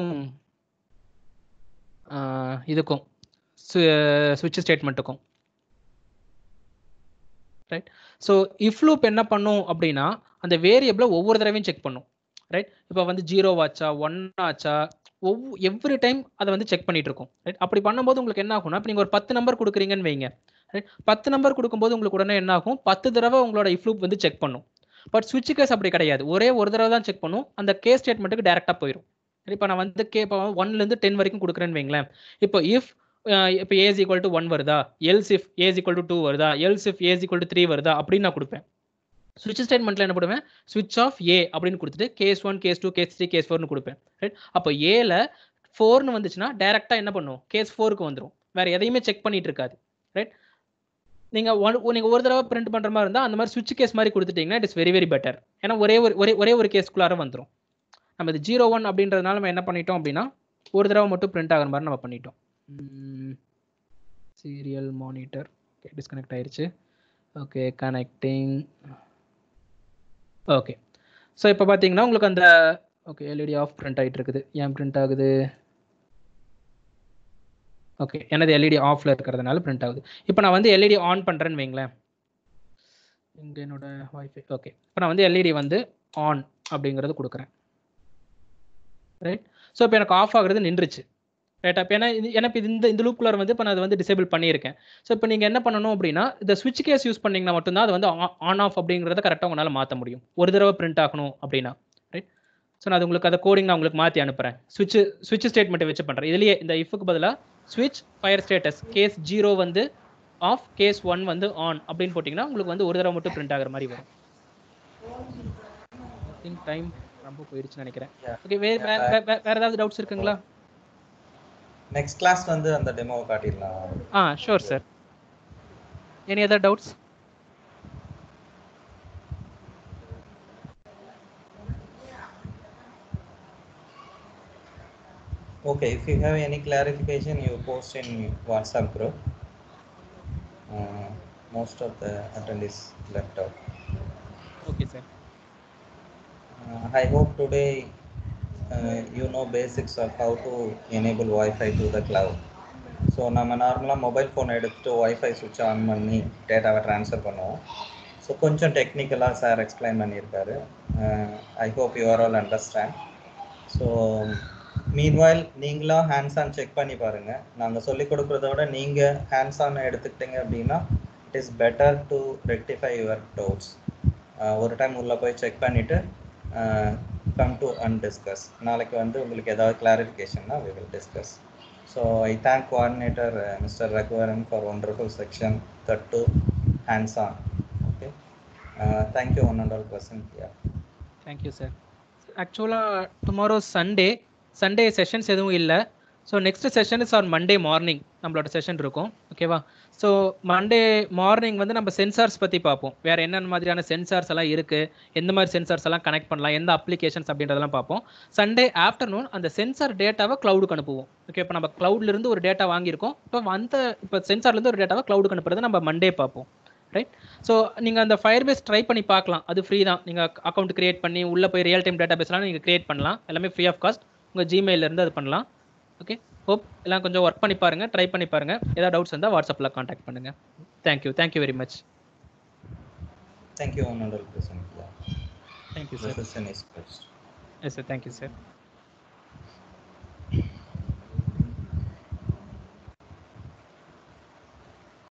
இதுக்கும் ஸ்விட்ச் ஸ்டேட்மெண்ட்டுக்கும் ரைட் ஸோ இஃப் லூப் என்ன பண்ணும் அப்படின்னா அந்த வேரியபிளை ஒவ்வொரு தடவையும் செக் பண்ணும் ரைட் இப்போ வந்து ஜீரோ ஆச்சா ஒன் ஆச்சா ஒவ் எவ்ரி டைம் அதை வந்து செக் பண்ணிட்டு இருக்கும் ரைட் அப்படி பண்ணும்போது உங்களுக்கு என்ன ஆகும்னா இப்போ நீங்கள் ஒரு பத்து நம்பர் கொடுக்குறீங்கன்னு வைங்க ரைட் பத்து நம்பர் கொடுக்கும்போது உங்களுக்கு உடனே என்ன ஆகும் பத்து தடவை உங்களோட இஃப்லூப் வந்து செக் பண்ணும் பட் சுவிட்ச் கேஸ் அப்படி கிடையாது ஒரே ஒரு தடவை தான் செக் பண்ணும் அந்த கே ஸ்டேட்மெண்ட்டுக்கு டேரெக்டாக போயிடும் இப்போ நான் வந்து கே இப்போ ஒன்லேருந்து டென் வரைக்கும் கொடுக்குறேன்னு வைங்களேன் இப்போ இஃப் இப்போ ஏஸ் ஈக்குவல் டு ஒன் வருதா else if S equal to two வருதா else if S equal to three வருதா அப்படின்னு நான் கொடுப்பேன் சுவிட்ச் ஸ்டேட்மெண்ட்டில் என்ன பண்ணுவேன் சுவிட்ச் ஆஃப் ஏ அப்படின்னு கொடுத்துட்டு case one case two case three case ஃபோர்னு கொடுப்பேன் ரைட் அப்போ ஏல ஃபோர்னு வந்துச்சுன்னா டேரெக்டாக என்ன பண்ணுவோம் கேஸ் ஃபோருக்கு வந்துடும் வேறு எதையுமே செக் பண்ணிட்டு இருக்காது ரைட் நீங்கள் ஒன் நீங்கள் ஒரு தடவை பிரிண்ட் பண்ணுற மாதிரி இருந்தால் அந்த மாதிரி சுவிட்ச் கேஸ் மாதிரி கொடுத்துட்டிங்கன்னா it is very very better ஏன்னா ஒரே ஒரு ஒரே ஒரே ஒரு கேஸ்க்குள்ளார வந்துடும் நம்ம இது ஜீரோ ஒன் அப்படின்றதுனால நம்ம என்ன பண்ணிட்டோம் அப்படின்னா ஒரு தடவை மட்டும் பிரிண்ட் ஆகிற மாதிரி நம்ம பண்ணிட்டோம் சீரியல் மானிட்டர் ஓகே டிஸ்கனெக்ட் ஆயிடுச்சு ஓகே கனெக்டிங் ஓகே ஸோ இப்போ பார்த்தீங்கன்னா உங்களுக்கு அந்த ஓகே எல்இடி ஆஃப் பிரிண்ட் ஆகிட்டு இருக்குது ஏன் பிரிண்ட் ஆகுது ஓகே எனது எல்இடி ஆஃபில் இருக்கிறதுனால பிரிண்ட் ஆகுது இப்போ நான் வந்து எல்இடி ஆன் e பண்ணுறேன்னு வைங்களேன் இங்கே என்னோட வைஃபை ஓகே இப்போ நான் வந்து எல்இடி e வந்து ஆன் அப்படிங்கிறது கொடுக்குறேன் ரைட் ஸோ இப்போ எனக்கு ஆஃப் ஆகுறது நின்றுச்சு ரைட்டா இப்போ ஏன்னா எனக்கு இந்த இந்த லூப் வந்து இப்போ நான் அதை வந்து டிசேபிள் பண்ணியிருக்கேன் ஸோ இப்போ நீங்கள் என்ன பண்ணணும் அப்படின்னா இந்த சுவிட்ச் கேஸ் யூஸ் பண்ணிங்கன்னா மட்டும்தான் அது வந்து ஆன் ஆஃப் அப்படிங்கிறத கரெக்டாக உங்களால் மாற்ற முடியும் ஒரு தடவை பிரிண்ட் ஆகணும் அப்படின்னா ரைட் ஸோ நான் அது உங்களுக்கு அதை கோடிங் நான் உங்களுக்கு மாற்றி அனுப்புகிறேன் சுவிட்ச் சுவிட்ச் ஸ்டேட்மெண்ட் வச்சு பண்ணுறேன் இதுலேயே இந்த இஃப்க்கு பதிலாக சுவிட்ச் ஃபயர் ஸ்டேட்டஸ் கேஸ் ஜீரோ வந்து ஆஃப் கேஸ் ஒன் வந்து ஆன் அப்படின்னு போட்டிங்கன்னா உங்களுக்கு வந்து ஒரு தடவை மட்டும் பிரிண்ட் ஆகிற மாதிரி வரும் டைம் ரொம்ப போயிடுச்சுன்னு நினைக்கிறேன் ஓகே வேறு வேறு ஏதாவது டவுட்ஸ் இருக்குங்களா Next நெக்ஸ்ட் கிளாஸ் வந்து அந்த டெமோவை காட்டிடலாம் Ah, sure, sir. Any other doubts? okay if you have any clarification you post in whatsapp group uh, most of the attendees left out okay sir uh, i hope today you know basics of how to enable wifi to the cloud so நம்ம நார்மலாக mobile ஃபோனை எடுத்துகிட்டு wifi சுவிட்ச் on பண்ணி டேட்டாவை transfer பண்ணுவோம் so கொஞ்சம் டெக்னிக்கலாக சார் எக்ஸ்பிளைன் பண்ணியிருக்காரு I hope you are all understand so meanwhile நீங்களாக ஹேண்ட்ஸ் ஆன் செக் பண்ணி பாருங்கள் நாங்கள் சொல்லிக் கொடுக்குறத விட நீங்கள் ஹேண்ட்ஸ் ஆன் எடுத்துக்கிட்டீங்க அப்படின்னா it is better to rectify your doubts ஒரு டைம் உள்ளே போய் செக் பண்ணிவிட்டு uh, come to and discuss நாளைக்கு வந்து உங்களுக்கு ஏதாவது கிளாரிஃபிகேஷன்னா we will discuss so I thank coordinator mister Raghuvaran for wonderful section that hands on okay thank you one and all person yeah thank you sir ஆக்சுவலாக டுமாரோ சண்டே சண்டே செஷன்ஸ் எதுவும் இல்லை so next session is on Monday morning நம்மளோட செஷன் இருக்கும் ஓகேவா so Monday morning வந்து நம்ம sensors பற்றி பார்ப்போம் வேறு என்னென்ன மாதிரியான சென்சார்ஸ் எல்லாம் இருக்குது எந்த மாதிரி சென்சார்ஸ் எல்லாம் கனெக்ட் பண்ணலாம் எந்த அப்ளிகேஷன்ஸ் அப்படின்றதெல்லாம் பார்ப்போம் சண்டே ஆஃப்டர்நூன் அந்த சென்சார் டேட்டாவை க்ளவுடுக்கு அனுப்புவோம் ஓகே இப்போ நம்ம க்ளவுட்லேருந்து ஒரு டேட்டா வாங்கியிருக்கோம் இப்போ அந்த இப்போ சென்சார்லேருந்து ஒரு டேட்டாவை க்ளவுடுக்கு அனுப்புறது நம்ம மண்டே பார்ப்போம் ரைட் ஸோ நீங்கள் அந்த ஃபயர் பேஸ் ட்ரை பண்ணி பார்க்கலாம் அது ஃப்ரீ தான் நீங்கள் அக்கௌண்ட் கிரியேட் பண்ணி உள்ளே போய் ரியல் டைம் டேட்டா பேஸ்லாம் நீங்கள் கிரியேட் பண்ணலாம் எல்லாமே ஃப்ரீ ஆஃப் காஸ்ட் உங்கள் ஜிமெயிலேருந்து அது பண்ணலாம் ஓகே ஹோப் எல்லாம் கொஞ்சம் ஒர்க் பண்ணி பாருங்க ட்ரை பண்ணி பாருங்க ஏதாவது டவுட்ஸ் இருந்தால் வாட்ஸ்அப்பில் காண்டாக்ட் பண்ணுங்க thank you thank you very much thank you thank you sir yes sir thank you sir